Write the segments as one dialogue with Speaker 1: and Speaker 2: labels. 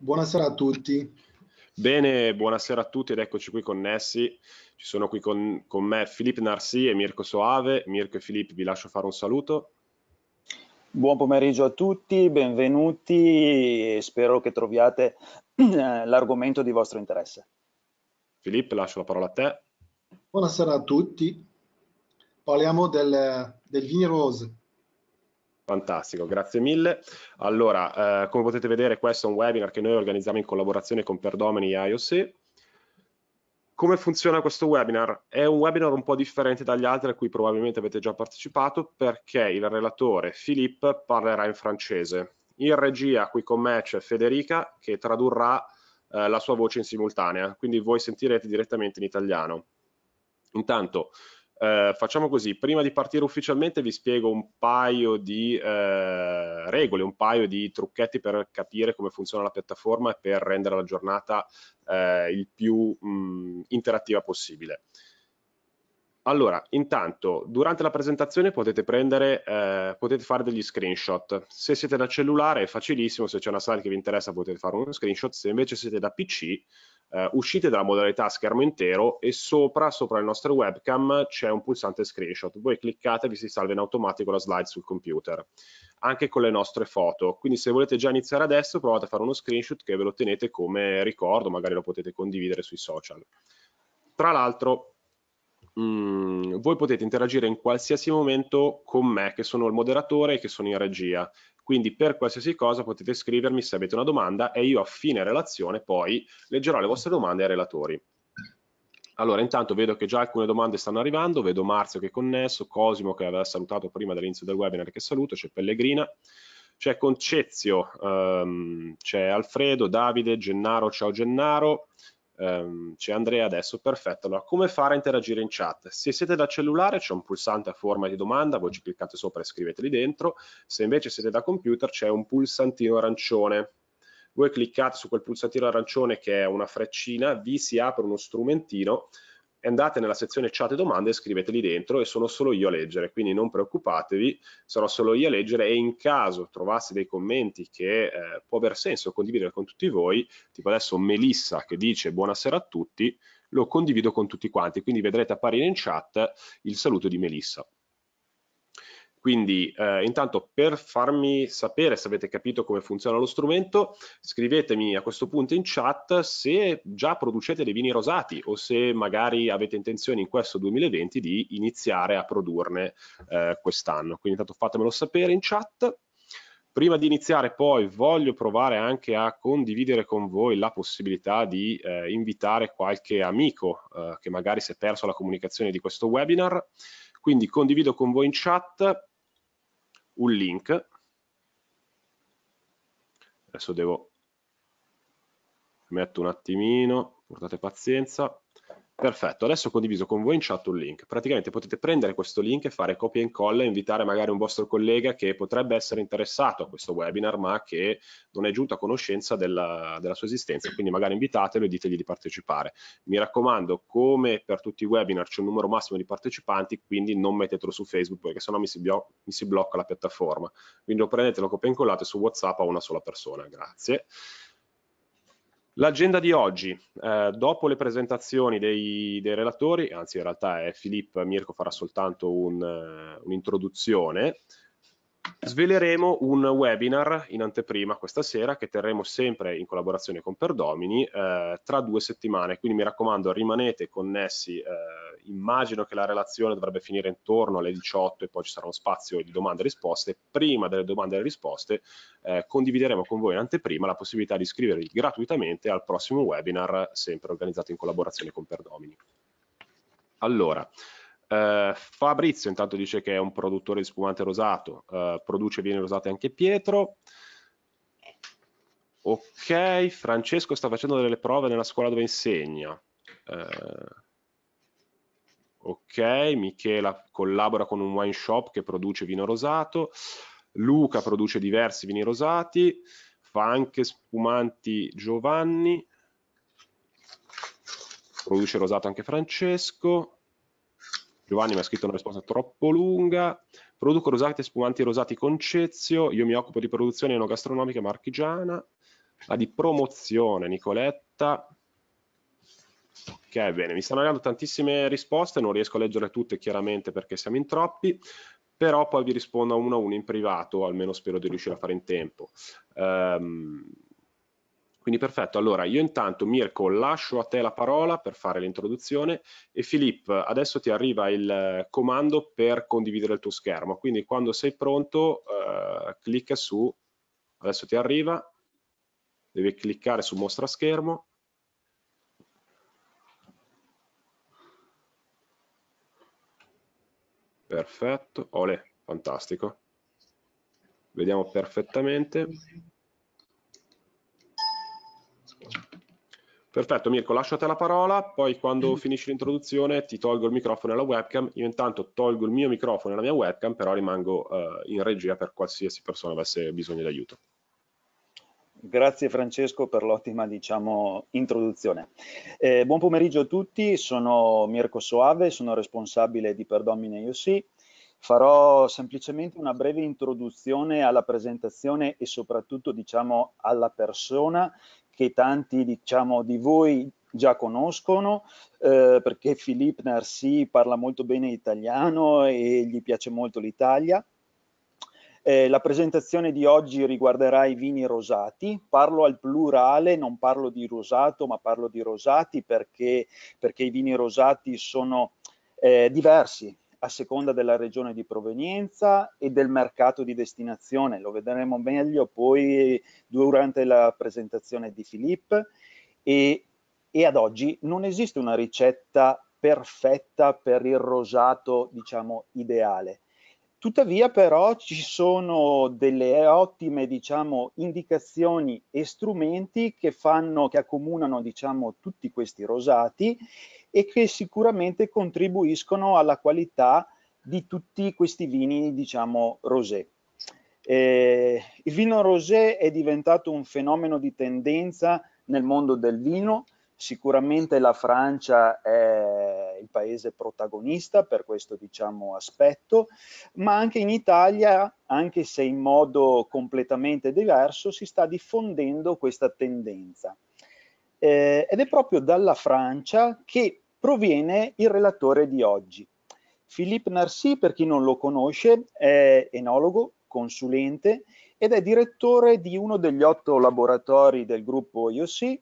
Speaker 1: Buonasera a tutti. Bene, buonasera a tutti ed eccoci qui connessi. Ci sono qui con, con me Filippo Narsi e Mirko Soave. Mirko e Filippo vi lascio fare un saluto. Buon pomeriggio
Speaker 2: a tutti, benvenuti e spero che troviate eh, l'argomento di vostro interesse. Filippo, lascio la parola a te.
Speaker 3: Buonasera a tutti. Parliamo del, del Vini Rose.
Speaker 1: Fantastico, grazie mille. Allora, eh, come potete vedere questo è un webinar che noi organizziamo in collaborazione con Perdomini e IOC. Come funziona questo webinar? È un webinar un po' differente dagli altri a cui probabilmente avete già partecipato perché il relatore Philippe parlerà in francese. In regia qui con me c'è Federica che tradurrà eh, la sua voce in simultanea, quindi voi sentirete direttamente in italiano. Intanto eh, facciamo così, prima di partire ufficialmente vi spiego un paio di eh, regole, un paio di trucchetti per capire come funziona la piattaforma e per rendere la giornata eh, il più mh, mm, interattiva possibile. Allora, intanto, durante la presentazione potete, prendere, eh, potete fare degli screenshot. Se siete da cellulare è facilissimo, se c'è una slide che vi interessa potete fare uno screenshot, se invece siete da PC eh, uscite dalla modalità schermo intero e sopra, sopra le nostre webcam c'è un pulsante screenshot. Voi cliccate e vi si salva in automatico la slide sul computer, anche con le nostre foto. Quindi se volete già iniziare adesso provate a fare uno screenshot che ve lo tenete come ricordo, magari lo potete condividere sui social. Tra l'altro mm, voi potete interagire in qualsiasi momento con me che sono il moderatore e che sono in regia quindi per qualsiasi cosa potete scrivermi se avete una domanda e io a fine relazione poi leggerò le vostre domande ai relatori. Allora, intanto vedo che già alcune domande stanno arrivando, vedo Marzio che è connesso, Cosimo che aveva salutato prima dall'inizio del webinar che saluto, c'è Pellegrina, c'è Concezio, um, c'è Alfredo, Davide, Gennaro, ciao Gennaro, Um, c'è Andrea adesso, perfetto. Allora, come fare a interagire in chat? Se siete da cellulare c'è un pulsante a forma di domanda, voi ci cliccate sopra e scriveteli dentro. Se invece siete da computer c'è un pulsantino arancione. Voi cliccate su quel pulsantino arancione che è una freccina, vi si apre uno strumentino andate nella sezione chat e domande e scriveteli dentro e sono solo io a leggere, quindi non preoccupatevi, sarò solo io a leggere e in caso trovassi dei commenti che eh, può aver senso condividere con tutti voi, tipo adesso Melissa che dice buonasera a tutti, lo condivido con tutti quanti, quindi vedrete apparire in chat il saluto di Melissa. Quindi eh, intanto per farmi sapere se avete capito come funziona lo strumento, scrivetemi a questo punto in chat se già producete dei vini rosati o se magari avete intenzione in questo 2020 di iniziare a produrne eh, quest'anno. Quindi intanto fatemelo sapere in chat. Prima di iniziare poi voglio provare anche a condividere con voi la possibilità di eh, invitare qualche amico eh, che magari si è perso la comunicazione di questo webinar. Quindi condivido con voi in chat un link. Adesso devo metto un attimino, portate pazienza. Perfetto, adesso ho condiviso con voi in chat un link. Praticamente potete prendere questo link e fare copia e incolla e invitare magari un vostro collega che potrebbe essere interessato a questo webinar ma che non è giunto a conoscenza della, della sua esistenza, quindi magari invitatelo e ditegli di partecipare. Mi raccomando, come per tutti i webinar c'è un numero massimo di partecipanti, quindi non mettetelo su Facebook perché sennò mi si, bio, mi si blocca la piattaforma. Quindi lo prendete, lo copia e incollate su WhatsApp a una sola persona. Grazie. L'agenda di oggi, eh, dopo le presentazioni dei, dei, relatori, anzi in realtà è Filippo, Mirko farà soltanto eh, un'introduzione, uh, sveleremo un webinar in anteprima questa sera che terremo sempre in collaborazione con Perdomini eh, tra due settimane, quindi mi raccomando rimanete connessi, eh, immagino che la relazione dovrebbe finire intorno alle 18 e poi ci sarà uno spazio di domande e risposte, prima delle domande e risposte eh, condivideremo con voi in anteprima la possibilità di iscrivervi gratuitamente al prossimo webinar sempre organizzato in collaborazione con Perdomini. Allora, Uh, Fabrizio intanto dice che è un produttore di spumante rosato, uh, produce vini rosati anche Pietro. Ok, Francesco sta facendo delle prove nella scuola dove insegna. Uh, ok, Michela collabora con un wine shop che produce vino rosato. Luca produce diversi vini rosati, fa anche spumanti Giovanni, produce rosato anche Francesco. Giovanni mi ha scritto una risposta troppo lunga. Produco rosati e spumanti rosati con Cezio. Io mi occupo di produzione enogastronomica marchigiana. Ah, di promozione, Nicoletta. Ok, bene, mi stanno arrivando tantissime risposte, non riesco a leggere tutte chiaramente perché siamo in troppi, però poi vi rispondo a uno a uno in privato, almeno spero di riuscire a fare in tempo. Um, quindi perfetto, allora io intanto Mirko lascio a te la parola per fare l'introduzione e Filippo adesso ti arriva il eh, comando per condividere il tuo schermo, quindi quando sei pronto eh, clicca su, adesso ti arriva, devi cliccare su mostra schermo Perfetto, ole, fantastico. Vediamo perfettamente. Perfetto Mirko, lascio a te la parola, poi quando mm. Mm-hmm. finisci l'introduzione ti tolgo il microfono e la webcam, io intanto tolgo il mio microfono e la mia webcam, però rimango eh, in regia per qualsiasi persona avesse bisogno di aiuto.
Speaker 2: Grazie Francesco per l'ottima diciamo, introduzione. Eh, buon pomeriggio a tutti, sono Mirko Soave, sono responsabile di Perdomine IOC. Farò semplicemente una breve introduzione alla presentazione e soprattutto diciamo, alla persona che tanti diciamo, di voi già conoscono eh, perché Philippe Narsi parla molto bene italiano e gli piace molto l'Italia. Eh, la presentazione di oggi riguarderà i vini rosati, parlo al plurale, non parlo di rosato ma parlo di rosati perché, perché i vini rosati sono eh, diversi, a seconda della regione di provenienza e del mercato di destinazione. Lo vedremo meglio poi durante la presentazione di Filippo. E, e ad oggi non esiste una ricetta perfetta per il rosato, diciamo, ideale. Tuttavia però ci sono delle eh, ottime diciamo, indicazioni e strumenti che, fanno, che accomunano diciamo, tutti questi rosati e che sicuramente contribuiscono alla qualità di tutti questi vini diciamo, rosé. Eh, il vino rosé è diventato un fenomeno di tendenza nel mondo del vino, Sicuramente la Francia è il paese protagonista per questo diciamo, aspetto, ma anche in Italia, anche se in modo completamente diverso, si sta diffondendo questa tendenza. Eh, ed è proprio dalla Francia che proviene il relatore di oggi. Philippe Narcy, per chi non lo conosce, è enologo, consulente ed è direttore di uno degli otto laboratori del gruppo IOC,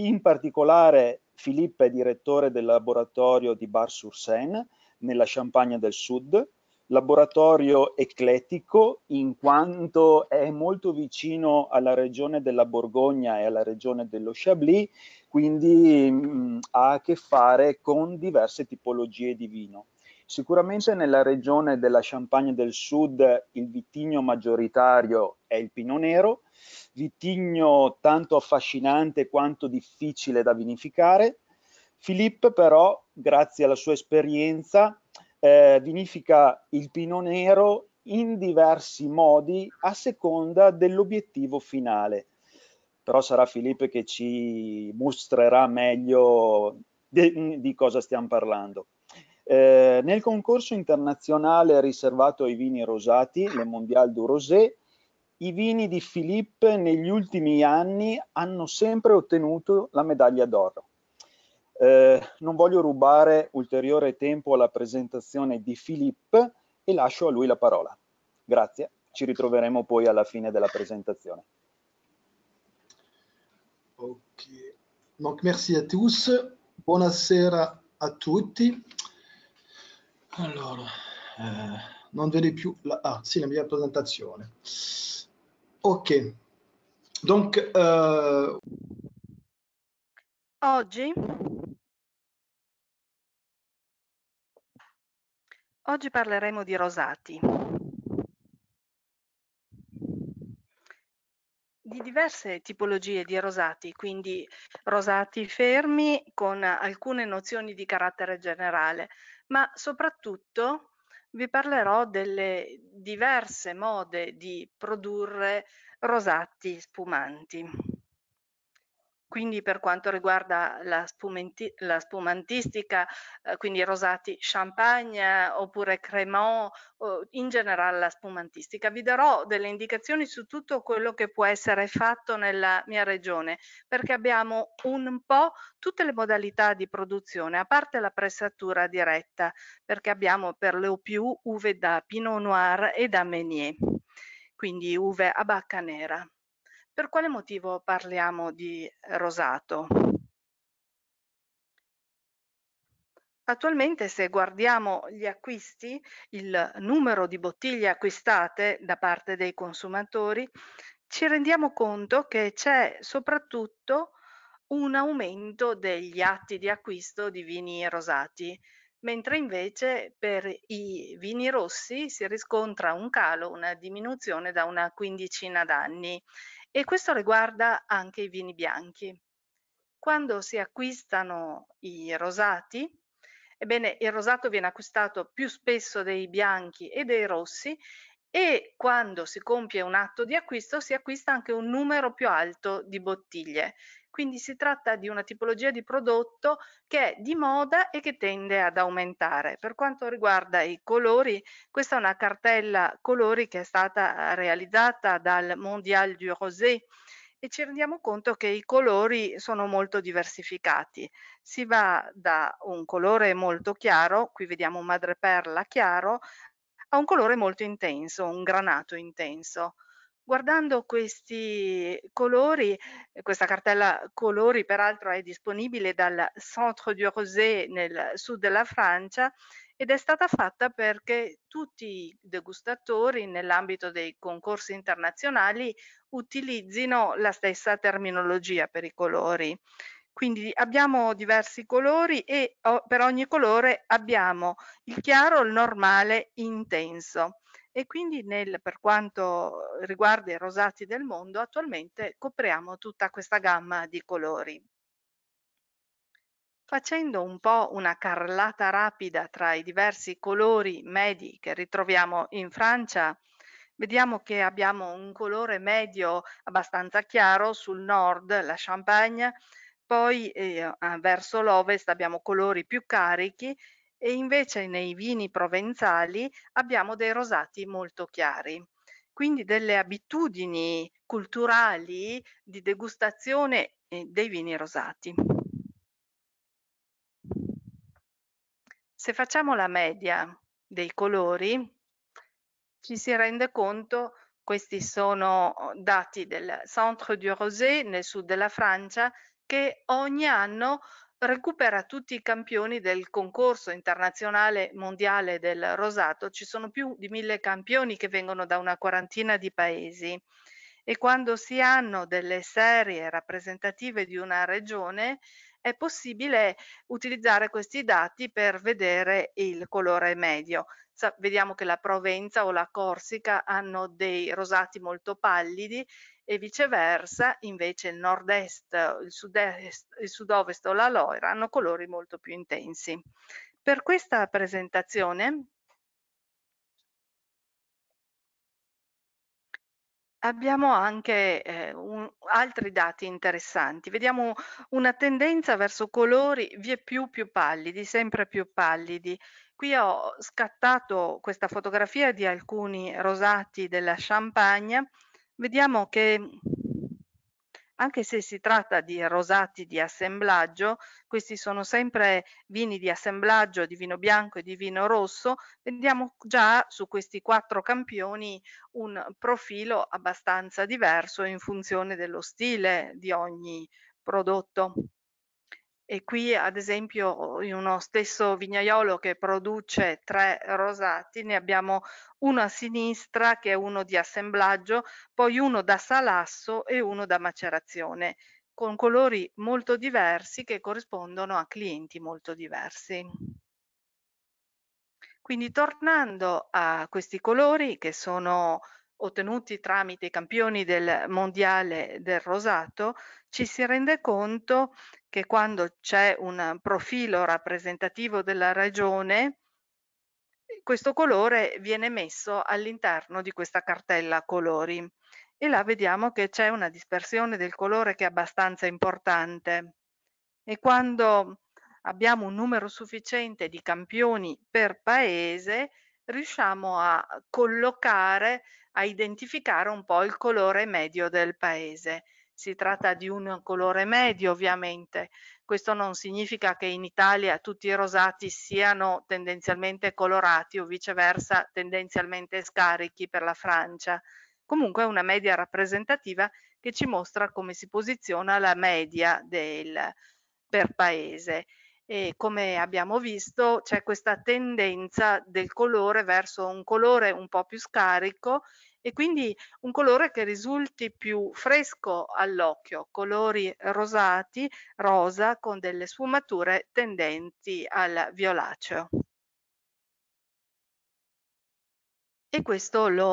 Speaker 2: in particolare Filippo è direttore del laboratorio di Bar-sur-Seine nella Champagne del Sud, laboratorio eclettico in quanto è molto vicino alla regione della Borgogna e alla regione dello Chablis, quindi mh, mm, ha a che fare con diverse tipologie di vino. Sicuramente nella regione della Champagne del Sud il vitigno maggioritario è il Pinot Nero, vitigno tanto affascinante quanto difficile da vinificare. Filippo però, grazie alla sua esperienza, eh, vinifica il Pinot Nero in diversi modi a seconda dell'obiettivo finale. Però sarà Filippo che ci mostrerà meglio di, di cosa stiamo parlando. Eh, nel concorso internazionale riservato ai vini rosati, le Mondial du Rosé, i vini di Philippe negli ultimi anni hanno sempre ottenuto la medaglia d'oro. Eh, non voglio rubare ulteriore tempo alla presentazione di Philippe e lascio a lui la parola. Grazie, ci ritroveremo poi alla fine della presentazione.
Speaker 3: Ok, donc merci a tutti, buonasera a tutti. Allora, eh, non vedi più la... Ah, sì, la mia presentazione. Ok. Donc, eh...
Speaker 4: Oggi... Oggi parleremo di rosati. di diverse tipologie di rosati, quindi rosati fermi con alcune nozioni di carattere generale, ma soprattutto vi parlerò delle diverse mode di produrre rosati spumanti. Quindi per quanto riguarda la, spumanti la spumantistica, eh, quindi rosati champagne oppure cremant, eh, in generale la spumantistica. Vi darò delle indicazioni su tutto quello che può essere fatto nella mia regione, perché abbiamo un po' tutte le modalità di produzione, a parte la pressatura diretta, perché abbiamo per le o più uve da Pinot Noir e da Meunier, quindi uve a bacca nera. Per quale motivo parliamo di eh, rosato? Attualmente se guardiamo gli acquisti, il numero di bottiglie acquistate da parte dei consumatori, ci rendiamo conto che c'è soprattutto un aumento degli atti di acquisto di vini rosati, mentre invece per i vini rossi si riscontra un calo, una diminuzione da una quindicina d'anni e questo riguarda anche i vini bianchi. Quando si acquistano i rosati, ebbene il rosato viene acquistato più spesso dei bianchi e dei rossi e quando si compie un atto di acquisto si acquista anche un numero più alto di bottiglie quindi si tratta di una tipologia di prodotto che è di moda e che tende ad aumentare. Per quanto riguarda i colori, questa è una cartella colori che è stata realizzata dal Mondial du Rosé e ci rendiamo conto che i colori sono molto diversificati. Si va da un colore molto chiaro, qui vediamo un madreperla chiaro, a un colore molto intenso, un granato intenso. Guardando questi colori, eh, questa cartella colori peraltro è disponibile dal Centre du Rosé nel sud della Francia ed è stata fatta perché tutti i degustatori nell'ambito dei concorsi internazionali utilizzino la stessa terminologia per i colori. Quindi abbiamo diversi colori e oh, per ogni colore abbiamo il chiaro, il normale, intenso e quindi nel, per quanto riguarda i rosati del mondo attualmente copriamo tutta questa gamma di colori. Facendo un po' una carlata rapida tra i diversi colori medi che ritroviamo in Francia, vediamo che abbiamo un colore medio abbastanza chiaro sul nord, la Champagne, poi eh, verso l'ovest abbiamo colori più carichi e invece nei vini provenzali abbiamo dei rosati molto chiari. Quindi delle abitudini culturali di degustazione eh, dei vini rosati. Se facciamo la media dei colori, ci si rende conto, questi sono oh, dati del Centre du Rosé nel sud della Francia, che ogni anno recupera tutti i campioni del concorso internazionale mondiale del rosato, ci sono più di mille campioni che vengono da una quarantina di paesi e quando si hanno delle serie rappresentative di una regione è possibile utilizzare questi dati per vedere il colore medio. Sa vediamo che la Provenza o la Corsica hanno dei rosati molto pallidi e viceversa invece il nord-est, il sud-est, il sud-ovest o la Loira hanno colori molto più intensi. Per questa presentazione abbiamo anche eh, un, altri dati interessanti. Vediamo una tendenza verso colori vie più più pallidi, sempre più pallidi. Qui ho scattato questa fotografia di alcuni rosati della Champagne vediamo che anche se si tratta di rosati di assemblaggio, questi sono sempre vini di assemblaggio di vino bianco e di vino rosso, vediamo già su questi quattro campioni un profilo abbastanza diverso in funzione dello stile di ogni prodotto. E qui ad esempio in uno stesso vignaiolo che produce tre rosati ne abbiamo uno a sinistra che è uno di assemblaggio, poi uno da salasso e uno da macerazione con colori molto diversi che corrispondono a clienti molto diversi. Quindi tornando a questi colori che sono ottenuti tramite i campioni del mondiale del rosato, ci si rende conto che quando c'è un profilo rappresentativo della regione, questo colore viene messo all'interno di questa cartella colori e là vediamo che c'è una dispersione del colore che è abbastanza importante e quando abbiamo un numero sufficiente di campioni per paese riusciamo a collocare a identificare un po' il colore medio del paese. Si tratta di un colore medio ovviamente, questo non significa che in Italia tutti i rosati siano tendenzialmente colorati o viceversa tendenzialmente scarichi per la Francia, comunque è una media rappresentativa che ci mostra come si posiziona la media del, per paese e come abbiamo visto c'è questa tendenza del colore verso un colore un po' più scarico e quindi un colore che risulti più fresco all'occhio, colori rosati, rosa con delle sfumature tendenti al violaceo. E questo lo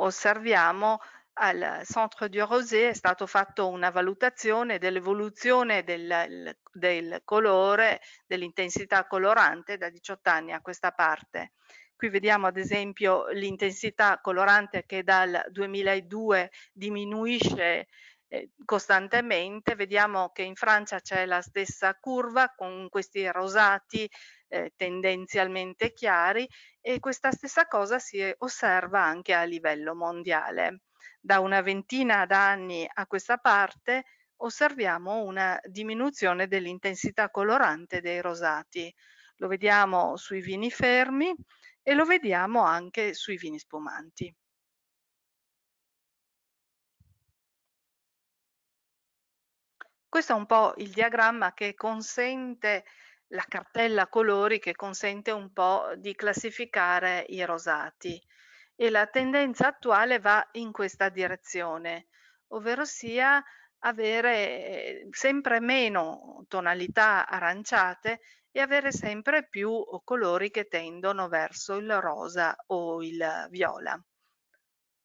Speaker 4: osserviamo al Centre du Rosé è stata fatta una valutazione dell'evoluzione del, del, colore, dell'intensità colorante da 18 anni a questa parte Qui vediamo ad esempio l'intensità colorante che dal 2002 diminuisce eh, costantemente, vediamo che in Francia c'è la stessa curva con questi rosati eh, tendenzialmente chiari e questa stessa cosa si osserva anche a livello mondiale. Da una ventina d'anni a questa parte osserviamo una diminuzione dell'intensità colorante dei rosati. Lo vediamo sui vini fermi, e lo vediamo anche sui vini spumanti. Questo è un po' il diagramma che consente la cartella colori che consente un po' di classificare i rosati e la tendenza attuale va in questa direzione, ovvero sia avere eh, sempre meno tonalità aranciate e avere sempre più uhm, colori che tendono verso il rosa o il viola.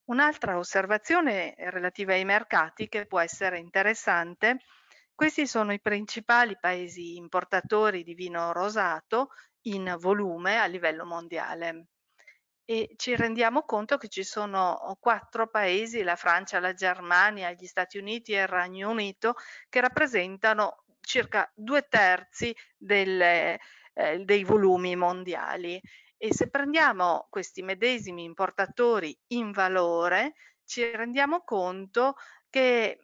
Speaker 4: Un'altra osservazione relativa ai mercati che può essere interessante, questi sono i principali paesi importatori di vino rosato in volume a livello mondiale e ci rendiamo conto che ci sono uhm, quattro paesi, la Francia, la Germania, gli Stati Uniti e il Regno Unito, che rappresentano circa due terzi delle, eh, dei volumi mondiali. E se prendiamo questi medesimi importatori in valore, ci rendiamo conto che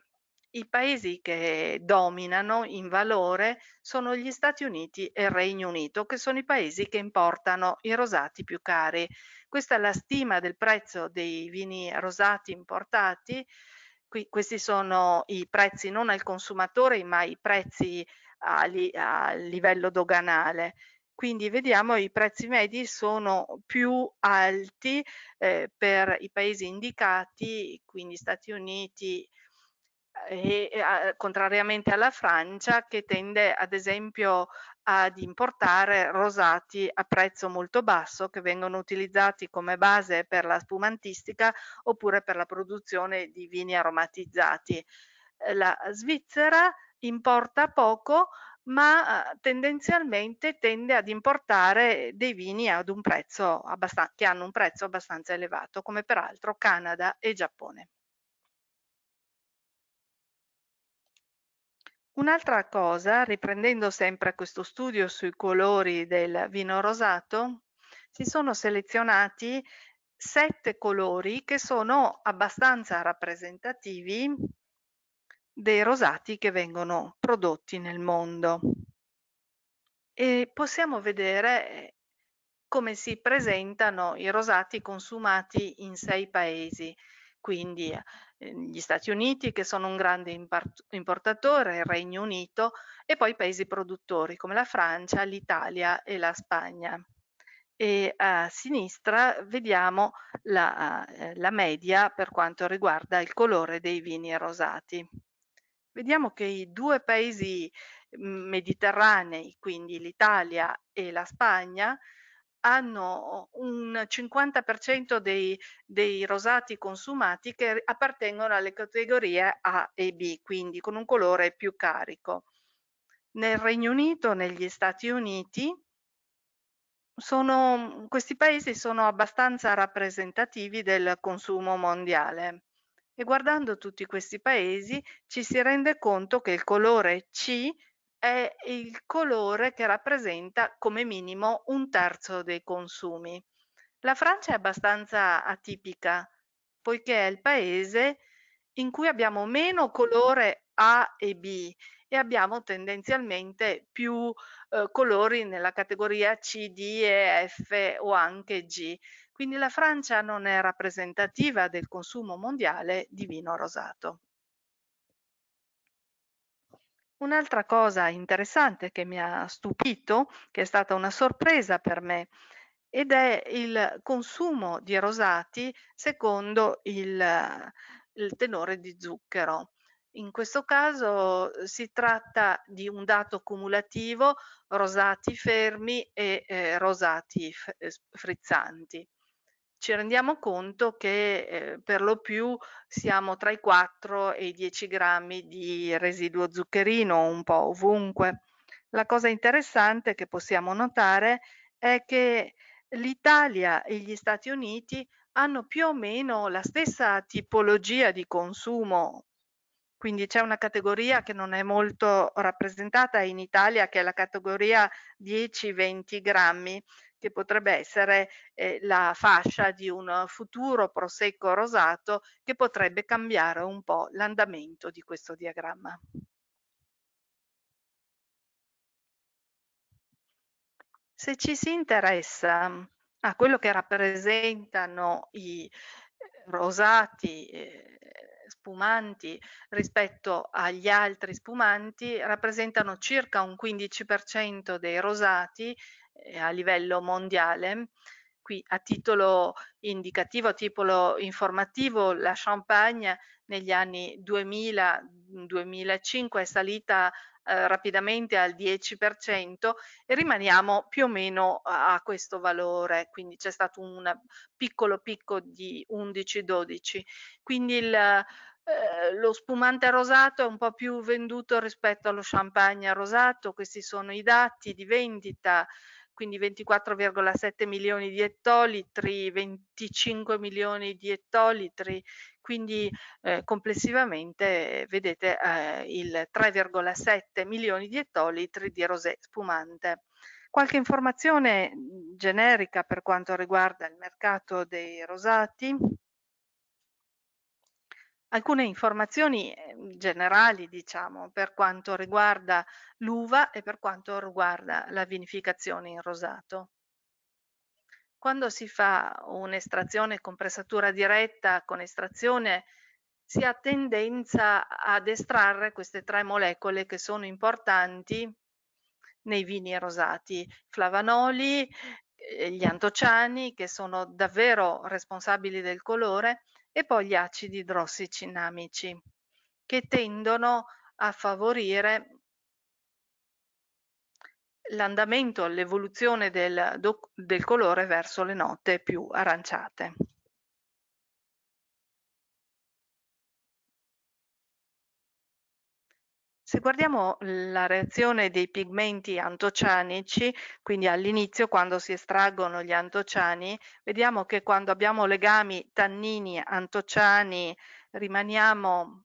Speaker 4: i paesi che dominano in valore sono gli Stati Uniti e il Regno Unito, che sono i paesi che importano i rosati più cari. Questa è la stima del prezzo dei vini rosati importati Qui, questi sono i prezzi non al consumatore ma i prezzi a, li, a livello doganale quindi vediamo i prezzi medi sono più alti eh, per i paesi indicati, quindi Stati Uniti, e, eh, contrariamente alla Francia che tende ad esempio ad importare rosati a prezzo molto basso che vengono utilizzati come base per la spumantistica oppure per la produzione di vini aromatizzati. Eh, la Svizzera importa poco ma eh, tendenzialmente tende ad importare dei vini ad un prezzo abbastan- che hanno un prezzo abbastanza elevato come peraltro Canada e Giappone. Un'altra cosa, riprendendo sempre questo studio sui colori del vino rosato, si sono selezionati sette colori che sono abbastanza rappresentativi dei rosati che vengono prodotti nel mondo. E possiamo vedere eh, come si presentano i rosati consumati in sei paesi, quindi eh, Ehm, gli Stati Uniti che sono un grande importatore, il Regno Unito e poi paesi produttori come la Francia, l'Italia e la Spagna. E a sinistra vediamo la, eh, la media per quanto riguarda il colore dei vini rosati. Vediamo che i due paesi mm, mediterranei, quindi l'Italia e la Spagna, hanno ah, un 50% dei, dei, rosati consumati che appartengono alle categorie A e B, quindi con un colore più carico. Nel Regno Unito, negli Stati Uniti, sono, questi paesi sono abbastanza rappresentativi del consumo mondiale. E guardando tutti questi paesi ci si rende conto che il colore C è il colore che rappresenta come minimo un terzo dei consumi. La Francia è abbastanza atipica, poiché è il paese in cui abbiamo meno colore A e B e abbiamo tendenzialmente più eh, colori nella categoria C, D e F o anche G. Quindi la Francia non è rappresentativa del consumo mondiale di vino rosato. Un'altra cosa interessante che mi ha stupito, che è stata una sorpresa per me, ed è il consumo di rosati secondo il, il tenore di zucchero. In questo caso eh, si tratta di un dato cumulativo rosati fermi e eh, rosati eh, frizzanti ci rendiamo conto che eh, per lo più siamo tra i 4 e i 10 grammi di residuo zuccherino un po' ovunque. La cosa interessante che possiamo notare è che l'Italia e gli Stati Uniti hanno più o meno la stessa tipologia di consumo, quindi c'è una categoria che non è molto rappresentata in Italia che è la categoria 10-20 grammi, che potrebbe essere eh, la fascia di un futuro prosecco rosato che potrebbe cambiare un po' l'andamento di questo diagramma. Se ci si interessa mm, a quello che rappresentano i eh, rosati eh, spumanti rispetto agli altri spumanti rappresentano circa un 15% dei rosati eh, a livello mondiale. Qui a titolo indicativo, a titolo informativo, la Champagne negli anni 2000-2005 è salita eh, rapidamente al 10% e rimaniamo più o meno a questo valore, quindi c'è stato un piccolo picco di 11-12. Quindi il, eh, lo spumante rosato è un po' più venduto rispetto allo champagne rosato, questi sono i dati di vendita quindi 24,7 milioni di ettolitri, 25 milioni di ettolitri, quindi eh, complessivamente vedete eh, il 3,7 milioni di ettolitri di rosé spumante. Qualche informazione generica per quanto riguarda il mercato dei rosati. Alcune informazioni ehm, generali, diciamo, per quanto riguarda l'uva e per quanto riguarda la vinificazione in rosato. Quando si fa un'estrazione con pressatura diretta, con estrazione, si ha tendenza ad estrarre queste tre molecole che sono importanti nei vini rosati, flavanoli, eh, gli antociani che sono davvero responsabili del colore e poi gli acidi idrossicinamici che tendono a favorire l'andamento, l'evoluzione del, del colore verso le note più aranciate. Se guardiamo la reazione dei pigmenti antocianici, quindi all'inizio quando si estraggono gli antociani, vediamo che quando abbiamo legami tannini antociani rimaniamo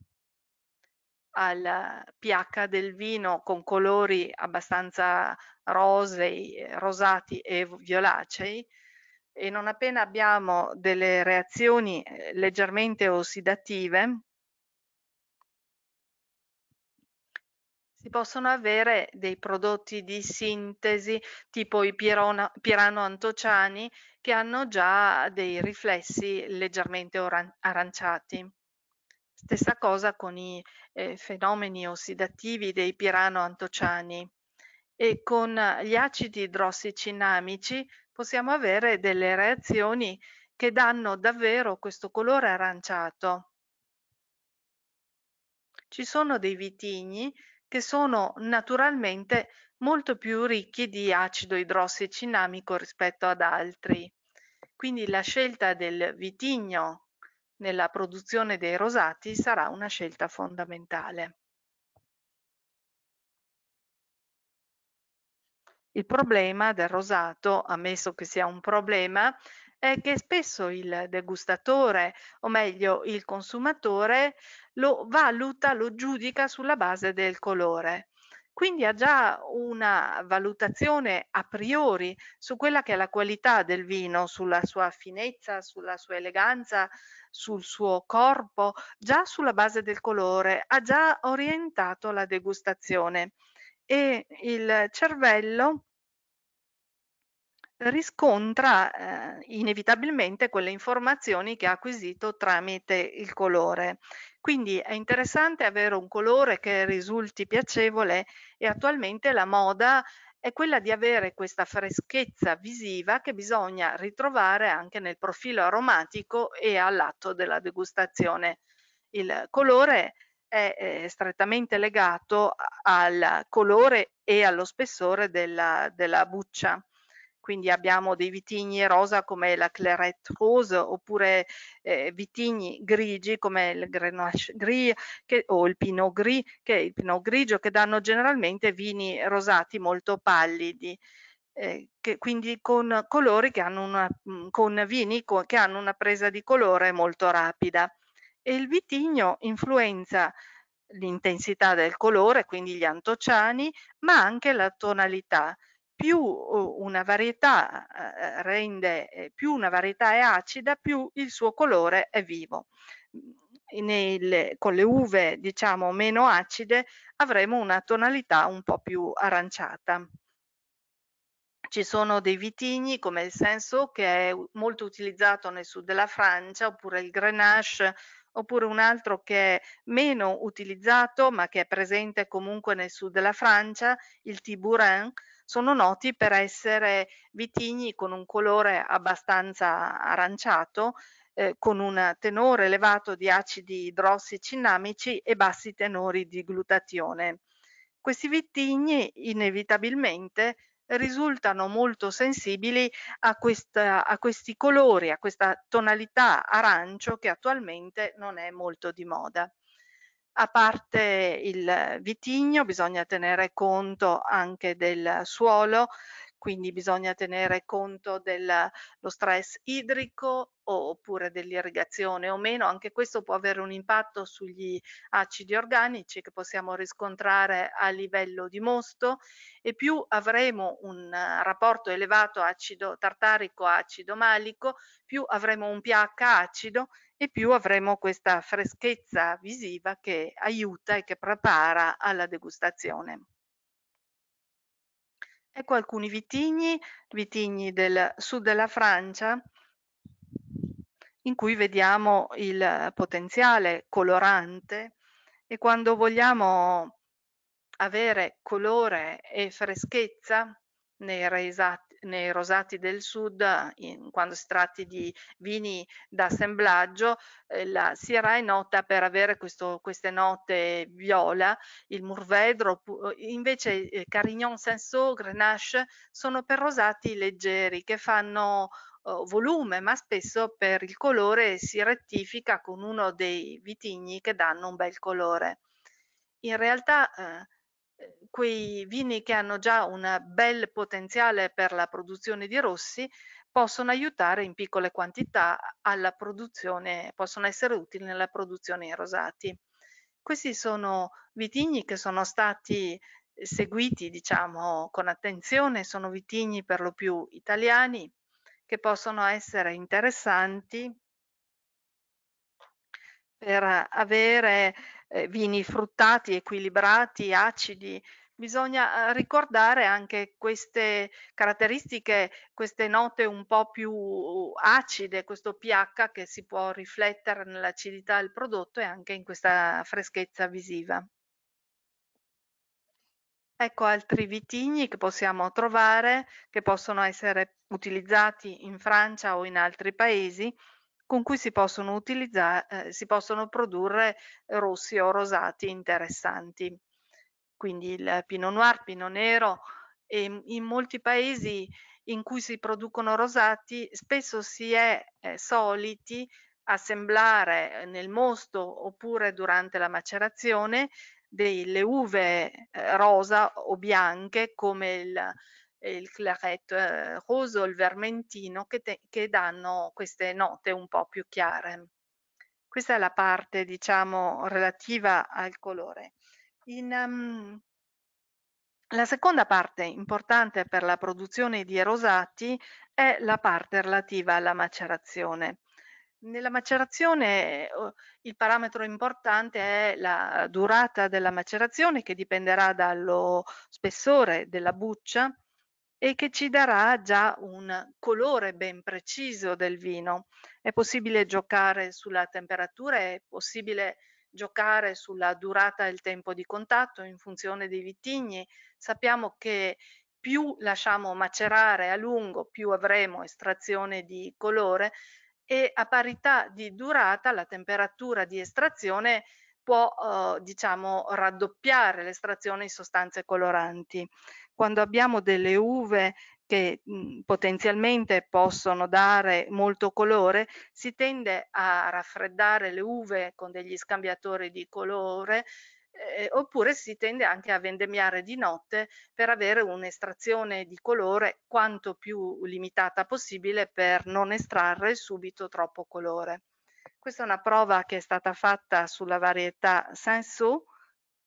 Speaker 4: al pH del vino con colori abbastanza rosei, rosati e violacei e non appena abbiamo delle reazioni eh, leggermente ossidative si possono avere dei prodotti di sintesi tipo i pirano antociani che hanno già dei riflessi leggermente aranciati. Stessa cosa con i eh, fenomeni ossidativi dei pirano antociani e con gli acidi idrossicinamici possiamo avere delle reazioni che danno davvero questo colore aranciato. Ci sono dei vitigni che sono naturalmente molto più ricchi di acido idrossicinamico rispetto ad altri. Quindi la scelta del vitigno nella produzione dei rosati sarà una scelta fondamentale. Il problema del rosato, ammesso che sia un problema, è che spesso il degustatore, o meglio il consumatore, lo valuta, lo giudica sulla base del colore. Quindi ha già una valutazione a priori su quella che è la qualità del vino, sulla sua finezza, sulla sua eleganza, sul suo corpo, già sulla base del colore, ha già orientato la degustazione e il cervello riscontra eh, inevitabilmente quelle informazioni che ha acquisito tramite il colore. Quindi è interessante avere un colore che risulti piacevole e attualmente la moda è quella di avere questa freschezza visiva che bisogna ritrovare anche nel profilo aromatico e all'atto della degustazione. Il colore è eh, strettamente legato al colore e allo spessore della, della buccia quindi abbiamo dei vitigni rosa come la Clairette Rose oppure eh, vitigni grigi come il Grenache Gris che, o il Pinot Gris, che è il Pinot Grigio, che danno generalmente vini rosati molto pallidi. Eh, che, quindi con, una, mm, con vini co che hanno una presa di colore molto rapida e il vitigno influenza l'intensità del colore, quindi gli antociani, ma anche la tonalità più uhm, una varietà uhm, eh, rende, più una varietà è acida, più il suo colore è vivo. Mhmm, nel, con le uve diciamo meno acide avremo una tonalità un po' più aranciata. Ci sono dei vitigni come il senso che è molto utilizzato nel sud della Francia oppure il Grenache oppure un altro che è meno utilizzato ma che è presente comunque nel sud della Francia, il Tiburin, sono noti per essere vitigni con un colore abbastanza aranciato, eh, con un tenore elevato di acidi idrossi cinnamici e bassi tenori di glutatione. Questi vitigni inevitabilmente risultano molto sensibili a, questa, a, questi colori, a questa tonalità arancio che attualmente non è molto di moda. A parte il vitigno bisogna tenere conto anche del suolo, quindi bisogna tenere conto dello stress idrico oppure dell'irrigazione o meno, anche questo può avere un impatto sugli acidi organici che possiamo riscontrare a livello di mosto e più avremo un rapporto elevato acido tartarico acido malico, più avremo un pH acido e più avremo questa freschezza visiva che aiuta e che prepara alla degustazione. Ecco alcuni vitigni, vitigni del sud della Francia, in cui vediamo il potenziale colorante e quando vogliamo avere colore e freschezza nei, nei rosati del sud, in, quando si tratti di vini da assemblaggio, eh, la Sierra è nota per avere questo, queste note viola, il Murvedro, eh, invece eh, Carignan Sansot, Grenache sono per rosati leggeri che fanno eh, volume ma spesso per il colore si rettifica con uno dei vitigni che danno un bel colore in realtà eh, Ehm, quei vini che hanno già un bel potenziale per la produzione di rossi possono aiutare in piccole quantità alla produzione, possono essere utili nella produzione in rosati. Questi sono vitigni che sono stati eh, seguiti, diciamo, con attenzione, sono vitigni per lo più italiani che possono essere interessanti per avere eh, vini fruttati, equilibrati, acidi, bisogna eh, ricordare anche queste caratteristiche, queste note un po' più acide, questo pH che si può riflettere nell'acidità del prodotto e anche in questa freschezza visiva. Ecco altri vitigni che possiamo trovare, che possono essere utilizzati in Francia o in altri paesi con cui si possono, eh, si possono produrre rossi o rosati interessanti. Quindi il pino Noir, pino Nero, e ehm, in molti paesi in cui si producono rosati spesso si è eh, soliti assemblare eh, nel mosto oppure durante la macerazione delle uve eh, rosa o bianche come il il claret eh, roso, il vermentino che, te, che danno queste note un po' più chiare. Questa è la parte, diciamo, relativa al colore. In, um, la seconda parte importante per la produzione di rosati è la parte relativa alla macerazione. Nella macerazione eh, il parametro importante è la durata della macerazione che dipenderà dallo spessore della buccia e che ci darà già un colore ben preciso del vino. È possibile giocare sulla temperatura, è possibile giocare sulla durata e il tempo di contatto in funzione dei vitigni. Sappiamo che più lasciamo macerare a lungo, più avremo estrazione di colore e a parità di durata la temperatura di estrazione può eh, diciamo raddoppiare l'estrazione di sostanze coloranti. Quando abbiamo delle uve che mh, mhmm, potenzialmente possono dare molto colore, si tende a raffreddare le uve con degli scambiatori di colore eh, oppure si tende anche a vendemmiare di notte per avere un'estrazione di colore quanto più limitata possibile per non estrarre subito troppo colore. Questa è una prova che è stata fatta sulla varietà Sanso.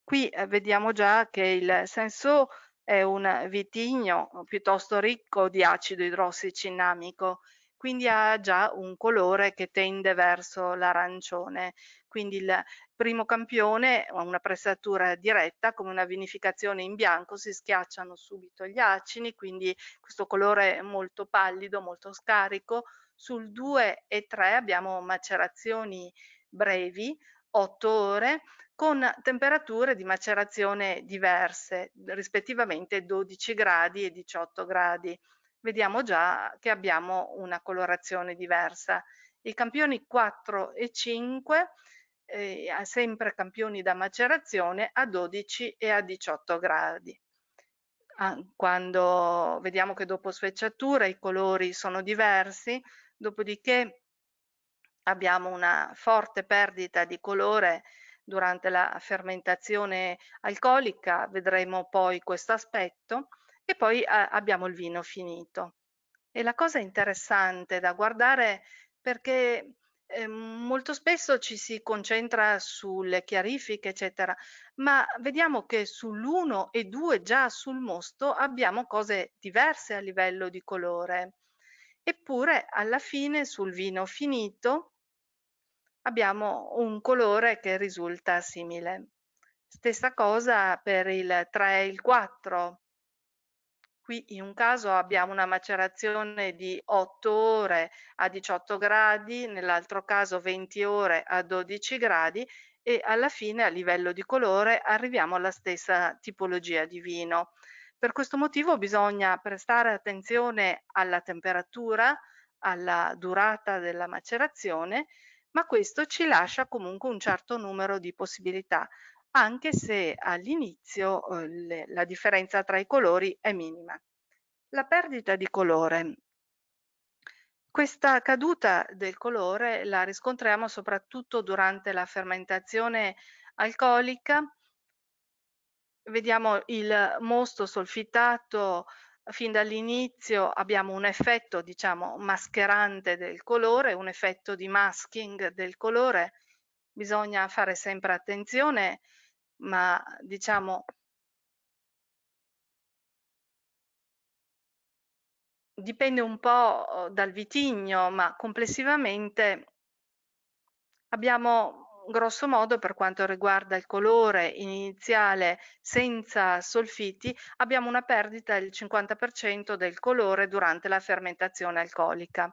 Speaker 4: Qui eh, vediamo già che il Sanso è un vitigno piuttosto ricco di acido idrossicinamico, quindi ha già un colore che tende verso l'arancione. Quindi il primo campione ha una pressatura diretta, come una vinificazione in bianco, si schiacciano subito gli acini, quindi questo colore molto pallido, molto scarico, sul 2 e 3 abbiamo macerazioni brevi, 8 ore, con temperature di macerazione diverse, rispettivamente 12 gradi e 18 gradi. Vediamo già che abbiamo una colorazione diversa. I campioni 4 e 5, eh, sempre campioni da macerazione, a 12 e a 18 gradi. Ah, quando vediamo che dopo sfecciatura i colori sono diversi, dopodiché abbiamo una forte perdita di colore durante la fermentazione alcolica, vedremo poi questo aspetto e poi eh, abbiamo il vino finito. E la cosa interessante da guardare perché ehm, molto spesso ci si concentra sulle chiarifiche, eccetera, ma vediamo che sull'1 e 2 già sul mosto abbiamo cose diverse a livello di colore. Eppure alla fine sul vino finito abbiamo un colore che risulta simile. Stessa cosa per il 3 e il 4. Qui in un caso abbiamo una macerazione di 8 ore a 18 gradi, nell'altro caso 20 ore a 12 gradi e alla fine a livello di colore arriviamo alla stessa tipologia di vino. Per questo motivo bisogna prestare attenzione alla temperatura, alla durata della macerazione, ma questo ci lascia comunque un certo numero di possibilità, anche se all'inizio eh, la differenza tra i colori è minima. La perdita di colore. Questa caduta del colore la riscontriamo soprattutto durante la fermentazione alcolica vediamo il mosto solfitato fin dall'inizio abbiamo un effetto diciamo mascherante del colore, un effetto di masking del colore, bisogna fare sempre attenzione ma diciamo dipende un po' dal vitigno ma complessivamente abbiamo grosso modo per quanto riguarda il colore iniziale senza solfiti abbiamo una perdita del 50% del colore durante la fermentazione alcolica.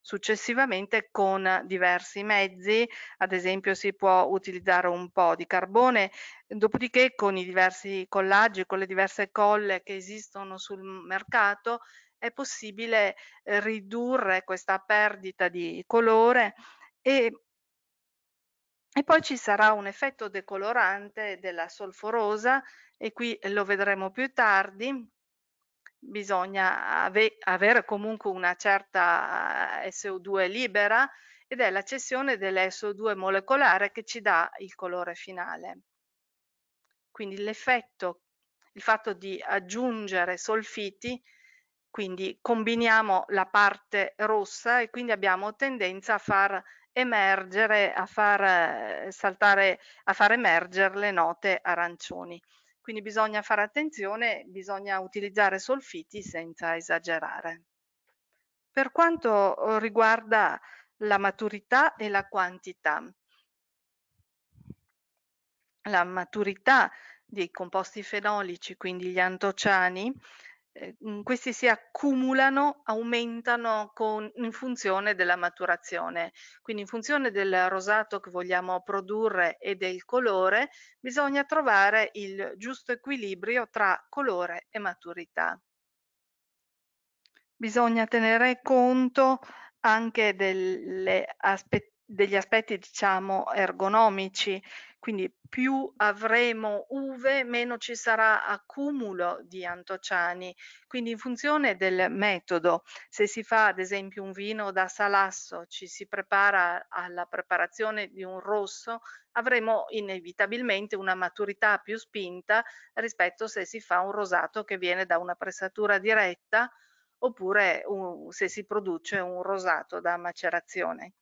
Speaker 4: Successivamente con diversi mezzi, ad esempio si può utilizzare un po' di carbone, dopodiché con i diversi collaggi, con le diverse colle che esistono sul mercato è possibile eh, ridurre questa perdita di colore e e poi ci sarà un effetto decolorante della solforosa e qui lo vedremo più tardi. Bisogna ave avere comunque una certa eh, SO2 libera ed è la cessione dell'SO2 molecolare che ci dà il colore finale. Quindi l'effetto, il fatto di aggiungere solfiti, quindi combiniamo la parte rossa e quindi abbiamo tendenza a far emergere, a far eh, saltare, a far emergere le note arancioni. Quindi bisogna fare attenzione, bisogna utilizzare solfiti senza esagerare. Per quanto eh, riguarda la maturità e la quantità, la maturità dei composti fenolici, quindi gli antociani, eh, mhmm, questi si accumulano, aumentano con, in funzione della maturazione. Quindi in funzione del rosato che vogliamo produrre e del colore, bisogna trovare il giusto equilibrio tra colore e maturità. Bisogna tenere conto anche delle aspettative degli aspetti diciamo ergonomici, quindi più avremo uve meno ci sarà accumulo di antociani, quindi in funzione del metodo, se si fa ad esempio un vino da salasso, ci si prepara alla preparazione di un rosso, avremo inevitabilmente una maturità più spinta rispetto se si fa un rosato che viene da una pressatura diretta oppure un, se si produce un rosato da macerazione.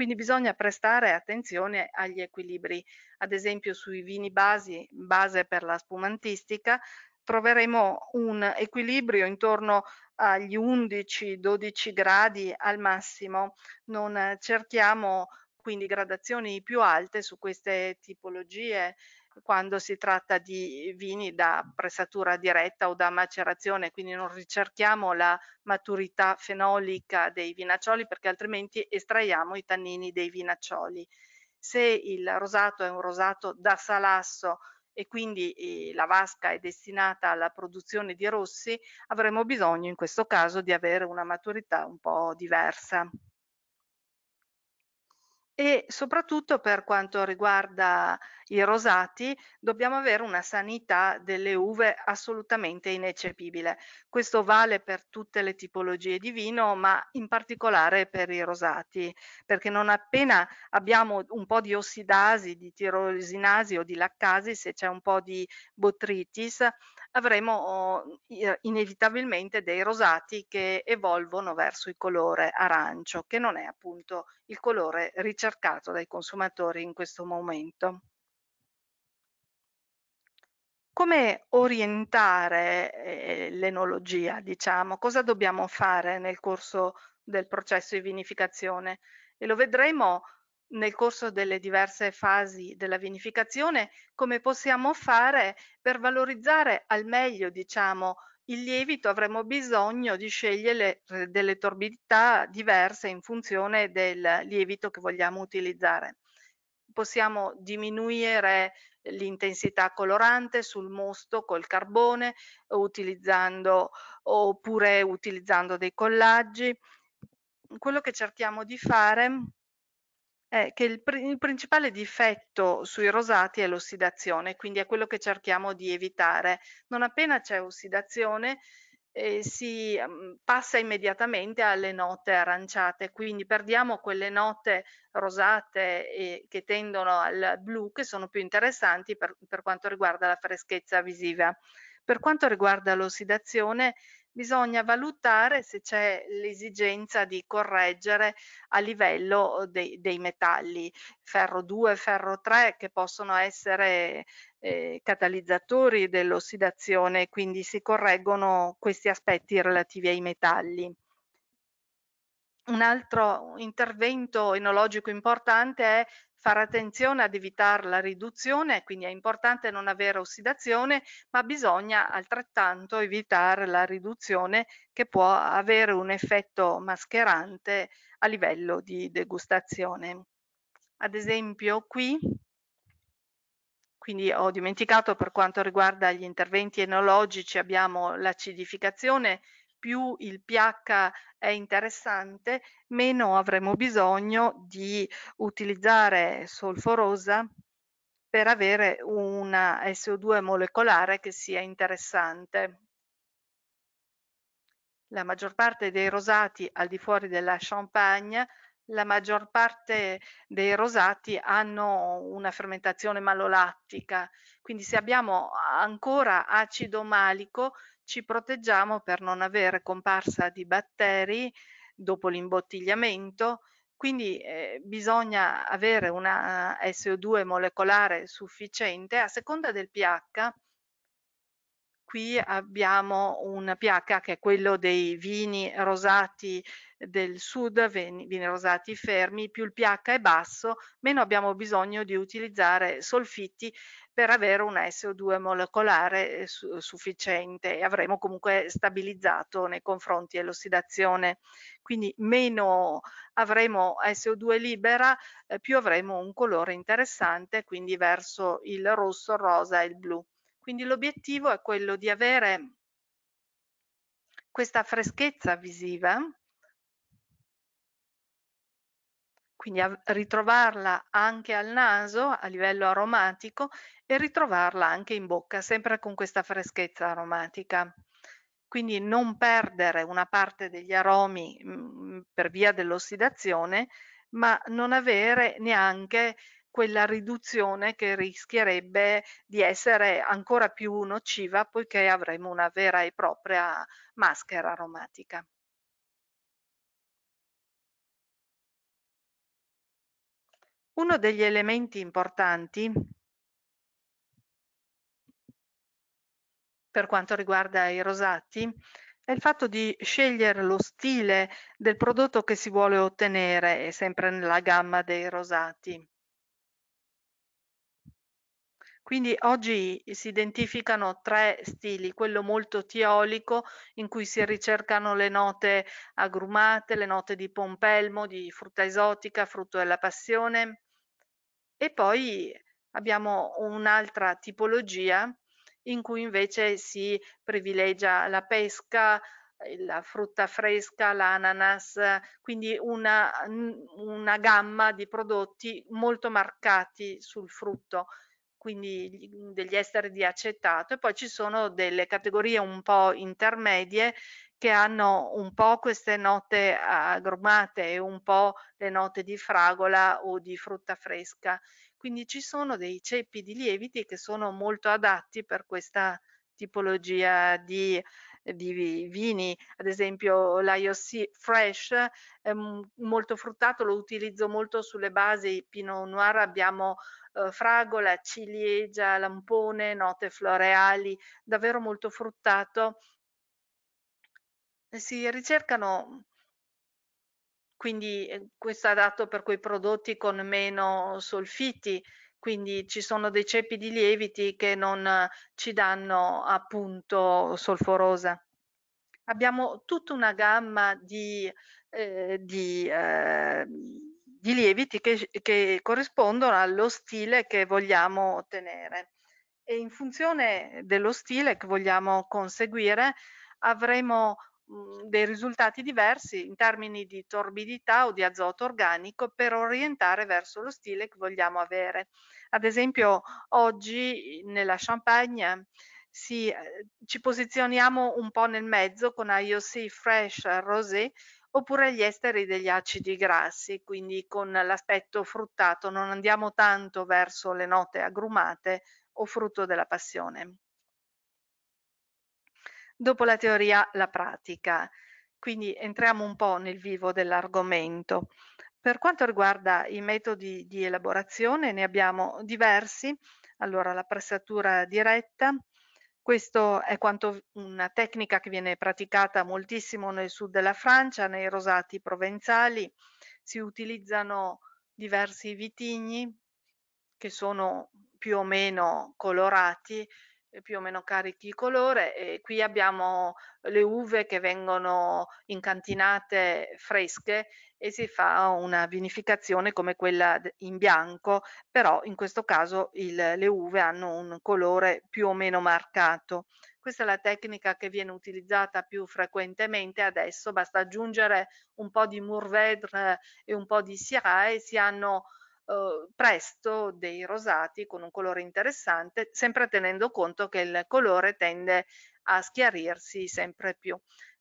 Speaker 4: Quindi bisogna prestare attenzione agli equilibri. Ad esempio sui vini basi, base per la spumantistica, troveremo un equilibrio intorno agli 11-12 gradi al massimo. Non cerchiamo quindi gradazioni più alte su queste tipologie quando si tratta di vini da pressatura diretta o da macerazione, quindi non ricerchiamo la maturità fenolica dei vinaccioli perché altrimenti estraiamo i tannini dei vinaccioli. Se il rosato è un rosato da salasso e quindi la vasca è destinata alla produzione di rossi, avremo bisogno in questo caso di avere una maturità un po' diversa e soprattutto per quanto riguarda i rosati dobbiamo avere una sanità delle uve assolutamente ineccepibile. Questo vale per tutte le tipologie di vino ma in particolare per i rosati perché non appena abbiamo un po' di ossidasi, di tirosinasi o di laccasi se c'è un po' di botritis avremo eh, inevitabilmente dei rosati che evolvono verso il colore arancio, che non è appunto il colore ricercato dai consumatori in questo momento. Come orientare eh, l'enologia, diciamo? Cosa dobbiamo fare nel corso del processo di vinificazione? E lo vedremo nel corso delle diverse fasi della vinificazione come possiamo fare per valorizzare al meglio diciamo, il lievito avremo bisogno di scegliere eh, delle torbidità diverse in funzione del lievito che vogliamo utilizzare. Possiamo diminuire l'intensità colorante sul mosto col carbone utilizzando, oppure utilizzando dei collaggi. Quello che cerchiamo di fare è che il pri il principale difetto sui rosati è l'ossidazione, quindi è quello che cerchiamo di evitare. Non appena c'è ossidazione, eh, si mh, mhmm, passa immediatamente alle note aranciate, quindi perdiamo quelle note rosate e, eh, che tendono al blu, che sono più interessanti per, per quanto riguarda la freschezza visiva. Per quanto riguarda l'ossidazione, bisogna valutare se c'è l'esigenza di correggere a livello uhm, dei, dei, metalli ferro 2, ferro 3 che possono essere eh, catalizzatori dell'ossidazione, quindi si correggono questi aspetti relativi ai metalli. Un altro intervento enologico importante è fare attenzione ad evitare la riduzione, quindi è importante non avere ossidazione, ma bisogna altrettanto evitare la riduzione che può avere un effetto mascherante a livello di degustazione. Ad esempio qui, quindi ho dimenticato per quanto riguarda gli interventi enologici, abbiamo l'acidificazione più il pH è interessante, meno avremo bisogno di utilizzare solforosa per avere una SO2 molecolare che sia interessante. La maggior parte dei rosati al di fuori della Champagne la maggior parte dei rosati hanno una fermentazione malolattica, quindi se abbiamo ancora acido malico ci proteggiamo per non avere comparsa di batteri dopo l'imbottigliamento, quindi eh, bisogna avere una eh, SO2 molecolare sufficiente a seconda del pH. Qui abbiamo un pH che è quello dei vini rosati del sud, vini rosati fermi, più il pH è basso, meno abbiamo bisogno di utilizzare solfitti per avere un SO2 molecolare eh, sufficiente e avremo comunque stabilizzato nei confronti dell'ossidazione. Quindi meno avremo SO2 libera, eh, più avremo un colore interessante, quindi verso il rosso, il rosa e il blu. Quindi l'obiettivo è quello di avere questa freschezza visiva quindi a ritrovarla anche al naso a livello aromatico e ritrovarla anche in bocca, sempre con questa freschezza aromatica. Quindi non perdere una parte degli aromi mh, mm, per via dell'ossidazione, ma non avere neanche quella riduzione che rischierebbe di essere ancora più nociva poiché avremo una vera e propria maschera aromatica. Uno degli elementi importanti per quanto riguarda i rosati è il fatto di scegliere lo stile del prodotto che si vuole ottenere, sempre nella gamma dei rosati. Quindi oggi si identificano tre stili, quello molto tiolico in cui si ricercano le note agrumate, le note di pompelmo, di frutta esotica, frutto della passione, e poi abbiamo un'altra tipologia in cui invece si privilegia la pesca, eh, la frutta fresca, l'ananas, quindi una, una gamma di prodotti molto marcati sul frutto quindi mhmm, degli esteri di acetato e poi ci sono delle categorie un po' intermedie che hanno un po' queste note agrumate e un po' le note di fragola o di frutta fresca. Quindi ci sono dei ceppi di lieviti che sono molto adatti per questa tipologia di di vini, ad esempio l'IOC Fresh, molto fruttato, lo utilizzo molto sulle basi Pinot Noir, abbiamo eh, fragola, ciliegia, lampone, note floreali, davvero molto fruttato. Si ricercano quindi eh, questo adatto per quei prodotti con meno solfiti quindi ci sono dei ceppi di lieviti che non ci danno appunto solforosa. Abbiamo tutta una gamma di, eh, di, eh, di lieviti che, che corrispondono allo stile che vogliamo ottenere e in funzione dello stile che vogliamo conseguire avremo Mhmm, dei risultati diversi in termini di torbidità o di azoto organico per orientare verso lo stile che vogliamo avere. Ad esempio, oggi nella Champagne si, eh, ci posizioniamo un po' nel mezzo con IOC Fresh Rosé oppure gli esteri degli acidi grassi, quindi con l'aspetto fruttato, non andiamo tanto verso le note agrumate o frutto della passione dopo la teoria la pratica. Quindi entriamo un po' nel vivo dell'argomento. Per quanto riguarda i metodi di elaborazione ne abbiamo diversi, allora la pressatura diretta, questa è quanto una tecnica che viene praticata moltissimo nel sud della Francia, nei rosati provenzali, si utilizzano diversi vitigni che sono più o meno colorati più o meno carichi di colore e qui abbiamo le uve che vengono incantinate fresche e si fa una vinificazione come quella in bianco però in questo caso il, le uve hanno un colore più o meno marcato questa è la tecnica che viene utilizzata più frequentemente adesso basta aggiungere un po' di Mourvedre e un po' di Syrah e si hanno Uhm, presto dei rosati con un colore interessante, sempre tenendo conto che il colore tende a schiarirsi sempre più.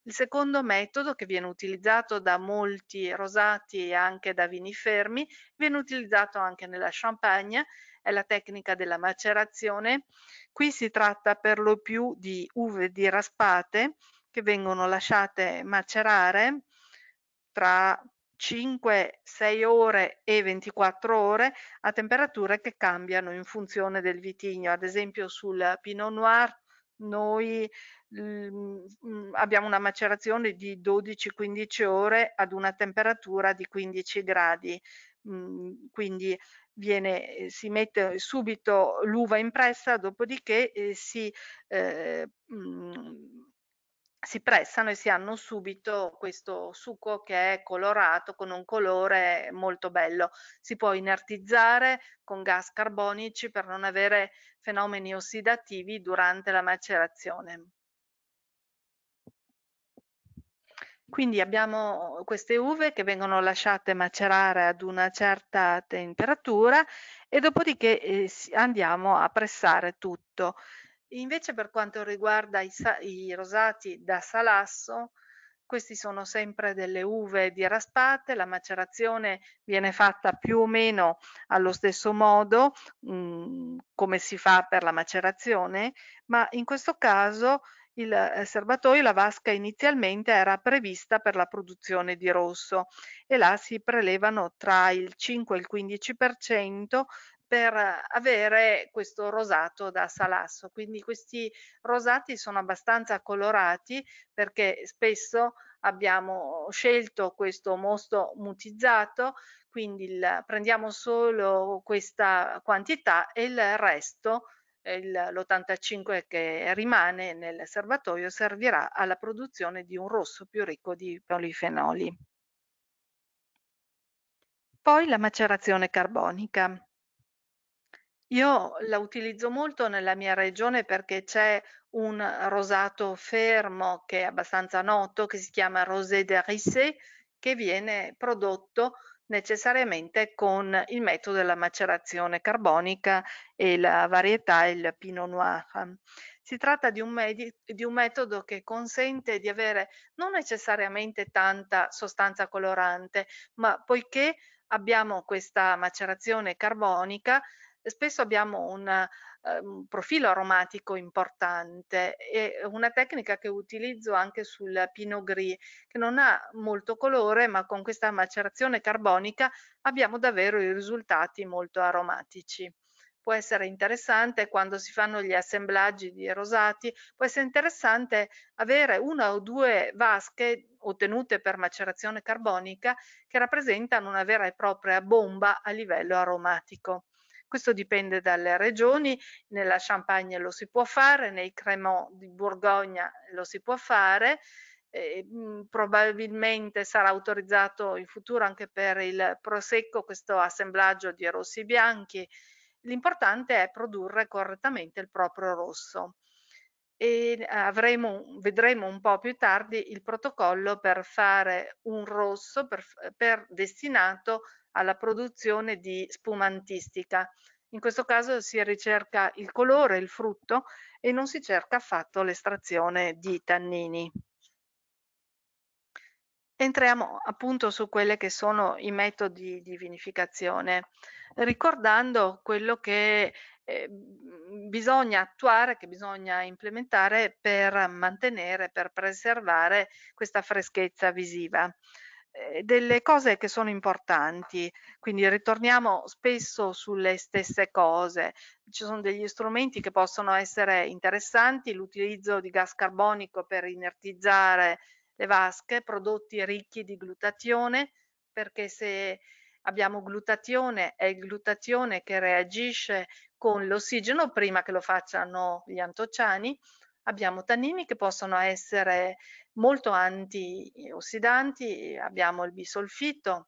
Speaker 4: Il secondo metodo che viene utilizzato da molti rosati e anche da vini fermi, viene utilizzato anche nella champagne, è la tecnica della macerazione. Qui si tratta per lo più di uve di raspate che vengono lasciate macerare tra 5-6 ore e 24 ore a temperature che cambiano in funzione del vitigno. Ad esempio sul Pinot Noir noi mh, mm, mm, abbiamo una macerazione di 12-15 ore ad una temperatura di 15 gradi, mh, mm, quindi viene, eh, si mette subito l'uva impressa, dopodiché eh, si eh, mh, si pressano e si hanno subito questo succo che è colorato con un colore molto bello. Si può inertizzare con gas carbonici per non avere fenomeni ossidativi durante la macerazione. Quindi abbiamo queste uve che vengono lasciate macerare ad una certa temperatura e dopodiché eh, andiamo a pressare tutto. Invece per quanto riguarda i, i rosati da salasso, questi sono sempre delle uve di raspate, la macerazione viene fatta più o meno allo stesso modo mh, mm, come si fa per la macerazione, ma in questo caso il eh, serbatoio, la vasca inizialmente era prevista per la produzione di rosso e là si prelevano tra il 5 e il 15% per avere questo rosato da salasso. Quindi questi rosati sono abbastanza colorati perché spesso abbiamo scelto questo mosto mutizzato, quindi il, prendiamo solo questa quantità e il resto l'85 che rimane nel serbatoio servirà alla produzione di un rosso più ricco di polifenoli. Poi la macerazione carbonica. Io la utilizzo molto nella mia regione perché c'è un rosato fermo che è abbastanza noto, che si chiama rosé de Rissé, che viene prodotto necessariamente con il metodo della macerazione carbonica e la varietà il Pinot Noir. Si tratta di un, med- di un, metodo che consente di avere non necessariamente tanta sostanza colorante, ma poiché abbiamo questa macerazione carbonica, spesso abbiamo una, eh, un profilo aromatico importante e eh, una tecnica che utilizzo anche sul Pinot Gris che non ha molto colore ma con questa macerazione carbonica abbiamo davvero i risultati molto aromatici. Può essere interessante quando si fanno gli assemblaggi di rosati, può essere interessante avere una o due vasche ottenute per macerazione carbonica che rappresentano una vera e propria bomba a livello aromatico questo dipende dalle regioni, nella Champagne lo si può fare, nei Cremant di Borgogna lo si può fare, eh, probabilmente sarà autorizzato in futuro anche per il prosecco questo assemblaggio di rossi bianchi. L'importante è produrre correttamente il proprio rosso e avremo, vedremo un po' più tardi il protocollo per fare un rosso per, per destinato alla produzione di spumantistica. In questo caso si ricerca il colore, il frutto e non si cerca affatto l'estrazione di tannini. Entriamo appunto su quelli che sono i metodi di vinificazione, ricordando quello che eh, bisogna attuare, che bisogna implementare per mantenere, per preservare questa freschezza visiva. Eh, delle cose che sono importanti, quindi ritorniamo spesso sulle stesse cose. Ci sono degli strumenti che possono essere interessanti, l'utilizzo di gas carbonico per inertizzare le vasche, prodotti ricchi di glutatione, perché se abbiamo glutatione, è il glutatione che reagisce con l'ossigeno prima che lo facciano gli antociani Abbiamo tannini che possono essere molto antiossidanti, eh, abbiamo il bisolfito,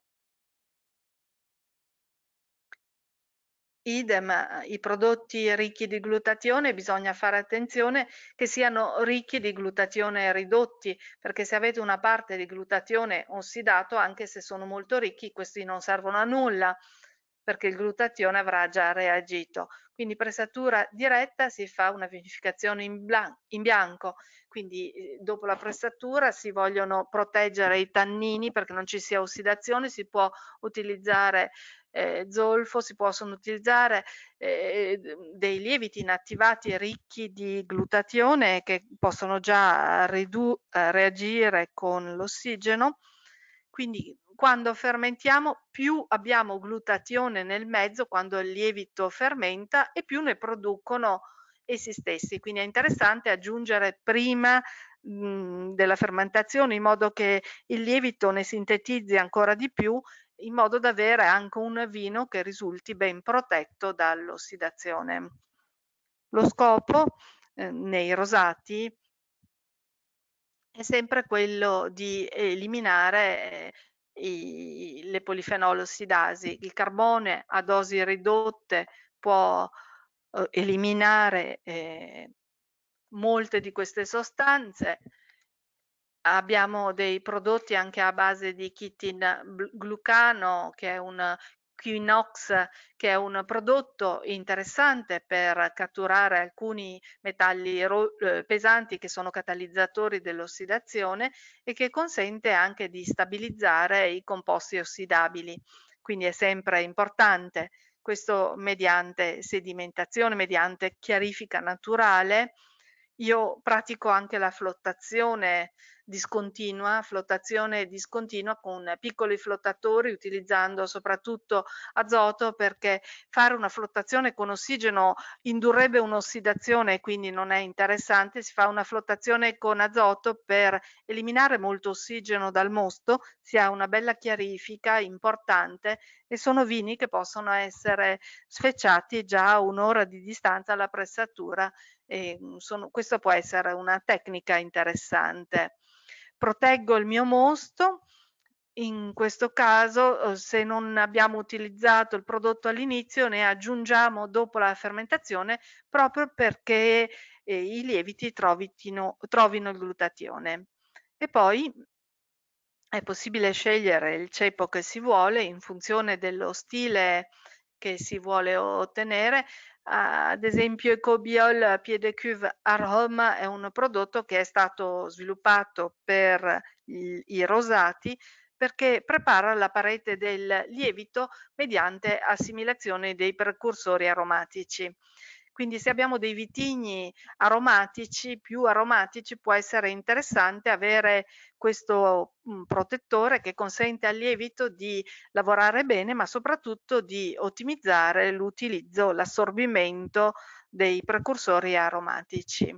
Speaker 4: Idem, eh, i prodotti ricchi di glutatione bisogna fare attenzione che siano ricchi di glutatione ridotti, perché se avete una parte di glutatione ossidato, anche se sono molto ricchi, questi non servono a nulla perché il glutatione avrà già reagito. Quindi pressatura diretta si fa una vinificazione in, in bianco, quindi eh, dopo la pressatura si vogliono proteggere i tannini perché non ci sia ossidazione, si può utilizzare eh, zolfo, si possono utilizzare eh, dei lieviti inattivati ricchi di glutatione che possono già eh, reagire con l'ossigeno quindi quando fermentiamo più abbiamo glutatione nel mezzo quando il lievito fermenta e più ne producono essi stessi. Quindi è interessante aggiungere prima mhmm, della fermentazione in modo che il lievito ne sintetizzi ancora di più in modo da avere anche un vino che risulti ben protetto dall'ossidazione. Lo scopo eh, nei rosati è sempre quello di eliminare, eh, i le polifenolossidasi. Il carbone a dosi ridotte può, uhm, eliminare, ehm, molte di queste sostanze. Abbiamo dei prodotti anche a base di chitin glucano che è un Qinox che è un prodotto interessante per catturare alcuni metalli eh, pesanti che sono catalizzatori dell'ossidazione e che consente anche di stabilizzare i composti ossidabili. Quindi è sempre importante questo mediante sedimentazione, mediante chiarifica naturale. Io pratico anche la flottazione discontinua, flottazione discontinua con piccoli flottatori utilizzando soprattutto azoto perché fare una flottazione con ossigeno indurrebbe un'ossidazione e quindi non è interessante, si fa una flottazione con azoto per eliminare molto ossigeno dal mosto, si ha una bella chiarifica importante e sono vini che possono essere sfecciati già a un'ora di distanza alla pressatura mm, sono, questa può essere una tecnica interessante proteggo il mio mosto, in questo caso eh, se non abbiamo utilizzato il prodotto all'inizio ne aggiungiamo dopo la fermentazione proprio perché eh, i lieviti trovino, trovino il glutatione. E poi è possibile scegliere il ceppo che si vuole in funzione dello stile che si vuole ottenere. Ah, ad esempio Ecobiol Piede Cuve a Roma è un prodotto che è stato sviluppato per i rosati perché prepara la parete del lievito mediante assimilazione dei precursori aromatici. Quindi se abbiamo dei vitigni aromatici, più aromatici, può essere interessante avere questo mm, protettore che consente al lievito di lavorare bene, ma soprattutto di ottimizzare l'utilizzo, l'assorbimento dei precursori aromatici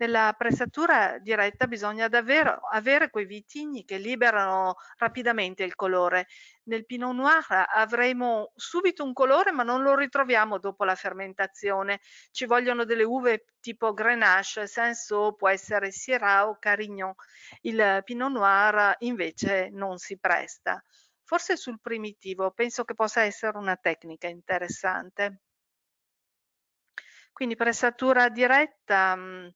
Speaker 4: nella pressatura diretta bisogna davvero avere quei vitigni che liberano rapidamente il colore. Nel Pinot Noir avremo subito un colore ma non lo ritroviamo dopo la fermentazione. Ci vogliono delle uve tipo Grenache, Sanso, può essere Syrah o Carignan. Il Pinot Noir invece non si presta. Forse sul primitivo penso che possa essere una tecnica interessante. Quindi pressatura diretta mm,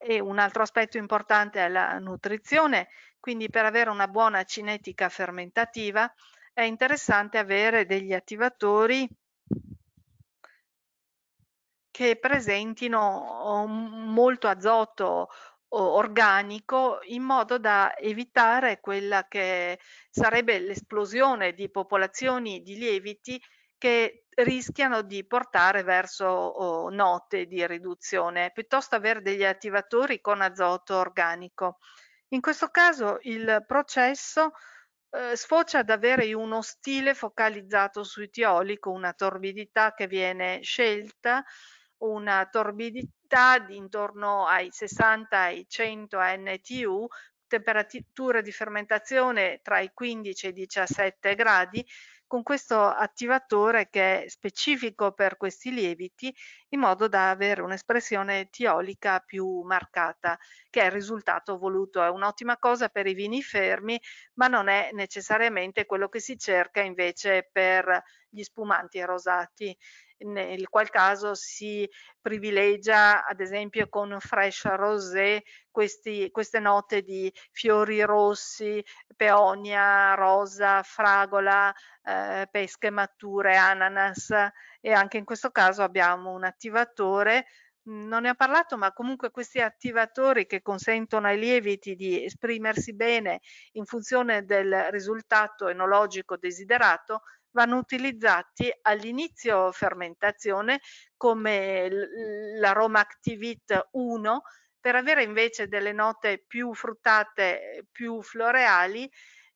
Speaker 4: e un altro aspetto importante è la nutrizione, quindi per avere una buona cinetica fermentativa è interessante avere degli attivatori che presentino molto azoto organico in modo da evitare quella che sarebbe l'esplosione di popolazioni di lieviti che rischiano di portare verso oh, note di riduzione, piuttosto avere degli attivatori con azoto organico. In questo caso il processo eh, sfocia ad avere uno stile focalizzato sui itioli con una torbidità che viene scelta, una torbidità di intorno ai 60 ai 100 NTU, temperatura di fermentazione tra i 15 e i 17 gradi con questo attivatore che è specifico per questi lieviti in modo da avere un'espressione tiolica più marcata che è il risultato voluto. È un'ottima cosa per i vini fermi ma non è necessariamente quello che si cerca invece per gli spumanti rosati nel qual caso si privilegia ad esempio con fresh rosé questi, queste note di fiori rossi, peonia, rosa, fragola, eh, pesche mature, ananas e anche in questo caso abbiamo un attivatore non ne ho parlato, ma comunque questi attivatori che consentono ai lieviti di esprimersi bene in funzione del risultato enologico desiderato vanno utilizzati all'inizio fermentazione come l'aroma Activit 1 per avere invece delle note più fruttate, più floreali,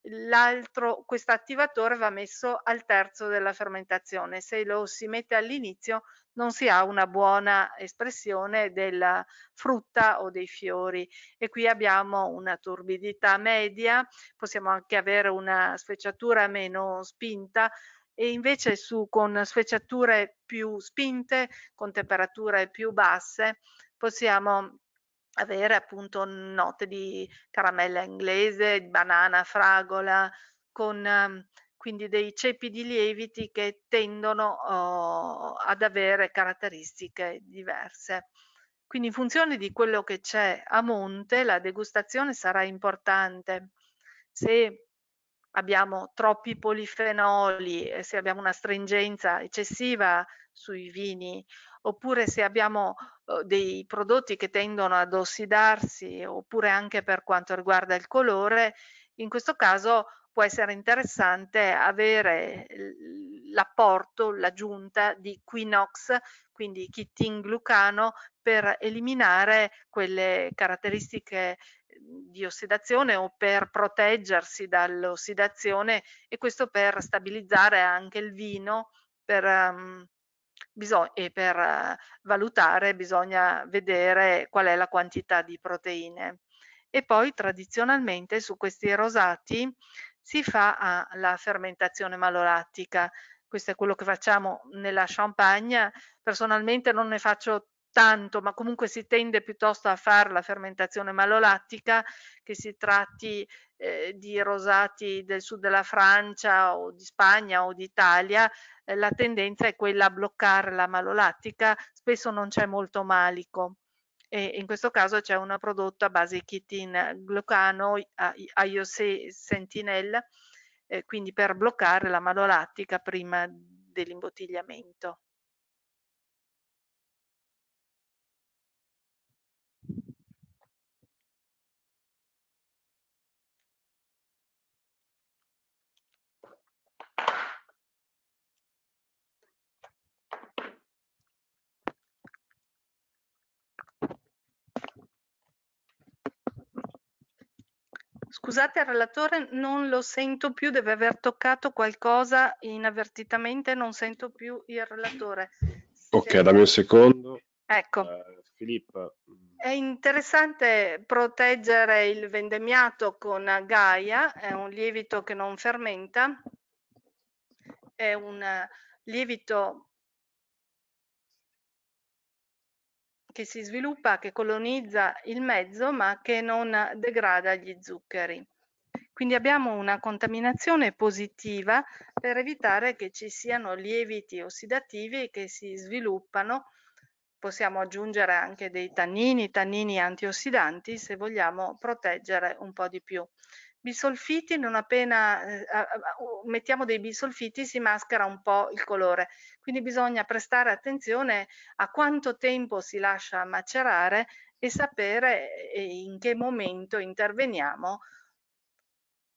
Speaker 4: l'altro, questo attivatore va messo al terzo della fermentazione. Se lo si mette all'inizio non si ha una buona espressione della frutta o dei fiori e qui abbiamo una turbidità media, possiamo anche avere una sfecciatura meno spinta e invece su, con sfecciature più spinte, con temperature più basse, possiamo avere appunto note di caramella inglese, di banana, fragola, con ehm, quindi dei ceppi di lieviti che tendono oh, ad avere caratteristiche diverse. Quindi in funzione di quello che c'è a monte la degustazione sarà importante. Se abbiamo troppi polifenoli, se abbiamo una stringenza eccessiva sui vini, oppure se abbiamo oh, dei prodotti che tendono ad ossidarsi, oppure anche per quanto riguarda il colore, in questo caso può essere interessante avere eh, l'apporto, l'aggiunta di Quinox, quindi Kitting glucano, per eliminare quelle caratteristiche mm, di ossidazione o per proteggersi dall'ossidazione e questo per stabilizzare anche il vino per, um, e per uh, valutare bisogna vedere qual è la quantità di proteine. E poi tradizionalmente su questi rosati si fa la fermentazione malolattica. Questo è quello che facciamo nella champagne. Personalmente non ne faccio tanto, ma comunque si tende piuttosto a fare la fermentazione malolattica, che si tratti eh, di rosati del sud della Francia o di Spagna o d'Italia, eh, la tendenza è quella a bloccare la malolattica, spesso non c'è molto malico e in questo caso c'è una prodotta a base chitin eh, glucano IOC Sentinel, eh, quindi per bloccare la malolattica prima dell'imbottigliamento. Scusate al relatore, non lo sento più, deve aver toccato qualcosa inavvertitamente, non sento più il relatore.
Speaker 1: Ok, Se... dammi un secondo.
Speaker 4: Ecco. Uh,
Speaker 1: Filippo.
Speaker 4: È interessante proteggere il vendemmiato con Gaia, è un lievito che non fermenta, è un lievito che si sviluppa, che colonizza il mezzo ma che non degrada gli zuccheri. Quindi abbiamo una contaminazione positiva per evitare che ci siano lieviti ossidativi che si sviluppano. Possiamo aggiungere anche dei tannini, tannini antiossidanti se vogliamo proteggere un po' di più bisolfiti non appena eh, mettiamo dei bisolfiti si maschera un po' il colore quindi bisogna prestare attenzione a quanto tempo si lascia macerare e sapere eh, in che momento interveniamo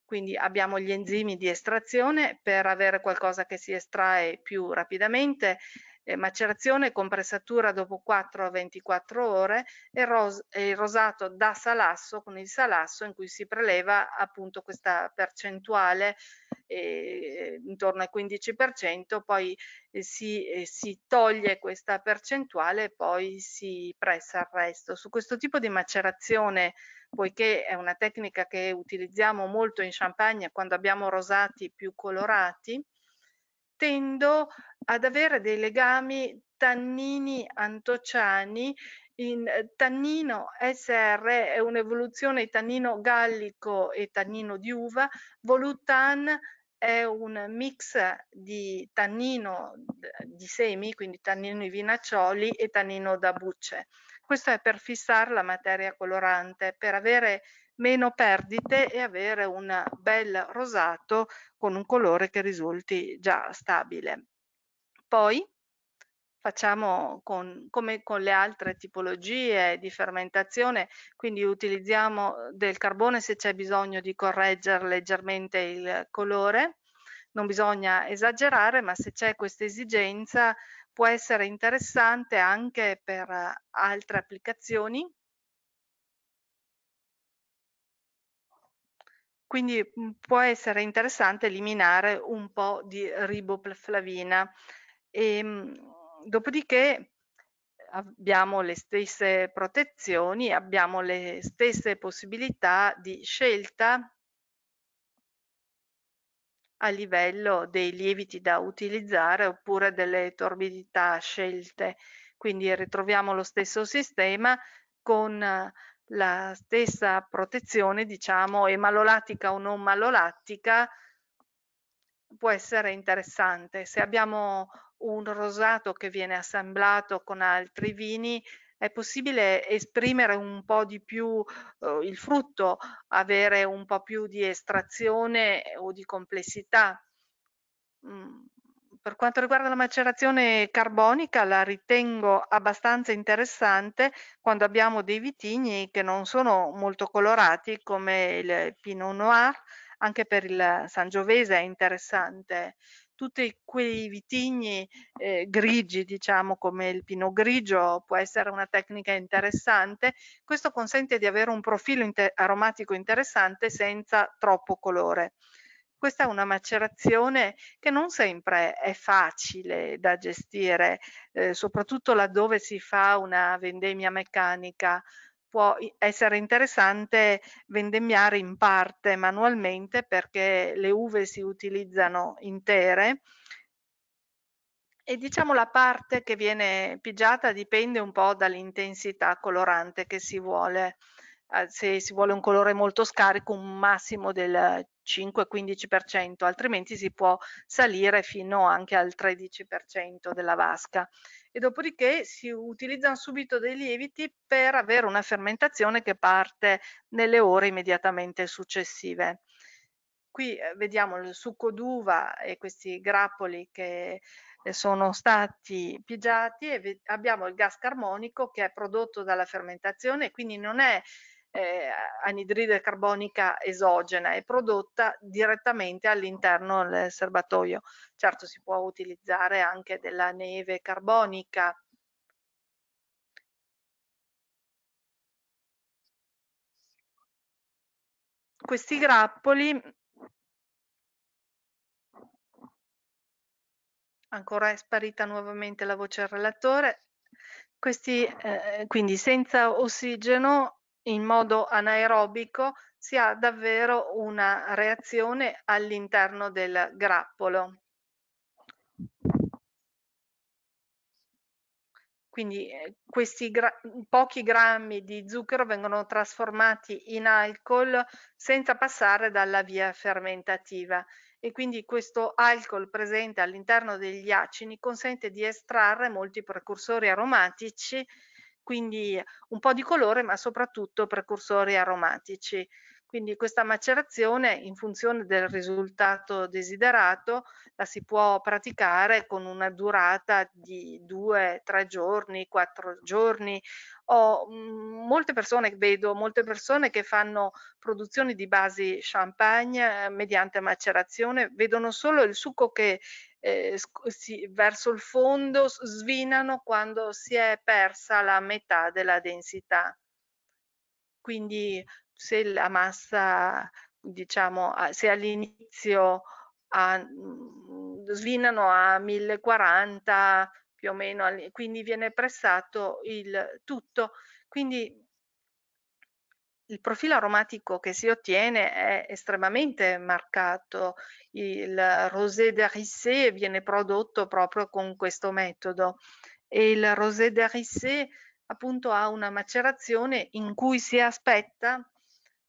Speaker 4: quindi abbiamo gli enzimi di estrazione per avere qualcosa che si estrae più rapidamente eh, macerazione con pressatura dopo 4 a 24 ore e, ros e rosato da salasso con il salasso in cui si preleva appunto questa percentuale eh, intorno al 15%, poi eh, si, eh, si, toglie questa percentuale e poi si pressa il resto. Su questo tipo di macerazione, poiché è una tecnica che utilizziamo molto in champagne quando abbiamo rosati più colorati, tendo ad avere dei legami tannini-antociani in eh, tannino SR è un'evoluzione tannino gallico e tannino di uva, volutan è un mix di tannino di semi, quindi tannino di vinaccioli e tannino da bucce. Questo è per fissare la materia colorante, per avere meno perdite e avere un bel rosato con un colore che risulti già stabile. Poi facciamo con, come con le altre tipologie di fermentazione, quindi utilizziamo del carbone se c'è bisogno di correggere leggermente il colore, non bisogna esagerare, ma se c'è questa esigenza può essere interessante anche per altre applicazioni Quindi mhmm, può essere interessante eliminare un po' di riboflavina. E, ehm, dopodiché abbiamo le stesse protezioni, abbiamo le stesse possibilità di scelta a livello dei lieviti da utilizzare oppure delle torbidità scelte. Quindi ritroviamo lo stesso sistema con la stessa protezione, diciamo, e malolattica o non malolattica, può essere interessante. Se abbiamo un rosato che viene assemblato con altri vini, è possibile esprimere un po' di più eh, il frutto, avere un po' più di estrazione o di complessità. Mm per quanto riguarda la macerazione carbonica la ritengo abbastanza interessante quando abbiamo dei vitigni che non sono molto colorati come il Pinot Noir, anche per il Sangiovese è interessante. Tutti quei vitigni eh, grigi, diciamo come il Pinot Grigio, può essere una tecnica interessante. Questo consente di avere un profilo inter aromatico interessante senza troppo colore. Questa è una macerazione che non sempre è facile da gestire, eh, soprattutto laddove si fa una vendemmia meccanica. Può essere interessante vendemmiare in parte manualmente perché le uve si utilizzano intere e diciamo la parte che viene pigiata dipende un po' dall'intensità colorante che si vuole se si vuole un colore molto scarico un massimo del 5-15%, altrimenti si può salire fino anche al 13% della vasca. E dopodiché si utilizzano subito dei lieviti per avere una fermentazione che parte nelle ore immediatamente successive. Qui eh, vediamo il succo d'uva e questi grappoli che eh, sono stati pigiati e abbiamo il gas carbonico che è prodotto dalla fermentazione, quindi non è eh, anidride carbonica esogena è prodotta direttamente all'interno del serbatoio. Certo si può utilizzare anche della neve carbonica. Questi grappoli ancora è sparita nuovamente la voce del relatore. Questi, eh, quindi senza ossigeno in modo anaerobico si ha davvero una reazione all'interno del grappolo. Quindi eh, questi gra pochi grammi di zucchero vengono trasformati in alcol senza passare dalla via fermentativa e quindi questo alcol presente all'interno degli acini consente di estrarre molti precursori aromatici quindi un po' di colore ma soprattutto precursori aromatici. Quindi questa macerazione in funzione del risultato desiderato la si può praticare con una durata di due, tre giorni, quattro giorni. Ho mm, molte persone che vedo, molte persone che fanno produzioni di basi champagne eh, mediante macerazione, vedono solo il succo che eh, si, verso il fondo svinano quando si è persa la metà della densità. Quindi se la massa, diciamo, se all'inizio mm, mm, svinano a 1040 più o meno, quindi viene pressato il tutto. Quindi il profilo aromatico che si ottiene è estremamente marcato. Il rosé d'Arissé viene prodotto proprio con questo metodo e il rosé d'Arissé appunto ha una macerazione in cui si aspetta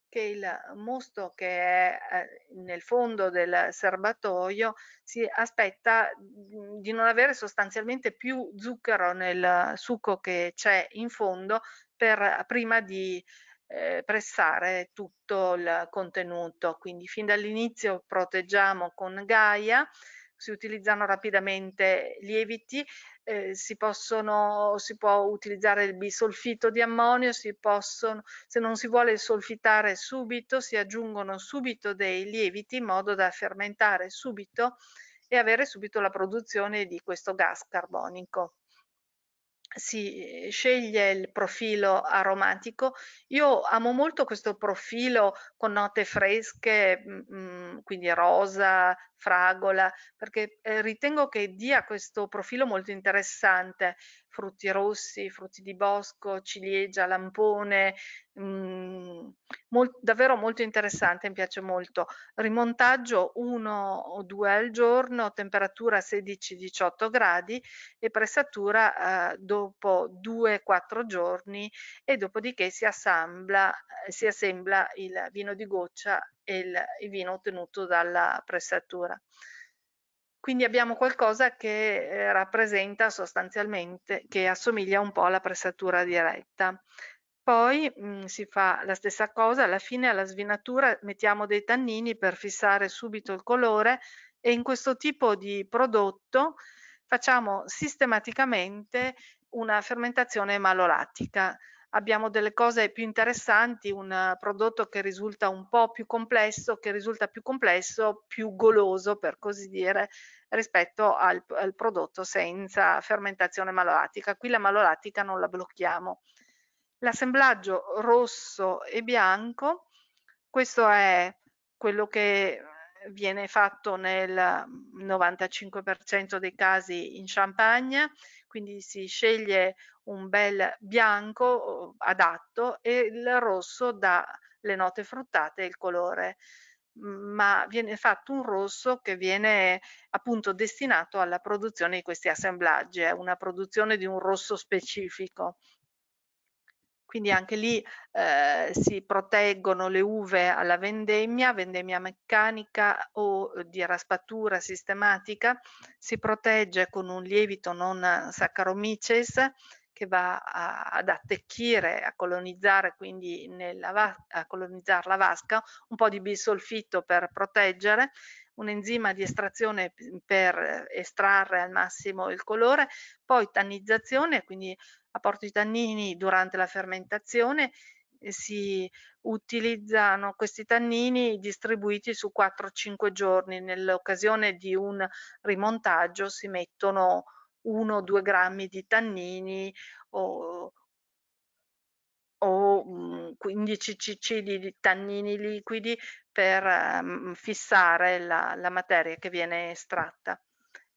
Speaker 4: che il mosto che è eh, nel fondo del serbatoio si aspetta di non avere sostanzialmente più zucchero nel succo che c'è in fondo per, prima di eh, pressare tutto il contenuto. Quindi fin dall'inizio proteggiamo con Gaia, si utilizzano rapidamente lieviti, eh, si, possono, si può utilizzare il bisolfito di ammonio, possono, se non si vuole solfitare subito si aggiungono subito dei lieviti in modo da fermentare subito e avere subito la produzione di questo gas carbonico si eh, sceglie il profilo aromatico. Io amo molto questo profilo con note fresche, mm, mm, quindi rosa, fragola, perché eh, ritengo che dia questo profilo molto interessante. Frutti rossi, frutti di bosco, ciliegia, lampone, mh, mm, davvero molto interessante, mi piace molto. Rimontaggio uno o due al giorno, temperatura 16-18 gradi e pressatura eh, 12 dopo 2-4 giorni e dopodiché si, assembla, eh, si assembla il vino di goccia e il, il vino ottenuto dalla pressatura. Quindi abbiamo qualcosa che eh, rappresenta sostanzialmente, che assomiglia un po' alla pressatura diretta. Poi mh, mm, si fa la stessa cosa, alla fine alla svinatura mettiamo dei tannini per fissare subito il colore e in questo tipo di prodotto facciamo sistematicamente una fermentazione malolattica. Abbiamo delle cose più interessanti, un prodotto che risulta un po' più complesso, che risulta più complesso, più goloso per così dire, rispetto al, al prodotto senza fermentazione malolattica. Qui la malolattica non la blocchiamo. L'assemblaggio rosso e bianco, questo è quello che viene fatto nel 95% dei casi in Champagne, quindi si sceglie un bel bianco adatto e il rosso dà le note fruttate e il colore ma viene fatto un rosso che viene appunto destinato alla produzione di questi assemblaggi, è una produzione di un rosso specifico. Quindi anche lì eh, si proteggono le uve alla vendemmia, vendemmia meccanica o eh, di raspatura sistematica, si protegge con un lievito non Saccharomyces che va a, ad attecchire, a colonizzare, quindi a colonizzare la vasca, un po' di bisolfito per proteggere, un enzima di estrazione per estrarre al massimo il colore, poi tannizzazione, quindi apporti tannini durante la fermentazione si utilizzano questi tannini distribuiti su 4-5 giorni. Nell'occasione di un rimontaggio si mettono 1-2 grammi di tannini o, o 15 mm, cc di tannini liquidi per mm, fissare la, la materia che viene estratta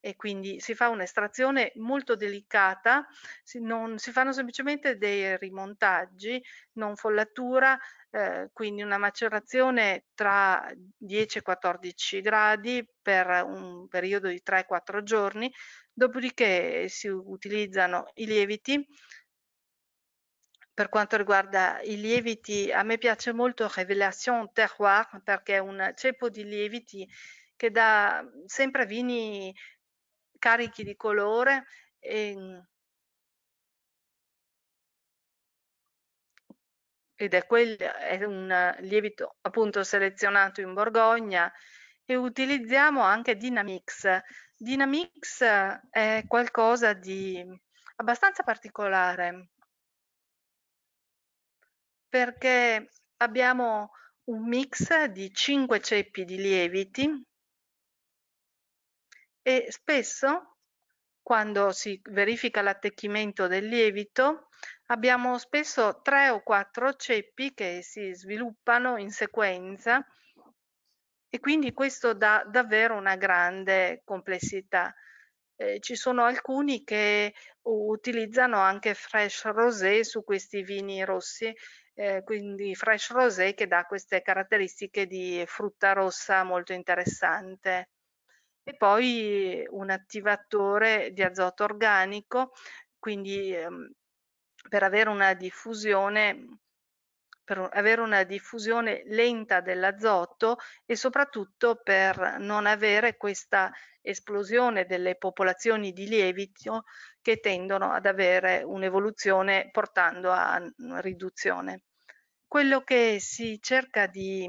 Speaker 4: e quindi si fa un'estrazione molto delicata, si, non, si, fanno semplicemente dei rimontaggi, non follatura, eh, quindi una macerazione tra 10 e 14 gradi per un periodo di 3-4 giorni, dopodiché si utilizzano i lieviti. Per quanto riguarda i lieviti, a me piace molto Révélation Terroir perché è un ceppo di lieviti che dà sempre vini carichi di colore e, mhmm ed è, quel, è un lievito appunto selezionato in Borgogna e utilizziamo anche Dynamix. Dynamix è qualcosa di abbastanza particolare perché abbiamo un mix di 5 ceppi di lieviti e spesso quando si verifica l'attecchimento del lievito abbiamo spesso tre o quattro ceppi che si sviluppano in sequenza e quindi questo dà davvero una grande complessità. Eh, ci sono alcuni che utilizzano anche fresh rosé su questi vini rossi, eh, quindi fresh rosé che dà queste caratteristiche di frutta rossa molto interessante e poi un attivatore di azoto organico, quindi ehm, per avere una diffusione per avere una diffusione lenta dell'azoto e soprattutto per non avere questa esplosione delle popolazioni di lievito che tendono ad avere un'evoluzione portando a riduzione. Quello che si cerca di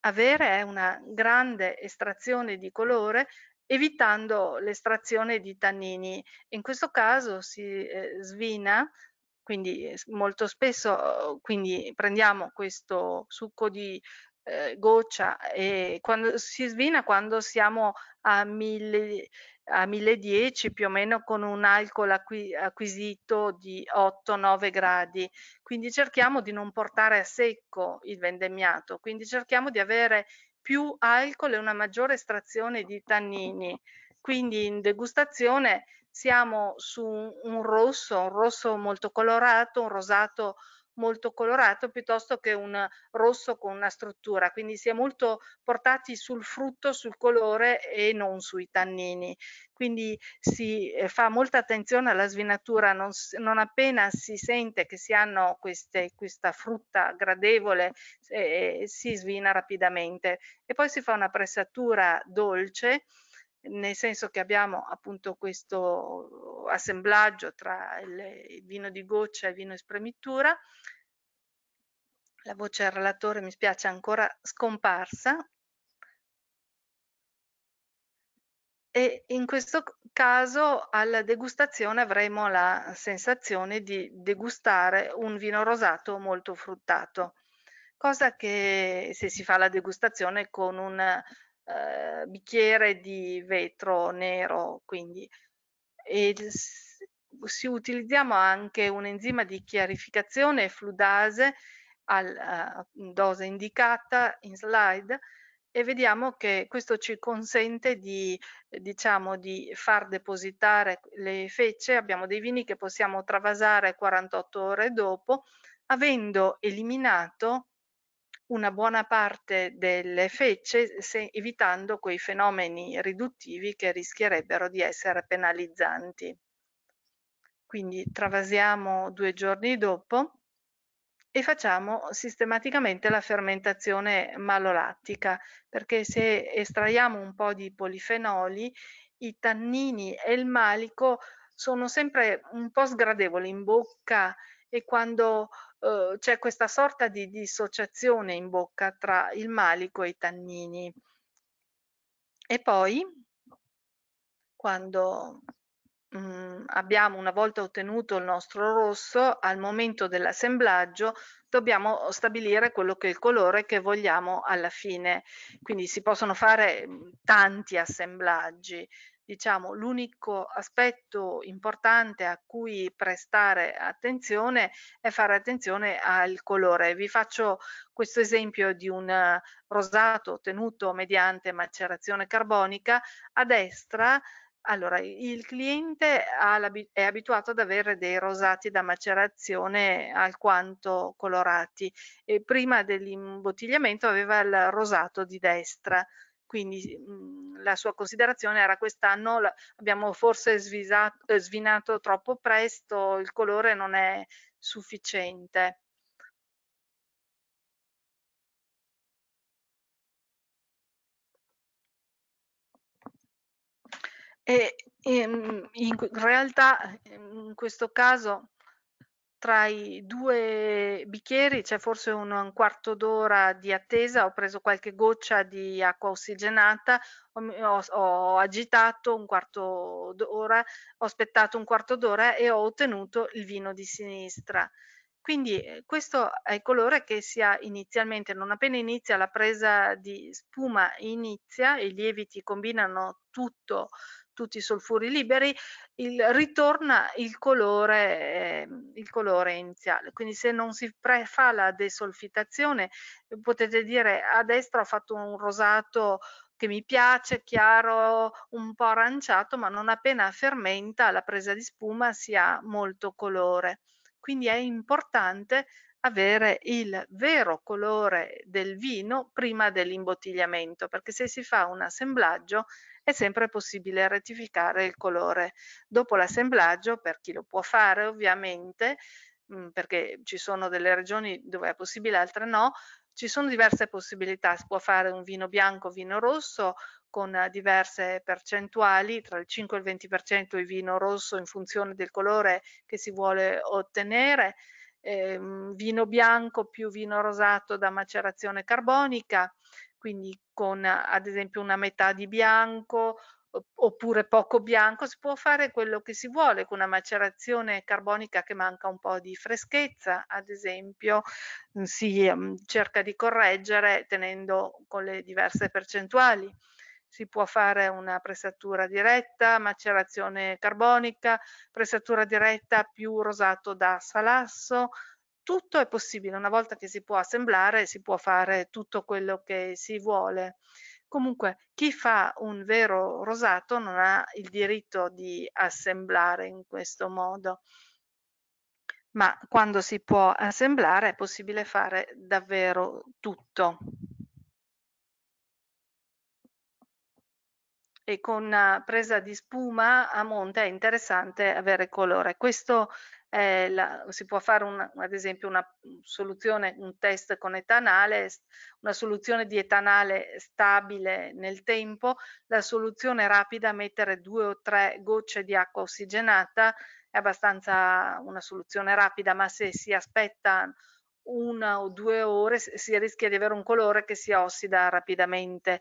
Speaker 4: avere è eh, una grande estrazione di colore evitando l'estrazione di tannini. In questo caso si eh, svina, quindi molto spesso quindi prendiamo questo succo di eh, goccia e quando, si svina quando siamo a, mille, a 1010 più o meno con un alcol acqui, acquisito di 8-9 gradi. Quindi cerchiamo di non portare a secco il vendemmiato, quindi cerchiamo di avere più alcol e una maggiore estrazione di tannini. Quindi in degustazione siamo su un rosso, un rosso molto colorato, un rosato molto colorato piuttosto che un rosso con una struttura, quindi si è molto portati sul frutto, sul colore e non sui tannini. Quindi si eh, fa molta attenzione alla svinatura, non, non appena si sente che si hanno queste, questa frutta gradevole eh, eh, si svina rapidamente e poi si fa una pressatura dolce nel senso che abbiamo appunto questo assemblaggio tra il vino di goccia e il vino in spremitura. La voce del relatore mi spiace è ancora scomparsa. E in questo caso alla degustazione avremo la sensazione di degustare un vino rosato molto fruttato, cosa che se si fa la degustazione con un eh, bicchiere di vetro nero, quindi e si utilizziamo anche un enzima di chiarificazione fludase a eh, dose indicata in slide e vediamo che questo ci consente di, diciamo, di far depositare le fecce abbiamo dei vini che possiamo travasare 48 ore dopo, avendo eliminato una buona parte delle fecce se, evitando quei fenomeni riduttivi che rischierebbero di essere penalizzanti. Quindi travasiamo due giorni dopo e facciamo sistematicamente la fermentazione malolattica perché se estraiamo un po' di polifenoli i tannini e il malico sono sempre un po' sgradevoli in bocca e quando eh, c'è questa sorta di dissociazione in bocca tra il malico e i tannini. E poi, quando mh, mm, abbiamo una volta ottenuto il nostro rosso, al momento dell'assemblaggio dobbiamo stabilire quello che è il colore che vogliamo alla fine. Quindi si possono fare mm, tanti assemblaggi, diciamo, l'unico aspetto importante a cui prestare attenzione è fare attenzione al colore. Vi faccio questo esempio di un rosato ottenuto mediante macerazione carbonica. A destra allora, il cliente è abituato ad avere dei rosati da macerazione alquanto colorati e prima dell'imbottigliamento aveva il rosato di destra quindi mh, mhmm, la sua considerazione era quest'anno abbiamo forse svisato, eh, svinato troppo presto, il colore non è sufficiente. E, ehm, in realtà ehm, in questo caso tra i due bicchieri c'è forse un, un quarto d'ora di attesa, ho preso qualche goccia di acqua ossigenata, ho, ho agitato un quarto d'ora, ho aspettato un quarto d'ora e ho ottenuto il vino di sinistra. Quindi eh, questo è il colore che si ha inizialmente, non appena inizia la presa di spuma inizia, i lieviti combinano tutto tutti i solfuri liberi, il, ritorna il colore, eh, il colore, iniziale. Quindi se non si fa la desolfitazione, eh, potete dire a destra ho fatto un rosato che mi piace, chiaro, un po' aranciato, ma non appena fermenta la presa di spuma si ha molto colore. Quindi è importante avere il vero colore del vino prima dell'imbottigliamento, perché se si fa un assemblaggio è sempre possibile rettificare il colore. Dopo l'assemblaggio, per chi lo può fare ovviamente, mm, perché ci sono delle regioni dove è possibile, altre no, ci sono diverse possibilità, si può fare un vino bianco, vino rosso con diverse percentuali, tra il 5 e il 20% il vino rosso in funzione del colore che si vuole ottenere, eh, vino bianco più vino rosato da macerazione carbonica, quindi con ad esempio una metà di bianco oppure poco bianco, si può fare quello che si vuole con una macerazione carbonica che manca un po' di freschezza, ad esempio mm, si mm, cerca di correggere tenendo con le diverse percentuali. Si può fare una pressatura diretta, macerazione carbonica, pressatura diretta più rosato da salasso, tutto è possibile, una volta che si può assemblare si può fare tutto quello che si vuole. Comunque chi fa un vero rosato non ha il diritto di assemblare in questo modo, ma quando si può assemblare è possibile fare davvero tutto. e con eh, presa di spuma a monte è interessante avere colore. Questo eh, la, si può fare un, ad esempio una soluzione, un test con etanale, una soluzione di etanale stabile nel tempo, la soluzione rapida, mettere due o tre gocce di acqua ossigenata è abbastanza una soluzione rapida, ma se si aspetta una o due ore si rischia di avere un colore che si ossida rapidamente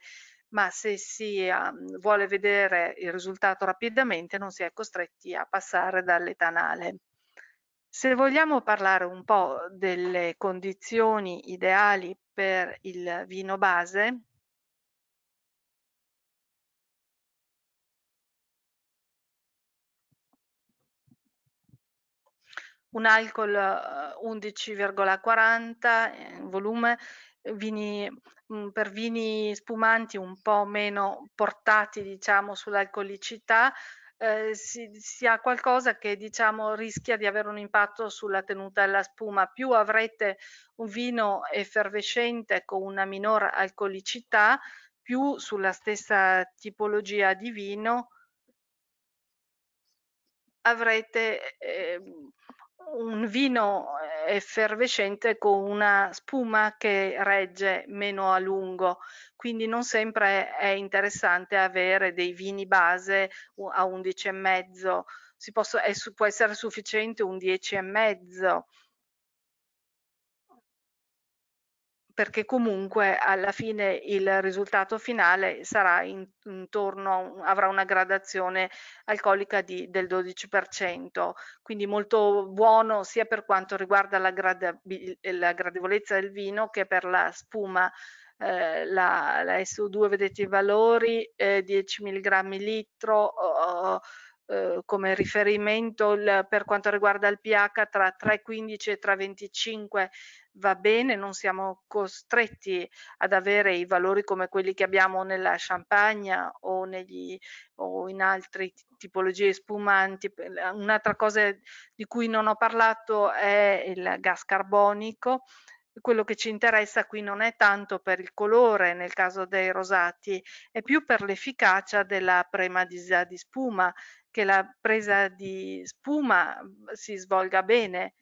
Speaker 4: ma se si ah, vuole vedere il risultato rapidamente non si è costretti a passare dall'etanale. Se vogliamo parlare un po' delle condizioni ideali per il vino base, un alcol 11,40 eh, eh, in volume, eh, vini, mm, per vini spumanti un po' meno portati diciamo sull'alcolicità eh, si, ha qualcosa che diciamo rischia di avere un impatto sulla tenuta della spuma. Più avrete un vino effervescente con una minor alcolicità, più sulla stessa tipologia di vino avrete eh, un vino eh, effervescente con una spuma che regge meno a lungo, quindi non sempre è interessante avere dei vini base a 11,5, si posso, è, può essere sufficiente un 10,5 perché comunque alla fine il risultato finale sarà in, intorno, avrà una gradazione alcolica di, del 12%, quindi molto buono sia per quanto riguarda la, grad, la gradevolezza del vino che per la spuma. Eh, la, la SU2 vedete i valori, eh, 10 mg litro. Oh, Uh, come riferimento il, per quanto riguarda il pH tra 3,15 e 3,25 va bene, non siamo costretti ad avere i valori come quelli che abbiamo nella champagne o, negli, o in altre tipologie spumanti. Un'altra cosa di cui non ho parlato è il gas carbonico quello che ci interessa qui non è tanto per il colore nel caso dei rosati, è più per l'efficacia della prema di spuma, che la presa di spuma mm, si svolga bene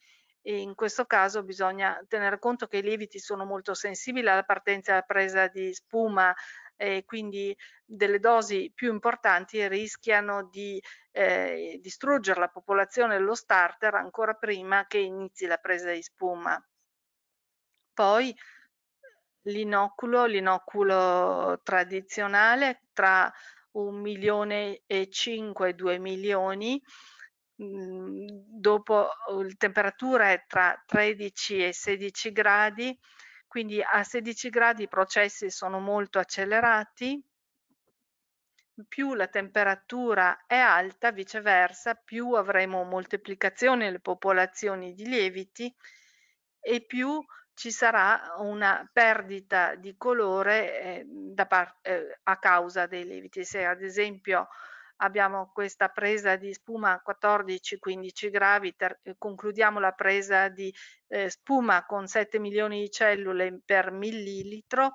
Speaker 4: e in questo caso bisogna tenere conto che i lieviti sono molto sensibili alla partenza e alla presa di spuma e quindi delle dosi più importanti rischiano di eh, distruggere la popolazione dello starter ancora prima che inizi la presa di spuma. Poi l'inoculo, l'inoculo tradizionale tra 1 milione e 5 2 milioni Mhmm, dopo uhm, la temperatura è tra 13 e 16 gradi, quindi a 16 gradi i processi sono molto accelerati, più la temperatura è alta, viceversa, più avremo moltiplicazione delle popolazioni di lieviti e più ci sarà una perdita di colore eh, da eh, a causa dei lieviti. Se ad esempio abbiamo questa presa di spuma 14-15 gravi, ter, eh, concludiamo la presa di eh, spuma con 7 milioni di cellule per millilitro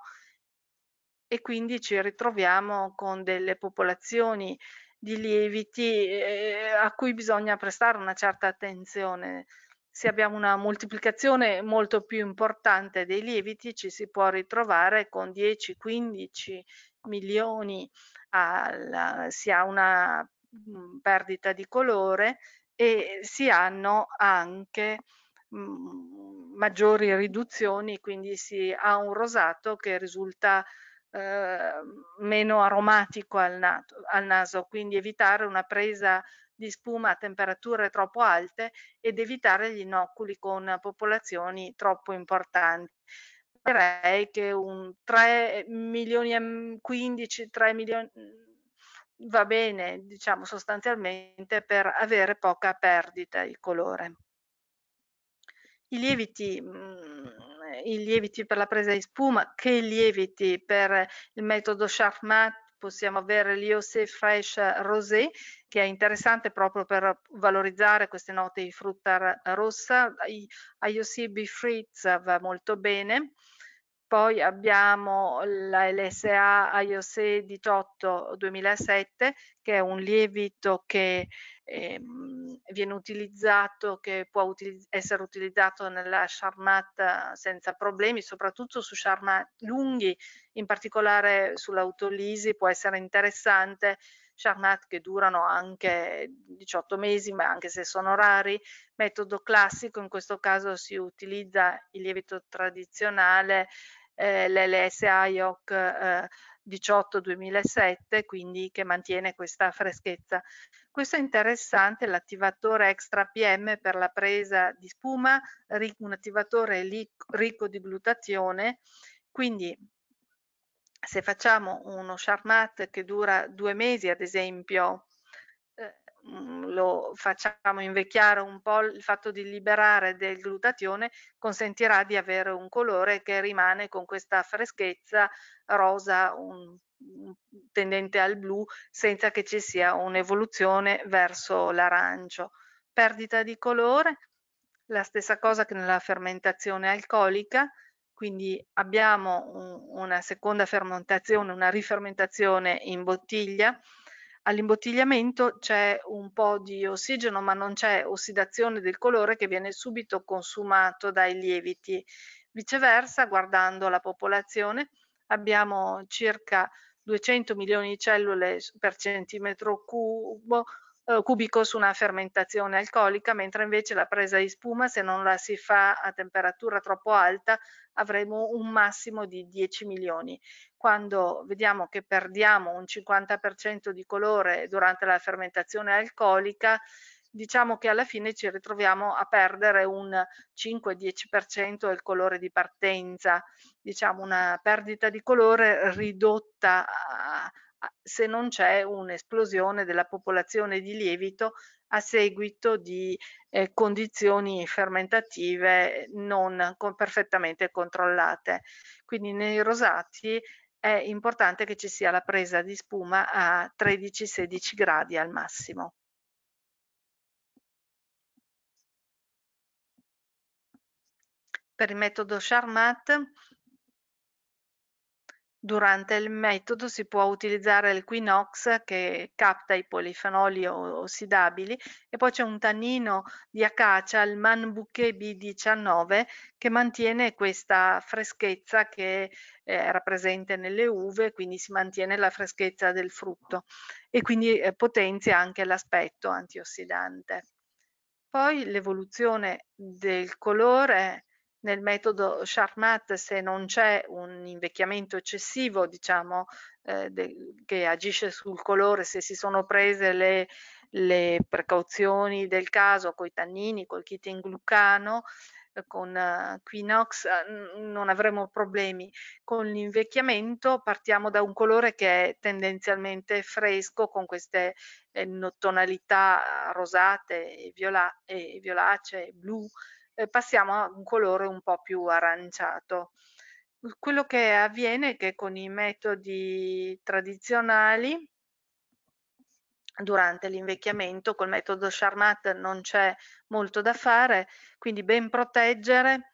Speaker 4: e quindi ci ritroviamo con delle popolazioni di lieviti eh, a cui bisogna prestare una certa attenzione. Se abbiamo una moltiplicazione molto più importante dei lieviti ci si può ritrovare con 10, 15 milioni al, si ha una mhmm, perdita di colore e si hanno anche mhmm, maggiori riduzioni, quindi si ha un rosato che risulta eh, meno aromatico al, nato, al naso, quindi evitare una presa di spuma a temperature troppo alte ed evitare gli inoculi con popolazioni troppo importanti direi che un 3 milioni e 15, 3 milioni mm, va bene, diciamo sostanzialmente per avere poca perdita di colore. I lieviti, mm, i lieviti per la presa di spuma, che lieviti per il metodo Sharp Matte possiamo avere l'IOC Fresh Rosé che è interessante proprio per valorizzare queste note di frutta rossa, IOC Be Fritz va molto bene, poi abbiamo la LSA IOSE 18 2007 che è un lievito che eh, viene utilizzato, che può utilizz essere utilizzato nella charmat senza problemi, soprattutto su charmat lunghi, in particolare sull'autolisi può essere interessante charmat che durano anche 18 mesi, ma anche se sono rari. Metodo classico, in questo caso si utilizza il lievito tradizionale eh, l'LSA IOC eh, 18-2007, quindi che mantiene questa freschezza. Questo è interessante, l'attivatore extra PM per la presa di spuma, un attivatore ricco di glutazione, quindi se facciamo uno charmat che dura due mesi, ad esempio, Mm, lo facciamo invecchiare un po', il fatto di liberare del glutatione consentirà di avere un colore che rimane con questa freschezza rosa un, tendente al blu senza che ci sia un'evoluzione verso l'arancio. Perdita di colore, la stessa cosa che nella fermentazione alcolica, quindi abbiamo un, una seconda fermentazione, una rifermentazione in bottiglia, All'imbottigliamento c'è un po' di ossigeno, ma non c'è ossidazione del colore che viene subito consumato dai lieviti. Viceversa, guardando la popolazione, abbiamo circa 200 milioni di cellule per centimetro cubo eh, cubico su una fermentazione alcolica, mentre invece la presa di spuma, se non la si fa a temperatura troppo alta, avremo un massimo di 10 milioni. Quando vediamo che perdiamo un 50% di colore durante la fermentazione alcolica, diciamo che alla fine ci ritroviamo a perdere un 5-10% del colore di partenza, diciamo una perdita di colore ridotta a, se non c'è un'esplosione della popolazione di lievito a seguito di eh, condizioni fermentative non con, perfettamente controllate. Quindi nei rosati è importante che ci sia la presa di spuma a 13-16 gradi al massimo. Per il metodo Charmat Durante il metodo si può utilizzare il Quinox che capta i polifenoli ossidabili e poi c'è un tannino di acacia, il Manbuche B19, che mantiene questa freschezza che eh, era presente nelle uve, quindi si mantiene la freschezza del frutto e quindi eh, potenzia anche l'aspetto antiossidante. Poi l'evoluzione del colore nel metodo Charmat se non c'è un invecchiamento eccessivo, diciamo, eh, de, che agisce sul colore, se si sono prese le, le precauzioni del caso con i tannini, col kit glucano, eh, con uh, Quinox uh, non avremo problemi con l'invecchiamento partiamo da un colore che è tendenzialmente fresco con queste eh, tonalità rosate e, viola e violacee blu eh, passiamo a un colore un po' più aranciato. Quello che avviene è che con i metodi tradizionali durante l'invecchiamento col metodo Charmat non c'è molto da fare, quindi ben proteggere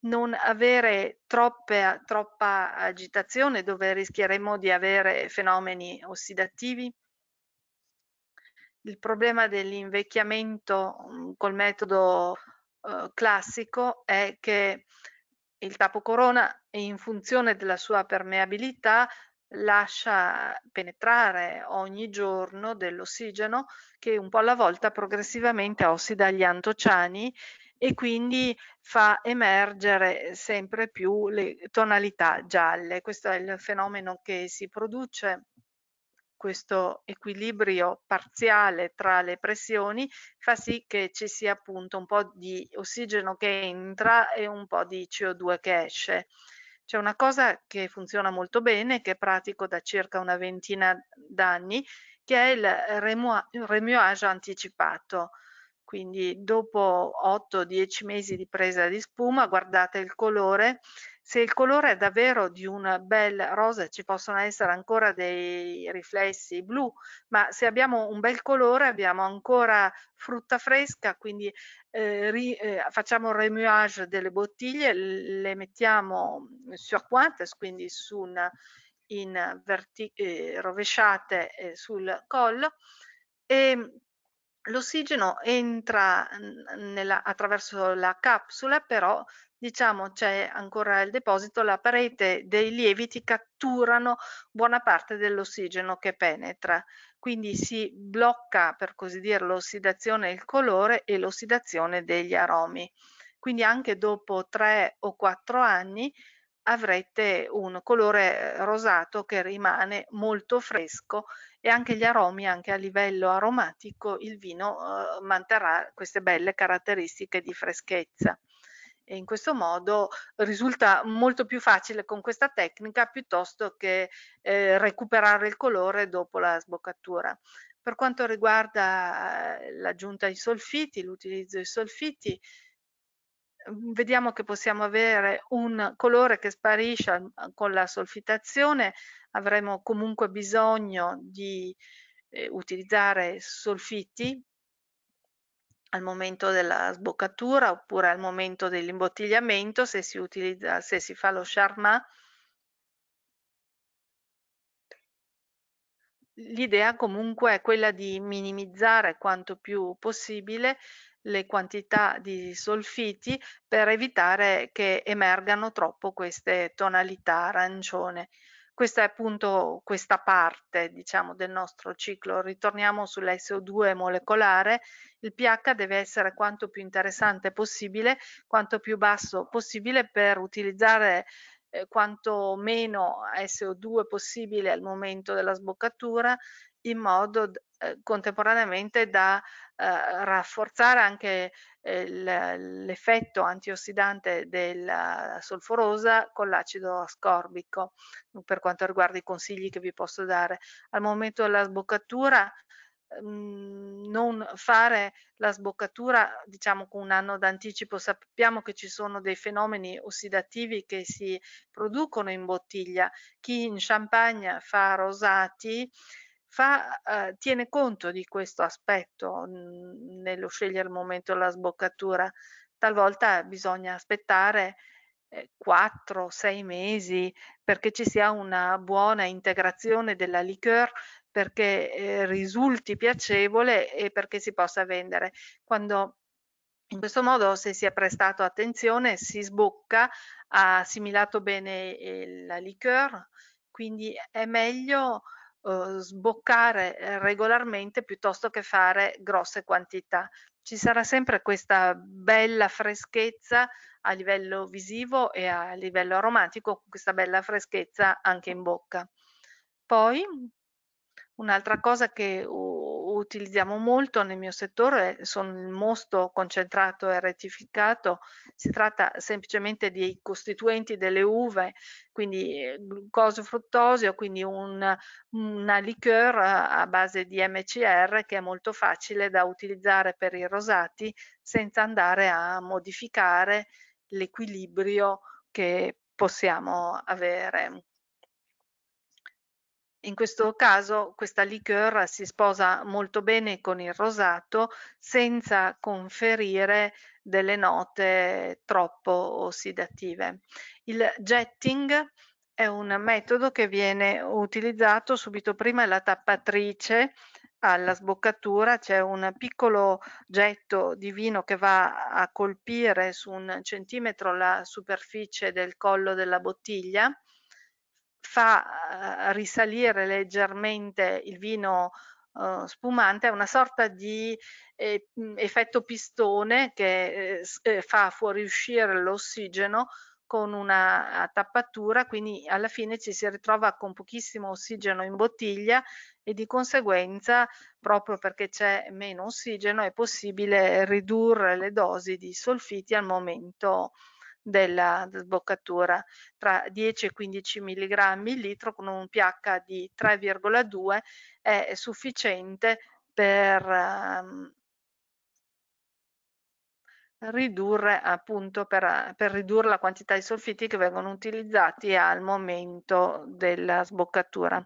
Speaker 4: non avere troppe, troppa agitazione dove rischieremo di avere fenomeni ossidativi. Il problema dell'invecchiamento mm, col metodo Uhm, classico è che il tappo corona in funzione della sua permeabilità lascia penetrare ogni giorno dell'ossigeno che un po' alla volta progressivamente ossida gli antociani e quindi fa emergere sempre più le tonalità gialle. Questo è il fenomeno che si produce questo equilibrio parziale tra le pressioni fa sì che ci sia appunto un po' di ossigeno che entra e un po' di CO2 che esce. C'è una cosa che funziona molto bene, che pratico da circa una ventina d'anni, che è il remuage anticipato quindi dopo 8-10 mesi di presa di spuma guardate il colore se il colore è davvero di un bel rosa ci possono essere ancora dei riflessi blu ma se abbiamo un bel colore abbiamo ancora frutta fresca quindi eh, ri, eh, facciamo un remuage delle bottiglie le mettiamo sur pointes quindi su una, in verti, eh, rovesciate eh, sul collo e ehm, l'ossigeno entra nella, attraverso la capsula, però diciamo c'è ancora il deposito, la parete dei lieviti catturano buona parte dell'ossigeno che penetra, quindi si blocca per così dire l'ossidazione del colore e l'ossidazione degli aromi. Quindi anche dopo tre o quattro anni avrete un colore eh, rosato che rimane molto fresco e anche gli aromi, anche a livello aromatico, il vino eh, manterrà queste belle caratteristiche di freschezza. E in questo modo risulta molto più facile con questa tecnica piuttosto che eh, recuperare il colore dopo la sboccatura. Per quanto riguarda eh, l'aggiunta ai solfiti, l'utilizzo dei solfiti, Mhmm, vediamo che possiamo avere un colore che sparisce mhmm, con la solfitazione, avremo comunque bisogno di eh, utilizzare solfitti al momento della sboccatura oppure al momento dell'imbottigliamento se si utilizza se si fa lo charmat l'idea comunque è quella di minimizzare quanto più possibile le quantità di solfiti per evitare che emergano troppo queste tonalità arancione. Questa è appunto questa parte diciamo, del nostro ciclo. Ritorniamo sull'SO2 molecolare. Il pH deve essere quanto più interessante possibile, quanto più basso possibile per utilizzare eh, quanto meno SO2 possibile al momento della sboccatura in modo eh, contemporaneamente da eh, rafforzare anche eh, l'effetto antiossidante della solforosa con l'acido ascorbico per quanto riguarda i consigli che vi posso dare. Al momento della sboccatura mm, non fare la sboccatura diciamo con un anno d'anticipo sappiamo che ci sono dei fenomeni ossidativi che si producono in bottiglia chi in champagne fa rosati fa, eh, tiene conto di questo aspetto mh, mm, nello scegliere il momento della sboccatura. Talvolta bisogna aspettare 4-6 eh, mesi perché ci sia una buona integrazione della liqueur perché eh, risulti piacevole e perché si possa vendere. Quando in questo modo, se si è prestato attenzione, si sbocca, ha assimilato bene eh, la liqueur, quindi è meglio Uhm, sboccare eh, regolarmente piuttosto che fare grosse quantità. Ci sarà sempre questa bella freschezza a livello visivo e a livello aromatico, questa bella freschezza anche in bocca. Poi un'altra cosa che utilizziamo molto nel mio settore sono il mosto concentrato e rettificato, si tratta semplicemente dei costituenti delle uve, quindi glucosio fruttosio, quindi un, una liqueur a base di MCR che è molto facile da utilizzare per i rosati senza andare a modificare l'equilibrio che possiamo avere. In questo caso questa liqueur si sposa molto bene con il rosato senza conferire delle note troppo ossidative. Il jetting è un metodo che viene utilizzato subito prima la tappatrice alla sboccatura c'è un piccolo getto di vino che va a colpire su un centimetro la superficie del collo della bottiglia fa eh, risalire leggermente il vino uh, spumante, è una sorta di eh, mm, effetto pistone che eh, eh, fa fuoriuscire l'ossigeno con una tappatura, quindi alla fine ci si ritrova con pochissimo ossigeno in bottiglia e di conseguenza, proprio perché c'è meno ossigeno, è possibile ridurre le dosi di solfiti al momento della sboccatura tra 10 e 15 mg il litro con un pH di 3,2 è sufficiente per um, ridurre appunto per, per, ridurre la quantità di solfiti che vengono utilizzati al momento della sboccatura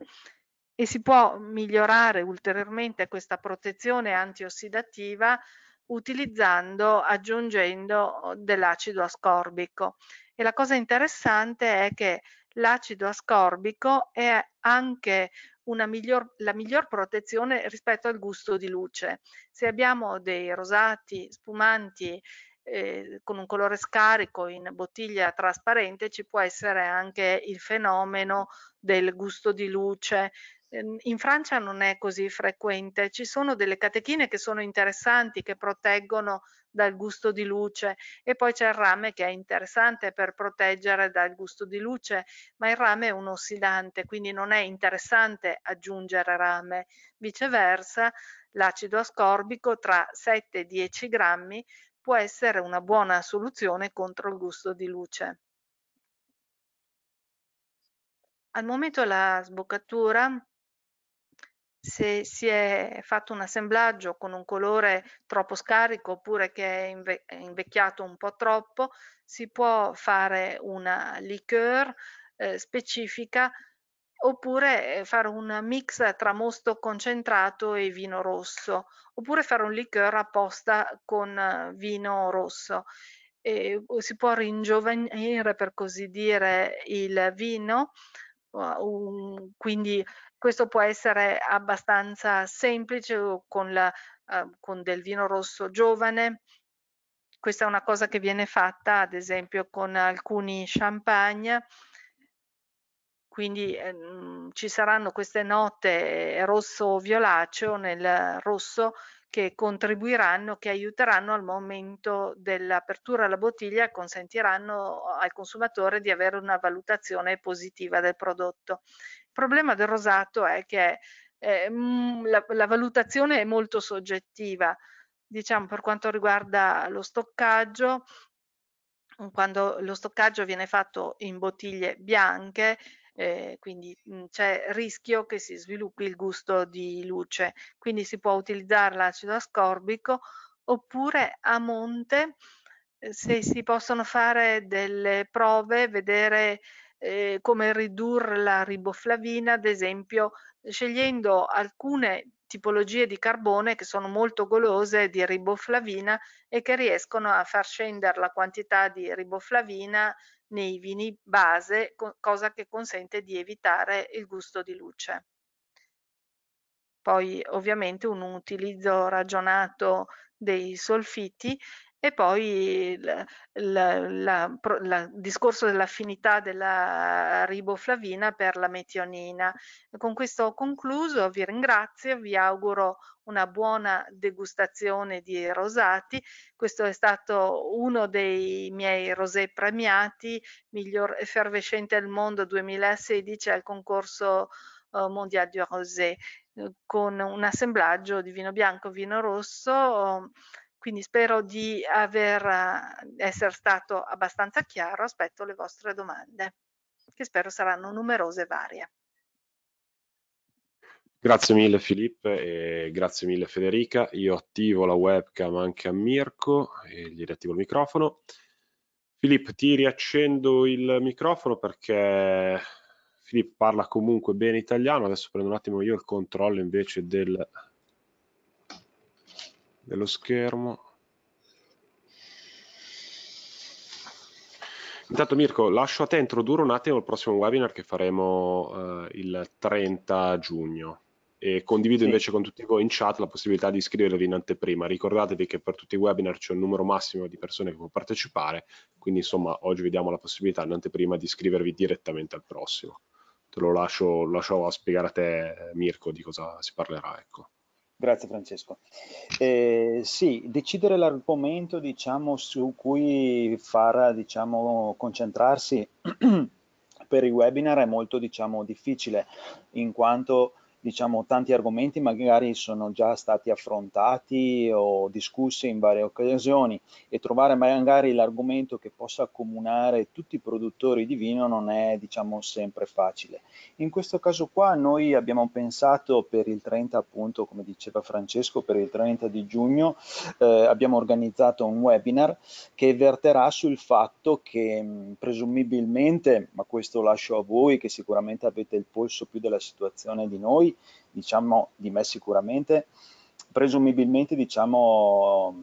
Speaker 4: e si può migliorare ulteriormente questa protezione antiossidativa utilizzando, aggiungendo oh, dell'acido ascorbico. E la cosa interessante è che l'acido ascorbico è anche miglior, la miglior protezione rispetto al gusto di luce. Se abbiamo dei rosati spumanti eh, con un colore scarico in bottiglia trasparente ci può essere anche il fenomeno del gusto di luce Ehm, in Francia non è così frequente, ci sono delle catechine che sono interessanti, che proteggono dal gusto di luce e poi c'è il rame che è interessante per proteggere dal gusto di luce, ma il rame è un ossidante, quindi non è interessante aggiungere rame. Viceversa, l'acido ascorbico tra 7 e 10 grammi può essere una buona soluzione contro il gusto di luce. Al momento la sboccatura se si è fatto un assemblaggio con un colore troppo scarico oppure che è invecchiato un po' troppo, si può fare una liqueur eh, specifica oppure eh, fare un mix tra mosto concentrato e vino rosso, oppure fare un liqueur apposta con eh, vino rosso. E si può ringiovanire, per così dire, il vino, quindi questo può essere abbastanza semplice con, la, eh, con del vino rosso giovane. Questa è una cosa che viene fatta ad esempio con alcuni champagne quindi ehm, ci saranno queste note eh, rosso violaceo nel rosso che contribuiranno, che aiuteranno al momento dell'apertura alla bottiglia, consentiranno al consumatore di avere una valutazione positiva del prodotto problema del rosato è che eh, mm, la, la, valutazione è molto soggettiva, diciamo per quanto riguarda lo stoccaggio, mm, quando lo stoccaggio viene fatto in bottiglie bianche, eh, quindi mm, c'è rischio che si sviluppi il gusto di luce, quindi si può utilizzare l'acido ascorbico oppure a monte eh, se si possono fare delle prove, vedere eh, come ridurre la riboflavina, ad esempio scegliendo alcune tipologie di carbone che sono molto golose di riboflavina e che riescono a far scendere la quantità di riboflavina nei vini base, cosa che consente di evitare il gusto di luce. Poi ovviamente un utilizzo ragionato dei solfiti e poi il, il, la, la, il discorso dell'affinità della riboflavina per la metionina. Con questo ho concluso, vi ringrazio, vi auguro una buona degustazione di rosati. Questo è stato uno dei miei rosé premiati, miglior effervescente al mondo 2016 al concorso eh, mondiale di rosé, eh, con un assemblaggio di vino bianco, e vino rosso, quindi spero di aver, eh, essere stato abbastanza chiaro, aspetto le vostre domande, che spero saranno numerose e varie.
Speaker 1: Grazie mille Filippo e grazie mille Federica. Io attivo la webcam anche a Mirko e gli riattivo il microfono. Filippo, ti riaccendo il microfono perché Filippo parla comunque bene italiano. Adesso prendo un attimo io il controllo invece del dello schermo. Intanto Mirko, lascio a te introdurre un attimo il prossimo webinar che faremo eh, il 30 giugno e condivido sì. invece con tutti voi in chat la possibilità di iscrivervi in anteprima. Ricordatevi che per tutti i webinar c'è un numero massimo di persone che può partecipare, quindi insomma oggi vediamo la possibilità in anteprima di iscrivervi direttamente al prossimo. Te lo lascio, lascio a spiegare a te Mirko di cosa si parlerà. Ecco.
Speaker 2: Grazie Francesco. Eh, sì, decidere l'argomento diciamo, su cui far, diciamo, concentrarsi per i webinar è molto diciamo, difficile, in quanto diciamo, tanti argomenti magari sono già stati affrontati o discussi in varie occasioni e trovare magari l'argomento che possa accomunare tutti i produttori di vino non è diciamo, sempre facile. In questo caso qua noi abbiamo pensato per il 30 appunto, come diceva Francesco, per il 30 di giugno eh, abbiamo organizzato un webinar che verterà sul fatto che mh, mm, presumibilmente, ma questo lascio a voi che sicuramente avete il polso più della situazione di noi, diciamo di me sicuramente, presumibilmente diciamo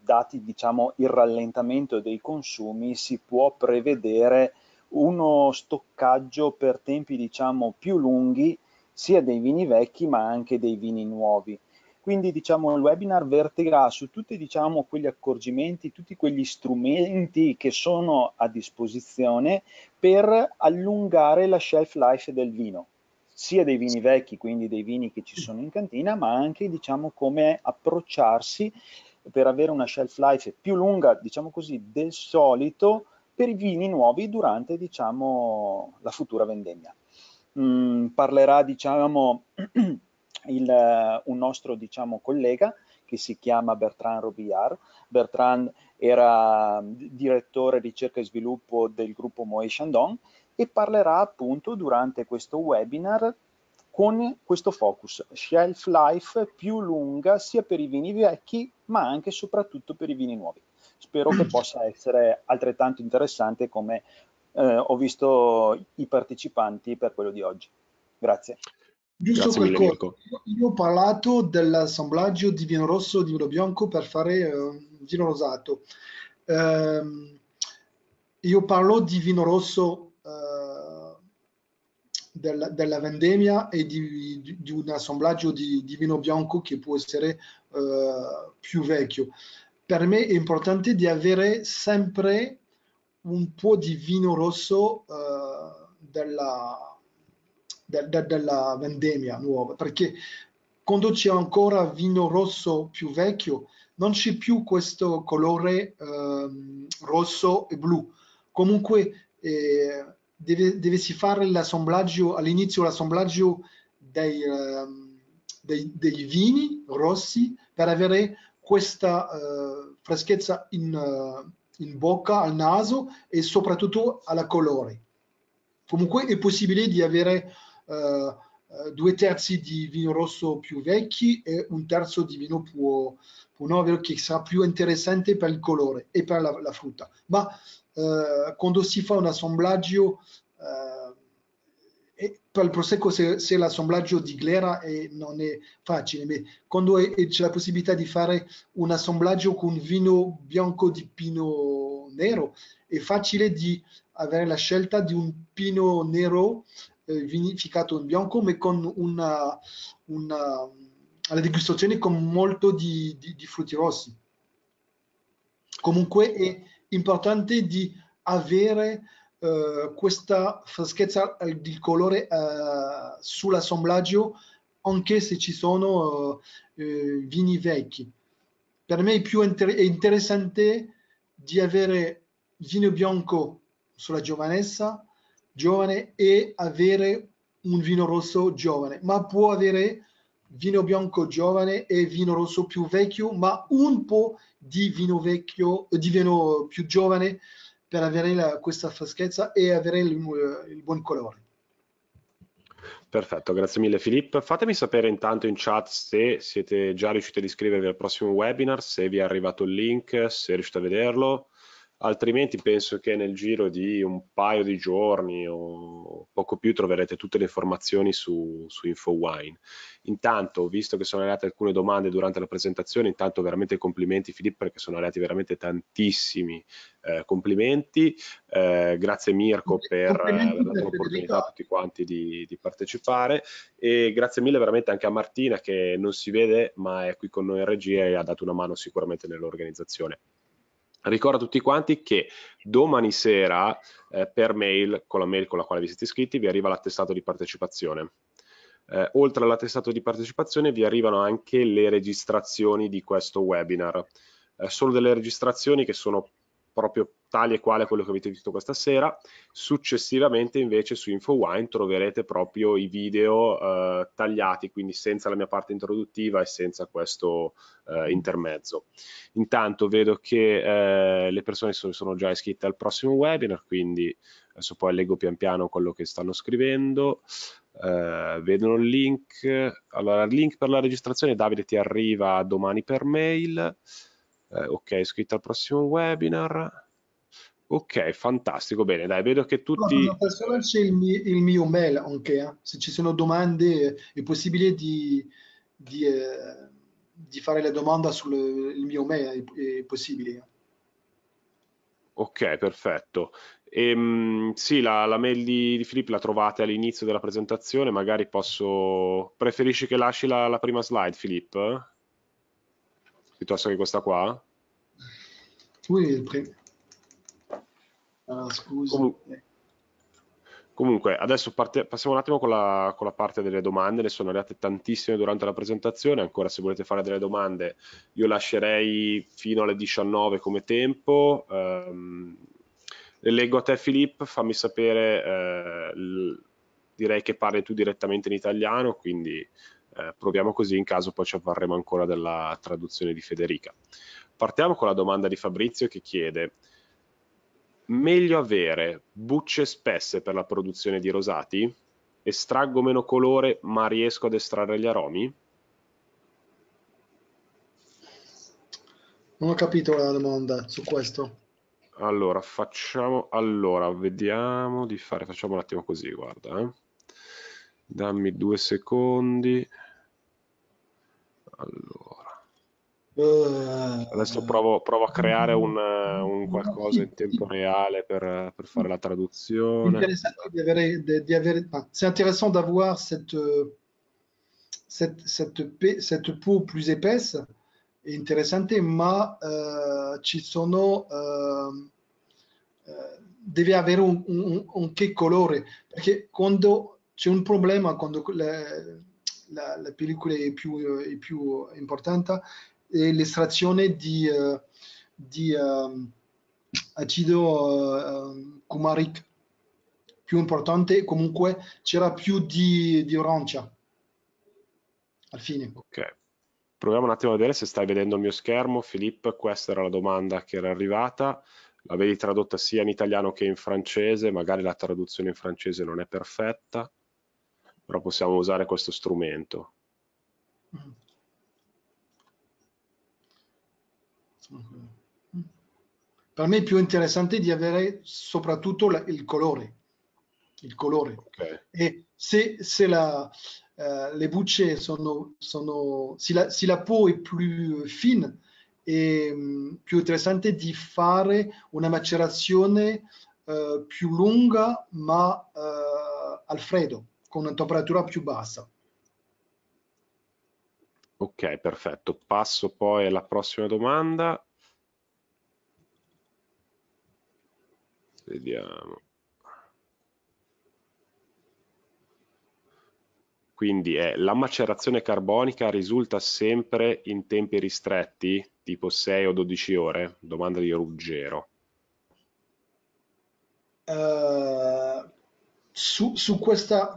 Speaker 2: dati diciamo il rallentamento dei consumi si può prevedere uno stoccaggio per tempi diciamo più lunghi sia dei vini vecchi ma anche dei vini nuovi. Quindi diciamo il webinar verterà su tutti diciamo quegli accorgimenti, tutti quegli strumenti che sono a disposizione per allungare la shelf life del vino sia dei vini vecchi, quindi dei vini che ci sono in cantina, ma anche diciamo come approcciarsi per avere una shelf life più lunga, diciamo così, del solito per i vini nuovi durante diciamo la futura vendemmia. Mm, parlerà diciamo il, un nostro diciamo collega che si chiama Bertrand Robillard. Bertrand era direttore ricerca e sviluppo del gruppo Moet Chandon e parlerà appunto durante questo webinar con questo focus, shelf life più lunga sia per i vini vecchi ma anche e soprattutto per i vini nuovi. Spero che possa essere altrettanto interessante come eh, ho visto i partecipanti per quello di oggi. Grazie. Giusto Grazie mille, Mirko.
Speaker 3: Io ho parlato dell'assemblaggio di vino rosso e di vino bianco per fare eh, vino rosato. Eh, io parlo di vino rosso eh, della, della, vendemmia e di, di, di un assemblaggio di, di, vino bianco che può essere eh, più vecchio. Per me è importante di avere sempre un po' di vino rosso eh, della, de, de, della vendemmia nuova, perché quando c'è ancora vino rosso più vecchio, non c'è più questo colore eh, rosso e blu. Comunque eh, deve, si fare l'assemblaggio, all'inizio l'assemblaggio dei, ehm, dei, dei, vini rossi per avere questa uh, freschezza in, uh, in, bocca, al naso e soprattutto alla colore. Comunque è possibile di avere uh, due terzi di vino rosso più vecchi e un terzo di vino più, più nuovo che sarà più interessante per il colore e per la, la frutta. Ma eh, quando si fa un assemblaggio, eh, per il Prosecco se, se l'assemblaggio di glera è, non è facile, ma quando c'è la possibilità di fare un assemblaggio con vino bianco di pino nero, è facile di avere la scelta di un pino nero eh, vinificato in bianco, ma con una, una alla degustazione con molto di, di, di frutti rossi. Comunque è importante di avere eh, questa freschezza di eh, colore eh, sull'assemblaggio anche se ci sono eh, eh vini vecchi. Per me è più inter interessante di avere vino bianco sulla giovanessa, giovane e avere un vino rosso giovane, ma può avere vino bianco giovane e vino rosso più vecchio, ma un po' di vino vecchio, di vino più giovane per avere la, questa freschezza e avere il, il buon colore.
Speaker 1: Perfetto, grazie mille Filippo. Fatemi sapere intanto in chat se siete già riusciti ad iscrivervi al prossimo webinar, se vi è arrivato il link, se riuscite a vederlo altrimenti penso che nel giro di un paio di giorni o poco più troverete tutte le informazioni su, su InfoWine. Intanto, visto che sono arrivate alcune domande durante la presentazione, intanto veramente complimenti Filippo perché sono arrivati veramente tantissimi eh, complimenti, eh, grazie Mirko per, eh, la tua opportunità a tutti quanti di, di partecipare e grazie mille veramente anche a Martina che non si vede ma è qui con noi in regia e ha dato una mano sicuramente nell'organizzazione. Ricordo a tutti quanti che domani sera eh, per mail, con la mail con la quale vi siete iscritti, vi arriva l'attestato di partecipazione. Eh, oltre all'attestato di partecipazione vi arrivano anche le registrazioni di questo webinar. Eh, sono delle registrazioni che sono proprio tale e quale quello che avete visto questa sera. Successivamente invece su InfoWine troverete proprio i video eh, tagliati, quindi senza la mia parte introduttiva e senza questo eh, intermezzo. Intanto vedo che eh, le persone sono, sono già iscritte al prossimo webinar, quindi adesso poi leggo pian piano quello che stanno scrivendo. Eh, vedono il link, allora il link per la registrazione Davide ti arriva domani per mail. Eh, ok, iscritta al prossimo webinar. Ok, fantastico, bene, dai, vedo che tutti... No,
Speaker 3: persona c'è il, il, mio mail anche, eh? se ci sono domande è possibile di, di, eh, di fare la domanda sul mio mail, è, è possibile.
Speaker 1: Ok, perfetto. Ehm, sì, la, la, mail di, di Filippo la trovate all'inizio della presentazione, magari posso... Preferisci che lasci la, la prima slide, Filippo? piuttosto che questa qua?
Speaker 3: Pure pre... ah, scusa. Com...
Speaker 1: Comunque, adesso passiamo un attimo con la... con la, parte delle domande, ne sono arrivate tantissime durante la presentazione, ancora se volete fare delle domande io lascerei fino alle 19 come tempo, um, le leggo a te Filippo, fammi sapere, eh, direi che parli tu direttamente in italiano, quindi eh, proviamo così, in caso poi ci avvarremo ancora della traduzione di Federica. Partiamo con la domanda di Fabrizio che chiede meglio avere bucce spesse per la produzione di rosati? Estraggo meno colore ma riesco ad estrarre gli aromi?
Speaker 3: Non ho capito la domanda su questo.
Speaker 1: Allora, facciamo, allora, vediamo di fare, facciamo un attimo così, guarda. Eh. Dammi due secondi. Allora.
Speaker 3: Eh,
Speaker 1: Adesso provo, provo, a creare un, eh, un, qualcosa in tempo reale per, pour fare la traduzione.
Speaker 3: C'est interessante d'avoir cette, cette, peau più épaisse È interessante, ma uh, ci sono, uh, deve avere un, un, un, che colore, perché quando c'è un problema, quando le, la, la pellicola è più, è più importante, è l'estrazione di, uh, di uh, ehm, acido uh, eh, cumaric più importante, comunque c'era più di, di orancia al fine.
Speaker 1: Ok, proviamo un attimo a vedere se stai vedendo il mio schermo, Filippo, questa era la domanda che era arrivata l'avevi tradotta sia in italiano che in francese, magari la traduzione in francese non è perfetta però possiamo usare questo strumento.
Speaker 3: Per me è più interessante di avere soprattutto il colore. Il colore. Okay. E se, se la, eh, le bucce sono, sono se, la, se la peau è più fine, è mm, più interessante di fare una macerazione eh, più lunga ma eh, al freddo con una temperatura più bassa.
Speaker 1: Ok, perfetto. Passo poi alla prossima domanda. Vediamo. Quindi eh, la macerazione carbonica risulta sempre in tempi ristretti, tipo 6 o 12 ore? Domanda di Ruggero.
Speaker 3: Uh, su, su, questa,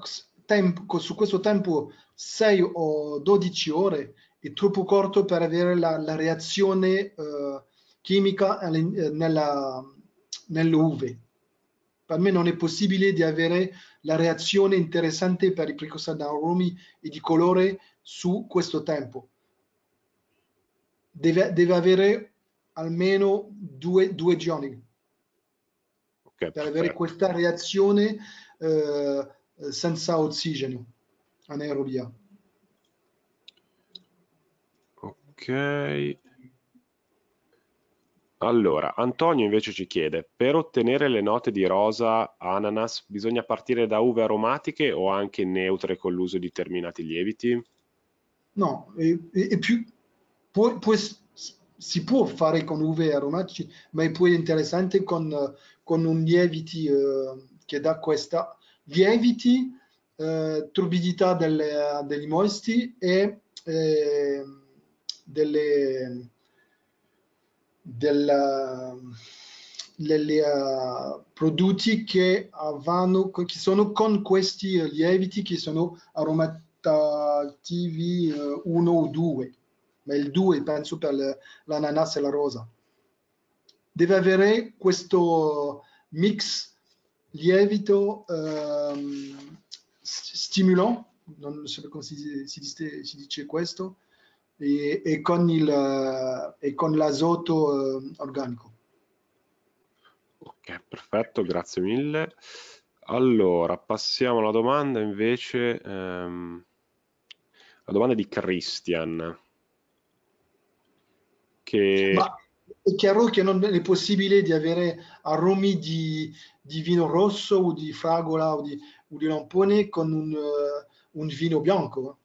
Speaker 3: tempo, su questo tempo 6 o 12 ore è troppo corto per avere la, la reazione uh, chimica eh, nell'UV. Per me non è possibile di avere la reazione interessante per i precursori aromi e di colore su questo tempo. Deve, deve avere almeno due, due giorni okay, per perfetto. avere questa reazione eh, senza ossigeno anaerobia.
Speaker 1: Ok. Allora, Antonio invece ci chiede, per ottenere le note di rosa, ananas, bisogna partire da uve aromatiche o anche neutre con l'uso di determinati lieviti?
Speaker 3: No, e, e più, può, può, si può fare con uve aromatiche, ma è poi interessante con, con un lieviti eh, che dà questa lieviti, eh, turbidità delle, degli moisti e eh, delle, della, degli uh, prodotti che, vanno, che sono con questi lieviti che sono aromatativi 1 eh, uh, o 2, ma il 2 penso per l'ananas e la rosa. Deve avere questo mix lievito ehm, stimolante, non so come si, si, dice, si dice questo, e, con, il, eh, e con l'azoto eh, organico.
Speaker 1: Ok, perfetto, grazie mille. Allora, passiamo alla domanda invece, ehm, la domanda di Christian. Che... Ma
Speaker 3: è chiaro che non è possibile di avere aromi di, di vino rosso o di fragola o di, o di lampone con un, uh, un vino bianco.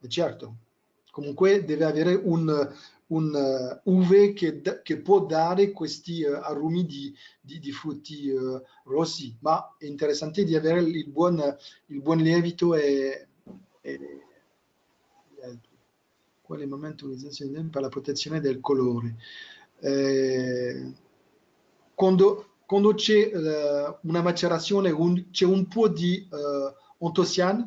Speaker 3: È certo. Comunque deve avere un, un uh, uve che, che, può dare questi uh, eh, arumi di, di, di frutti uh, rossi, ma è interessante di avere il buon, il buon lievito e, e, quale momento utilizzazione per la protezione del colore eh, quando, quando c'è eh, una macerazione, un, c'è un po' di eh, antocian,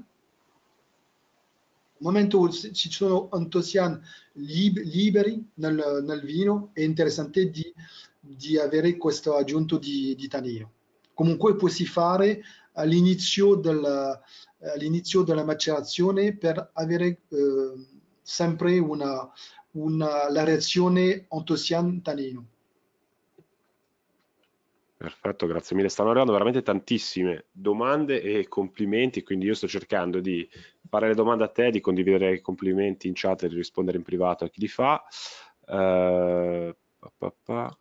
Speaker 3: al momento ci sono antocian lib liberi nel, nel, vino, è interessante di, di avere questo aggiunto di, di tanino. Comunque può si fare all'inizio della, all della, macerazione per avere eh, sempre una, una, eh, la reazione antosian-tanino.
Speaker 1: Perfetto, grazie mille. Stanno arrivando veramente tantissime domande e complimenti, quindi io sto cercando di fare le domande a te, di condividere i complimenti in chat e di rispondere in privato a chi li fa. Uh, pa, pa.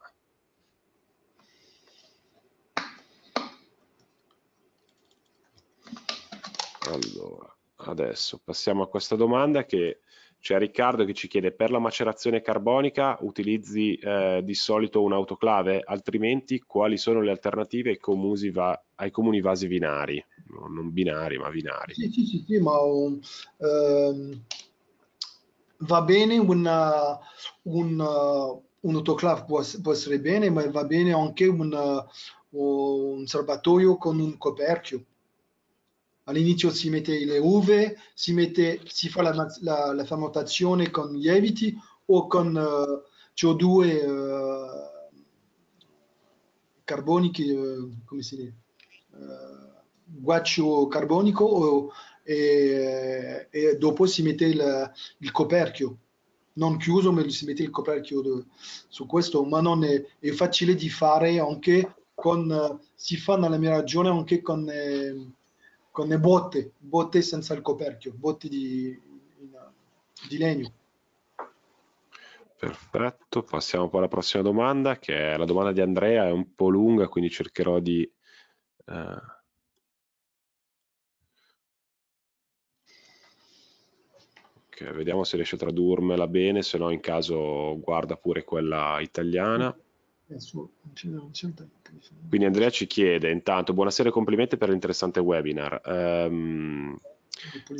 Speaker 1: Allora, adesso passiamo a questa domanda che c'è Riccardo che ci chiede per la macerazione carbonica utilizzi eh, di solito un autoclave, altrimenti quali sono le alternative ai, comusi va ai comuni vasi vinari? No, non binari, ma vinari.
Speaker 3: Sì, sì, sì, sì ma um, ehm, va bene una, una, un autoclave, può, può, essere bene, ma va bene anche una, un serbatoio con un coperchio All'inizio si mette le uve, si, mette, si fa la, la, la, fermentazione con lieviti o con uh, eh, CO2 uh, eh, carbonici, uh, eh, come si dice, guaccio carbonico o, e, e, dopo si mette il, il, coperchio. Non chiuso, ma si mette il coperchio de, su questo, ma non è, è facile di fare anche con, si fa nella mia ragione anche con... Eh, con le botte, botte senza il coperchio, botte di, di legno.
Speaker 1: Perfetto, passiamo poi alla prossima domanda, che è la domanda di Andrea, è un po' lunga, quindi cercherò di... Eh... Ok, vediamo se riesce a tradurmela bene, se no in caso guarda pure quella italiana. Quindi Andrea ci chiede, intanto, buonasera e complimenti per l'interessante webinar. Um,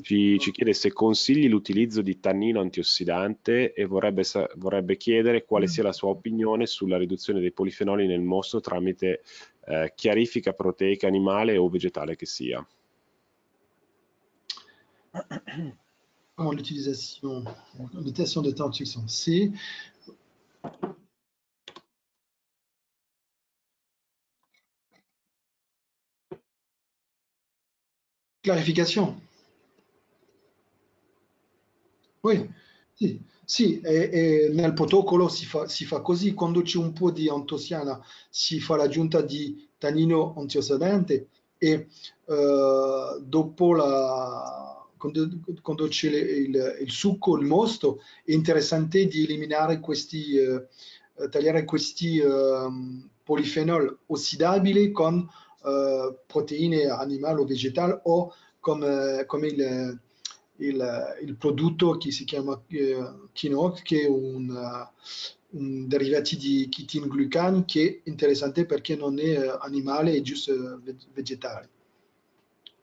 Speaker 1: ci, ci, chiede se consigli l'utilizzo di tannino antiossidante e vorrebbe, vorrebbe chiedere quale sia la sua opinione sulla riduzione dei polifenoli nel mosso tramite eh, chiarifica proteica animale o vegetale che
Speaker 3: sia. L'utilizzazione di tannino antiossidante, c'est Clarification. Oui, sì, sì e, e nel protocollo si fa, si fa, così, quando c'è un po' di antossiana si fa l'aggiunta di tanino antiossidanti e uh, dopo la, quando, quando c'è il, il, succo, il mosto, è interessante di eliminare questi, uh, tagliare questi uh, polifenol ossidabili con Euh, proteine animali o vegetali o come, euh, come il, euh, il, il, prodotto che si chiama quinoa, che è un, un derivato di chitin glucan che è interessante perché non è animale, è giusto vegetale.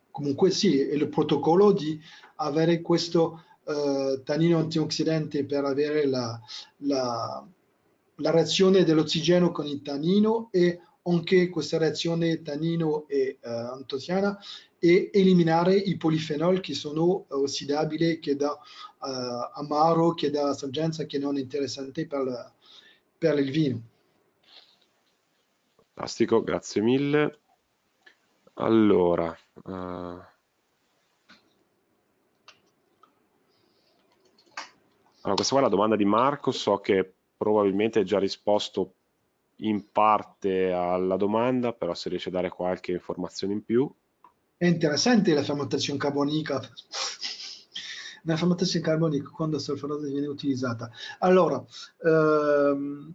Speaker 3: Comunque sì, è il protocollo di avere questo eh, tannino antiossidante per avere la, la, la reazione dell'ossigeno con il tannino e anche questa reazione tannino e eh, antosiana e eliminare i polifenol che sono ossidabili, che da eh, amaro, che da sorgenza, che non è interessante per, la, per il vino.
Speaker 1: Fantastico, grazie mille. Allora, uh... Allora, questa qua è la domanda di Marco, so che probabilmente hai già risposto in parte alla domanda, però se riesce a dare qualche informazione in più.
Speaker 3: È interessante la fermentazione carbonica. la fermentazione carbonica quando la solforosa viene utilizzata. Allora, ehm,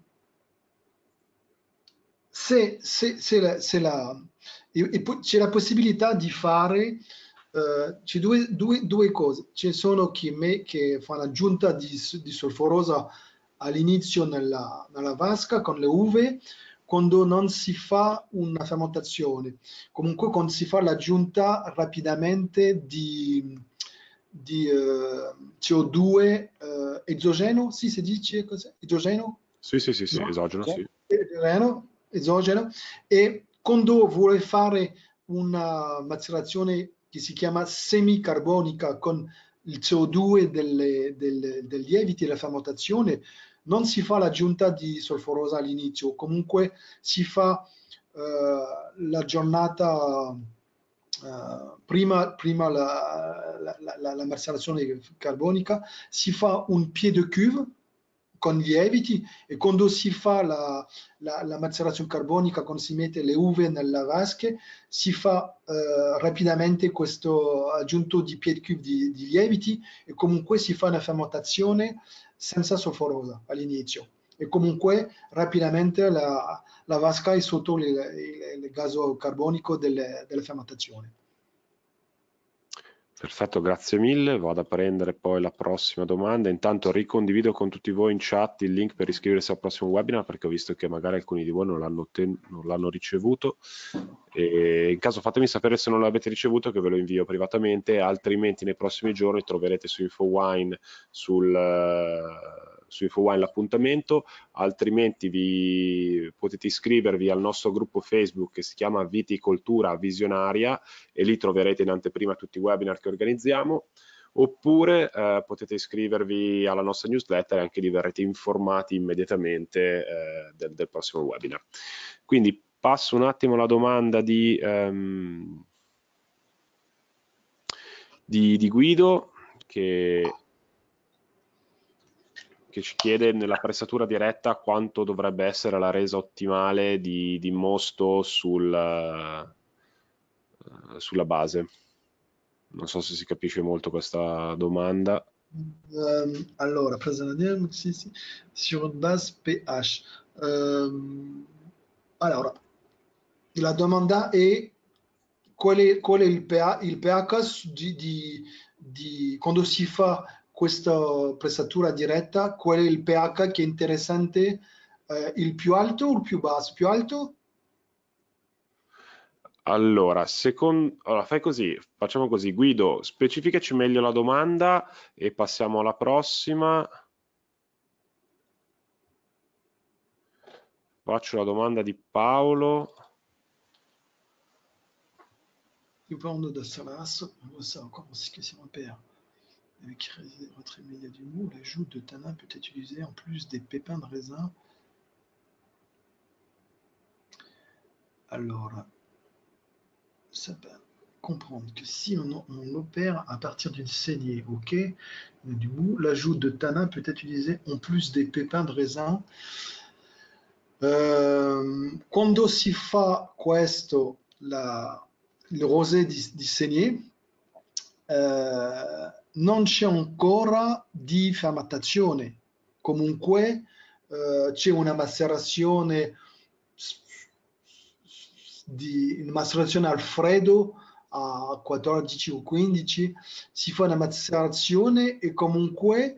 Speaker 3: se, se, se, la, se la, c'è la possibilità di fare Uh, c'è due, due, due, cose. Ci sono chi, me, che fa l'aggiunta di, di solforosa all'inizio nella, nella vasca con le uve quando non si fa una fermentazione, comunque quando si fa l'aggiunta rapidamente di, di uh, eh, CO2 uh, eh, esogeno, sì, si dice cos'è? Esogeno?
Speaker 1: Sì, sì, sì, sì no? esogeno, sì.
Speaker 3: Esogeno, esogeno, e quando vuole fare una macerazione che si chiama semicarbonica con il CO2 delle, delle, del lievito e la fermentazione, non si fa l'aggiunta di solforosa all'inizio, comunque si fa uh, la giornata uh, prima, prima la, la, la, la, marcellazione carbonica, si fa un piede cuve con lieviti e quando si fa la, la, la, macerazione carbonica, quando si mette le uve nella vasca, si fa eh, rapidamente questo aggiunto di pied cube di, di, lieviti e comunque si fa una fermentazione senza solforosa all'inizio e comunque rapidamente la, la vasca è sotto il, il, il gas carbonico delle, della fermentazione.
Speaker 1: Perfetto, grazie mille. Vado a prendere poi la prossima domanda. Intanto ricondivido con tutti voi in chat il link per iscriversi al prossimo webinar perché ho visto che magari alcuni di voi non l'hanno, ricevuto. E in caso fatemi sapere se non l'avete ricevuto che ve lo invio privatamente, altrimenti nei prossimi giorni troverete su InfoWine sul su InfoWine l'appuntamento, altrimenti vi potete iscrivervi al nostro gruppo Facebook che si chiama Viticoltura Visionaria e lì troverete in anteprima tutti i webinar che organizziamo oppure eh, potete iscrivervi alla nostra newsletter e anche lì verrete informati immediatamente eh, del, del, prossimo webinar. Quindi passo un attimo alla domanda di, um, di, di Guido che che ci chiede nell'apprezzatura diretta quanto dovrebbe essere la resa ottimale di, di mosto sul, eh, sulla base. Non so se si capisce molto questa domanda.
Speaker 3: Um, allora, sì, sì. sur su base pH. Um, ehm, allora, la domanda è qual è, qual è il, pH, il pH di, di, di, quando si fa questa prestatura diretta, qual è il pH che è interessante, eh, il più alto o il più basso? Più alto?
Speaker 1: Allora, secondo... allora, fai così, facciamo così, Guido, specificaci meglio la domanda e passiamo alla prossima. Faccio la domanda di Paolo.
Speaker 3: Io prendo da Salasso, non so come si chiama per... Avec retrait média du mou, l'ajout de tanin peut être utilisé en plus des pépins de raisin. Alors, ça peut comprendre que si on, opère à partir d'une saignée, ok, euh, du mou, l'ajout de tanin peut être utilisé en plus des pépins de raisin. Euh, quando si fa questo, la, rosé di, saigné, euh, non c'è ancora di fermentazione, comunque eh, c'è una macerazione, di, una macerazione al freddo a 14 o 15, si fa una macerazione e comunque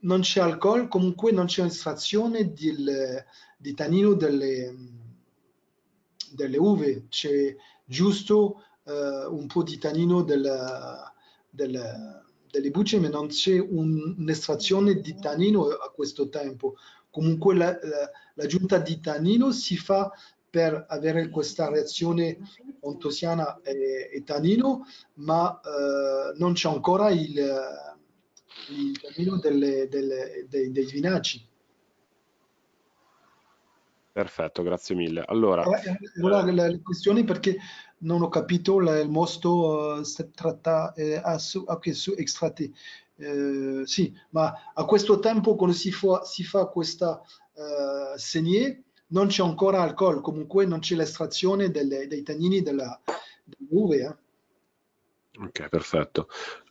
Speaker 3: non c'è alcol, comunque non c'è estrazione del, di tanino delle, delle uve, c'è giusto eh, un po' di tanino del, del delle bucce, ma non c'è un'estrazione di tanino a questo tempo. Comunque la, la, l'aggiunta di tanino si fa per avere questa reazione ontosiana e, e tannino, ma eh, non c'è ancora il, il tannino delle, delle, dei, dei vinacci. Perfetto, grazie mille. Allora, eh, eh, allora eh, le, le questioni perché non ho capito la, il mostro uh, eh, si tratta eh, a su, a su extratte. Eh, sì, ma a questo tempo quando si fa, si fa questa uh, eh, segne non c'è ancora alcol, comunque non c'è l'estrazione dei tannini della, dell'uve. Eh.
Speaker 1: Ok, perfetto.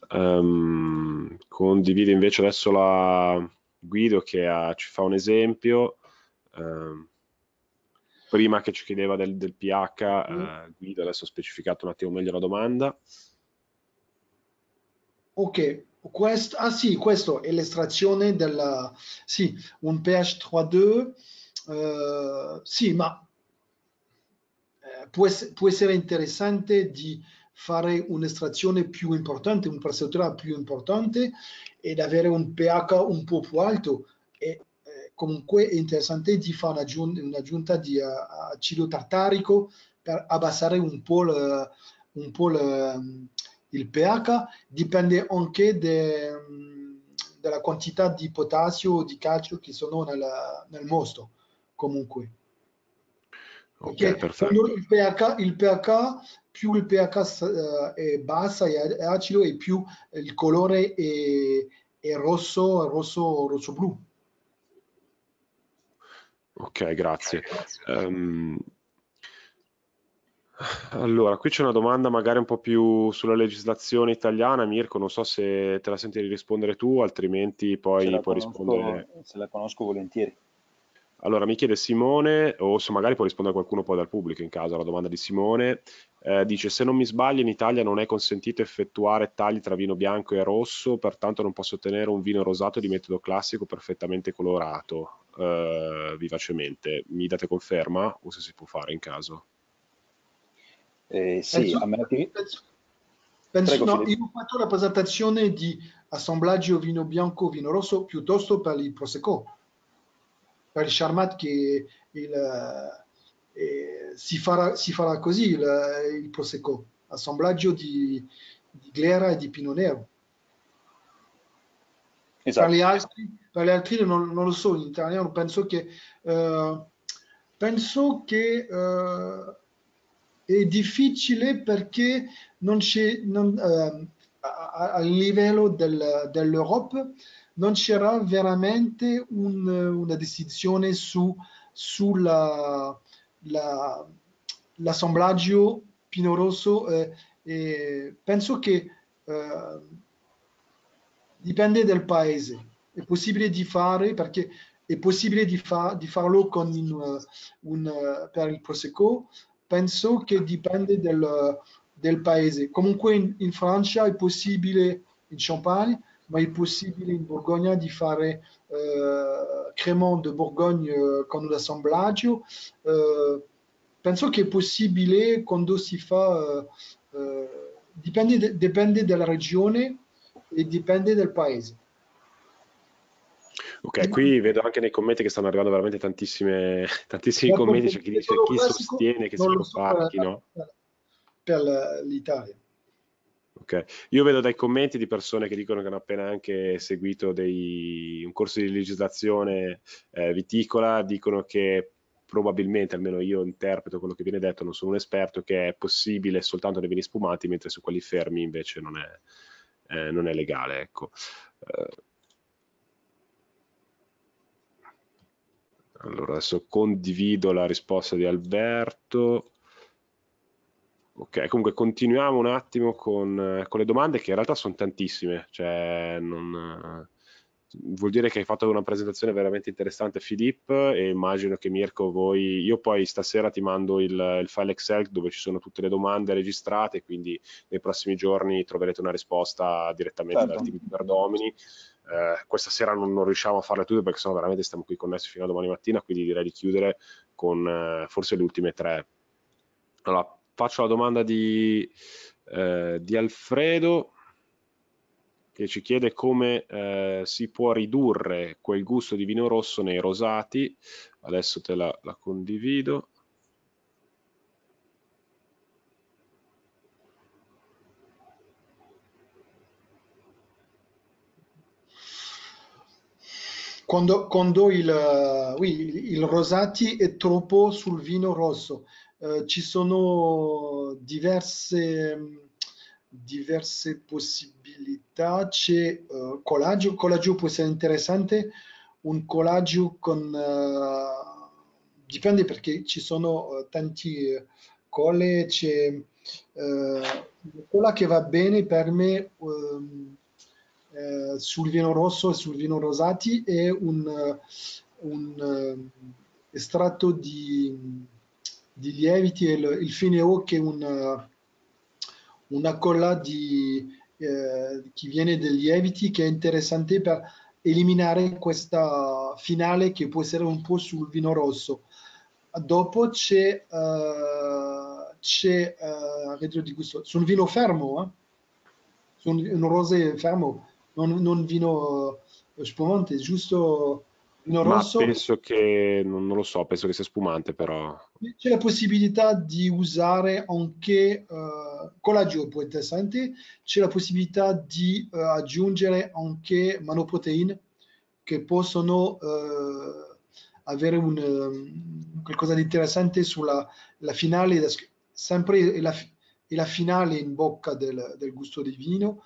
Speaker 1: Um, condivido invece adesso la Guido che ha, ci fa un esempio. Um, prima che ci chiedeva del, del pH, mm. eh, Guido, adesso ho specificato un attimo meglio la domanda.
Speaker 3: Ok, questo, ah sì, questo è l'estrazione del, sì, un pH 3.2, eh, sì, ma eh, può, può essere interessante di fare un'estrazione più importante, un parseltura più importante ed avere un pH un po' più alto e comunque è interessante di fare un'aggiunta, di eh, acido tartarico per abbassare un po', il, un po il, il pH, dipende anche de, dalla quantità di potassio o di calcio che sono nella, nel mosto, comunque. perfetto. il, pH, il pH, più il pH eh, è basso e acido e più il colore è, è rosso, rosso, rosso blu.
Speaker 1: Ok, eh, grazie. Ehm, allora, qui c'è una domanda magari un po' più sulla legislazione italiana, Mirko, non so se te la senti di rispondere tu, altrimenti poi puoi conosco, rispondere... Se la conosco volentieri. Allora, mi chiede Simone, o se magari può rispondere qualcuno poi dal pubblico in caso alla domanda di Simone, eh, dice se non mi sbaglio in Italia non è consentito effettuare tagli tra vino bianco e rosso, pertanto non posso ottenere un vino rosato di metodo classico perfettamente colorato eh, vivacemente. Mi date conferma o se si può fare in caso? Eh, sì, penso, a me... Penso,
Speaker 3: penso Prego, no, io ho fatto la presentazione di assemblaggio vino bianco, vino rosso, piuttosto per il Prosecco, per il Charmat che il, eh, si, farà, si, farà, così il, il Prosecco, assemblaggio di, di Glera e di Pinot Nero. Esatto. Tra gli altri, tra gli altri non, non, lo so in italiano, penso che, uh, penso che uh, è difficile perché non c'è, non, uh, a, a, livello del, dell'Europa non c'era veramente un, una decisione su, sulla la, l'assemblaggio pinoroso eh, e penso che eh, dipende dal paese. È possibile di fare perché è possibile di, fa, di farlo con eh, un, un, eh, per il Prosecco. Penso che dipende dal, del paese. Comunque in, in, Francia è possibile in Champagne, ma è possibile in Borgogna di fare eh, Cremant de Borgogna eh, con l'assemblaggio. Eh, penso che è possibile quando si fa, eh, dipende, dipende dalla regione, e dipende dal paese.
Speaker 1: Ok, qui vedo anche nei commenti che stanno arrivando veramente tantissime, tantissimi commenti, c'è cioè chi dice chi sostiene che si può compartino.
Speaker 3: Per l'Italia.
Speaker 1: Ok, io vedo dai commenti di persone che dicono che hanno appena anche seguito dei, un corso di legislazione eh, viticola, dicono che probabilmente, almeno io interpreto quello che viene detto, non sono un esperto, che è possibile soltanto nei vini spumati, mentre su quelli fermi invece non è, eh, non è legale. Ecco. Eh, allora, adesso condivido la risposta di Alberto. Ok, comunque continuiamo un attimo con, eh, con le domande che in realtà sono tantissime, cioè non, eh, vuol dire che hai fatto una presentazione veramente interessante Filippo e immagino che Mirko voi io poi stasera ti mando il, il, file Excel dove ci sono tutte le domande registrate quindi nei prossimi giorni troverete una risposta direttamente certo. dal team di Perdomini eh, questa sera non, non, riusciamo a farle tutte perché sennò veramente stiamo qui connessi fino a domani mattina quindi direi di chiudere con eh, forse le ultime tre allora faccio la domanda di, eh, di Alfredo che ci chiede come eh, si può ridurre quel gusto di vino rosso nei rosati. Adesso te la, la condivido.
Speaker 3: Quando, quando il, oui, il rosati è troppo sul vino rosso, eh, ci sono diverse diverse possibilità. C'è uh, collagio, collagio può essere interessante, un collagio con... Uh, dipende perché ci sono uh, tanti uh, colle, c'è quella che va bene per me ehm, sul vino rosso e sul vino rosati è un, un estratto di, di lieviti, il, il fineo che è un una colla di, eh, che viene dai lieviti che è interessante per eliminare questa finale che può essere un po' sul vino rosso. Dopo c'è, uh, uh, di gusto, su vino fermo, eh? su un, rosé fermo, non, non vino spumante, giusto Vino rosso. Ma
Speaker 1: penso che, non, lo so, penso che sia spumante però.
Speaker 3: C'è la possibilità di usare anche, uh, collaggio può interessante, c'è la possibilità di uh, aggiungere anche manoproteine che possono uh, avere un, um, qualcosa di interessante sulla finale, sempre la, la finale in bocca del, del gusto di vino,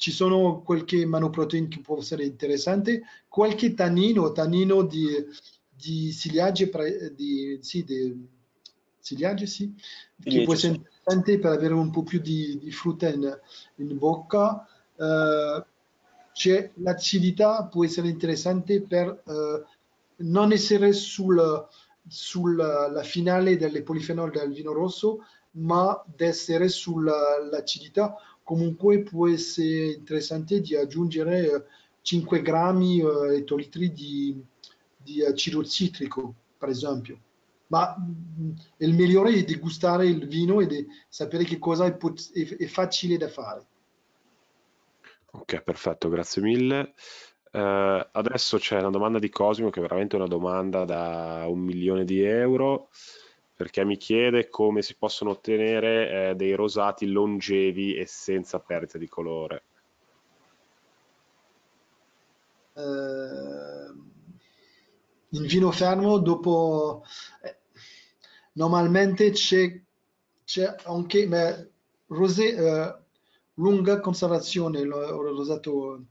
Speaker 3: ci sono qualche manoprotein che può essere interessante, qualche tannino, tannino di, di siliage, di, sì, di, siliage, sì, che può essere interessante per avere un po' più di, di frutta in, in bocca. Uh, cioè, l'acidità può essere interessante per uh, non essere sulla sul, finale delle polifenol del vino rosso, ma essere sull'acidità comunque può essere interessante di aggiungere 5 eh, grammi eh, ettolitri di, di acido eh, citrico, per esempio. Ma mh, mm, il migliore è degustare il vino e sapere che cosa è, è, è facile da fare.
Speaker 1: Ok, perfetto, grazie mille. Uh, adesso c'è una domanda di Cosimo che è veramente una domanda da un milione di euro perché mi chiede come si possono ottenere eh, dei rosati longevi e senza perdita di colore.
Speaker 3: il ehm, vino fermo dopo eh, normalmente c'è, anche beh, rosé, eh, lunga conservazione, l'ho rosato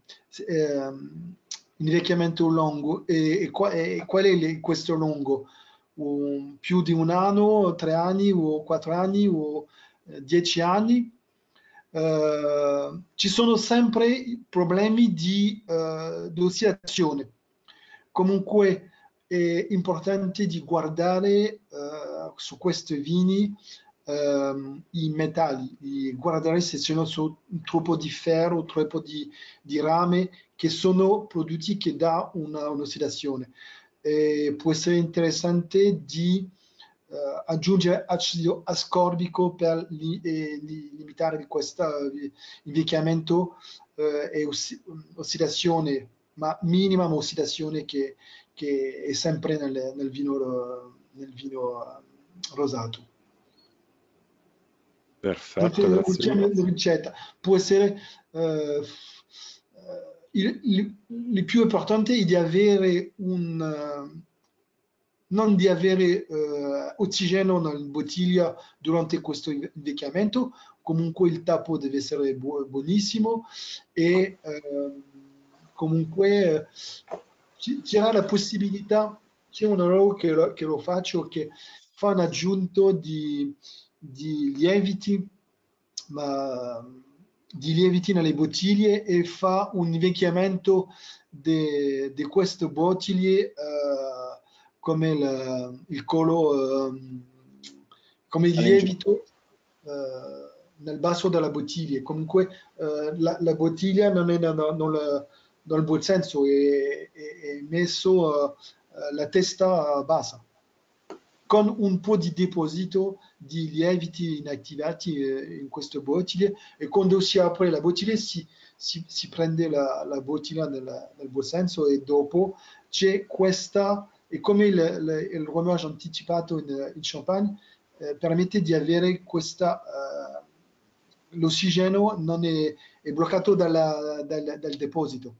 Speaker 3: eh, invecchiamento lungo e, e, qua, e, qual è questo lungo? un, più di un anno, tre anni o quattro anni o eh, dieci anni, eh, ci sono sempre problemi di eh, dosiazione. Comunque è importante di guardare eh, su questi vini ehm, i metalli, di guardare se c'è troppo di ferro, troppo di, di, rame, che sono prodotti che dà un'ossidazione eh, può essere interessante di eh, aggiungere acido ascorbico per li, eh, li, limitare questo eh, invecchiamento eh, e ossi, ossidazione, ma minima ossidazione che, che è sempre nel, nel vino, nel vino rosato. Perfetto, Perché, grazie. Può essere eh, il, il, più importante è di avere un eh, non di avere eh, ossigeno nella bottiglia durante questo invecchiamento, comunque il tappo deve essere bu buonissimo e eh, comunque eh, c'era la possibilità, c'è un errore che lo, che lo faccio, che fa un aggiunto di, di lieviti, ma di lieviti nelle bottiglie e fa un invecchiamento di queste bottiglie uh, come il, il colo, uh, come il lievito uh, nel basso della bottiglia. Comunque eh, la, la, bottiglia non è non, non nel buon senso, è, è, è messo la testa bassa con un po' di deposito di lieviti inattivati eh, in questa bottiglia e quando si apre la bottiglia si, si, si prende la, la bottiglia nella, nel buon senso e dopo c'è questa, e come il, il, il romaggio anticipato in, in champagne, eh, permette di avere questa, eh, l'ossigeno non è, è bloccato dalla, dal, dal deposito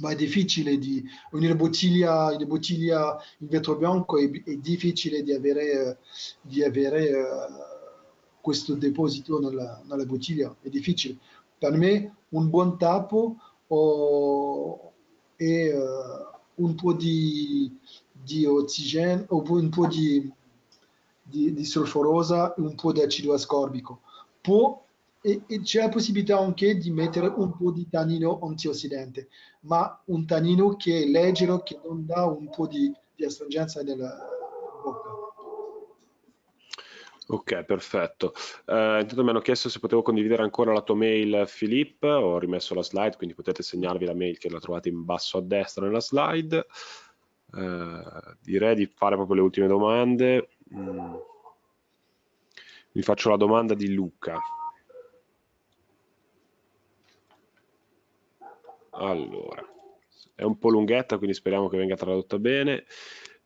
Speaker 3: ma è difficile di ogni bottiglia, una bottiglia in vetro bianco è, è difficile di avere, di avere uh, questo deposito nella, nella, bottiglia, è difficile. Per me un buon tappo oh, eh, è uh, un po' di, di ossigeno, oppure un po' di, di, di solforosa e un po' di acido ascorbico. Può e, e c'è la possibilità anche di mettere un po' di tannino antiossidante, ma un tannino che è leggero, che non dà un po' di, di astringenza nella bocca.
Speaker 1: Ok, perfetto. Uh, intanto mi hanno chiesto se potevo condividere ancora la tua mail, Filippo. Ho rimesso la slide, quindi potete segnarvi la mail che la trovate in basso a destra nella slide. Uh, direi di fare proprio le ultime domande. Mm. Vi faccio la domanda di Luca. Allora, è un po' lunghetta, quindi speriamo che venga tradotta bene.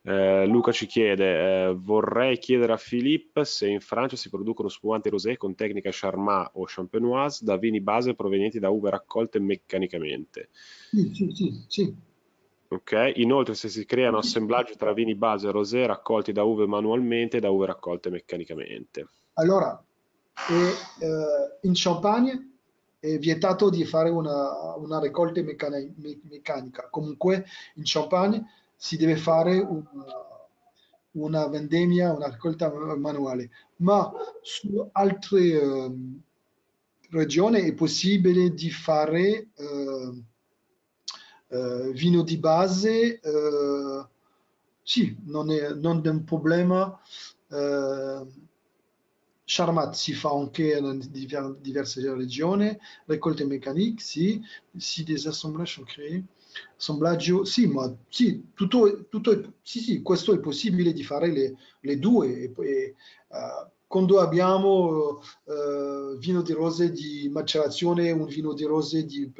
Speaker 1: Eh, Luca ci chiede, eh, vorrei chiedere a Philippe se in Francia si producono spumanti rosé con tecnica Charmat o Champenoise da vini base provenienti da uve raccolte meccanicamente.
Speaker 3: Sì, sì, sì.
Speaker 1: Ok, Inoltre se si creano assemblaggi tra vini base e rosé raccolti da uve manualmente e da uve raccolte meccanicamente.
Speaker 3: Allora, e, eh, in Champagne è vietato di fare una, una raccolta meccani meccanica. Comunque in Champagne si deve fare una, una vendemmia, una raccolta manuale, ma su altre eh, regioni è possibile di fare eh, eh, vino di base, eh, sì, non è, non è un problema. Ehm, Charmat si fa anche in diverse regioni, raccolte meccaniche, sì, sì, des assemblages assemblaggio, sì, ma sì, tutto, tutto, sì, sì, questo è possibile di fare le, le due, e, e, uh, quando abbiamo eh, vino di rose di macerazione, un vino di rose di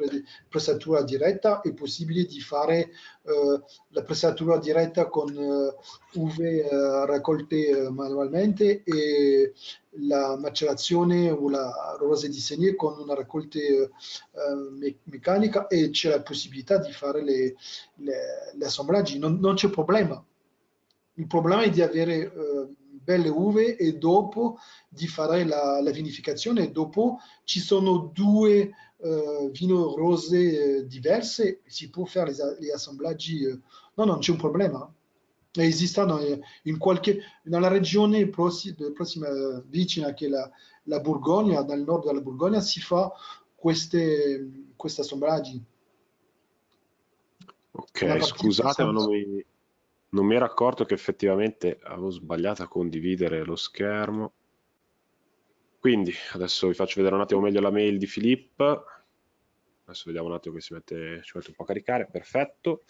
Speaker 3: pressatura diretta, è possibile di fare eh, la pressatura diretta con eh, uve eh, raccolte eh, manualmente e la macerazione o la rose di segne con una raccolta eh, me meccanica e c'è la possibilità di fare le, le, gli assemblaggi, non, non c'è problema. Il problema è di avere belle uve e dopo di fare la, la vinificazione. Dopo ci sono due eh, vino rose eh, diverse, si può fare gli assemblaggi. Eh. No, non c'è un problema. Esistono eh, in qualche, nella regione prossima, prossima vicina che la, la Burgogna, dal nord della Borgogna si fa queste, questi assemblaggi.
Speaker 1: Ok, scusate, ma non mi, non mi ero accorto che effettivamente avevo sbagliato a condividere lo schermo quindi adesso vi faccio vedere un attimo meglio la mail di Filippo adesso vediamo un attimo che si mette, ci mette un po' a caricare perfetto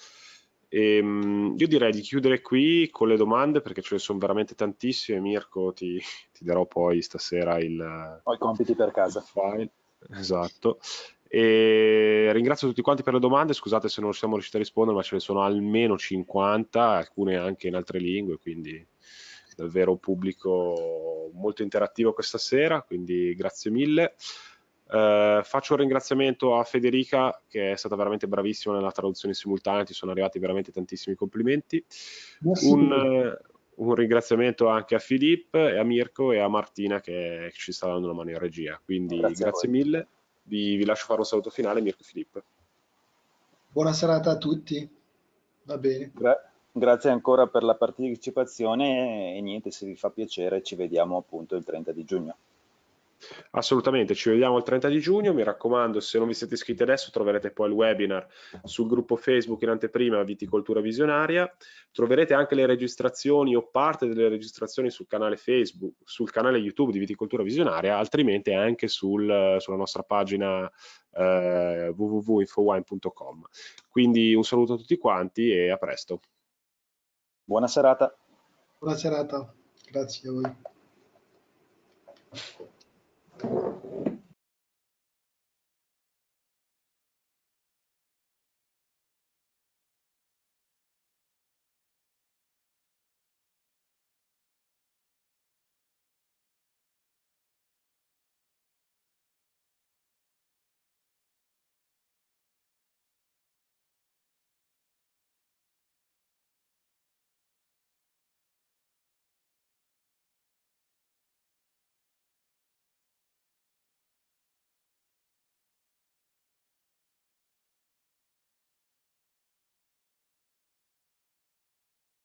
Speaker 1: e, ehm, io direi di chiudere qui con le domande perché ce ne sono veramente tantissime Mirko ti, ti darò poi stasera il ho i compiti per casa file. esatto e ringrazio tutti quanti per le domande, scusate se non siamo riusciti a rispondere, ma ce ne sono almeno 50, alcune anche in altre lingue, quindi davvero un pubblico molto interattivo questa sera, quindi grazie mille. Eh, faccio un ringraziamento a Federica che è stata veramente bravissima nella traduzione simultanea, ti sono arrivati veramente tantissimi complimenti. Un, eh, un, ringraziamento anche a Filippo e a Mirko e a Martina che ci sta dando una mano in regia, quindi grazie, grazie mille vi, vi lascio fare un saluto finale, Mirko Filippo.
Speaker 3: Buona serata a tutti,
Speaker 1: va bene. Gra grazie ancora per la partecipazione e niente, se vi fa piacere ci vediamo appunto il 30 di giugno. Assolutamente, ci vediamo il 30 di giugno, mi raccomando se non vi siete iscritti adesso troverete poi il webinar sul gruppo Facebook in anteprima Viticoltura Visionaria, troverete anche le registrazioni o parte delle registrazioni sul canale Facebook, sul canale YouTube di Viticoltura Visionaria, altrimenti anche sul, sulla nostra pagina eh, www.infowine.com. Quindi un saluto a tutti quanti e a presto. Buona serata.
Speaker 3: Buona serata, grazie a voi. Thank you.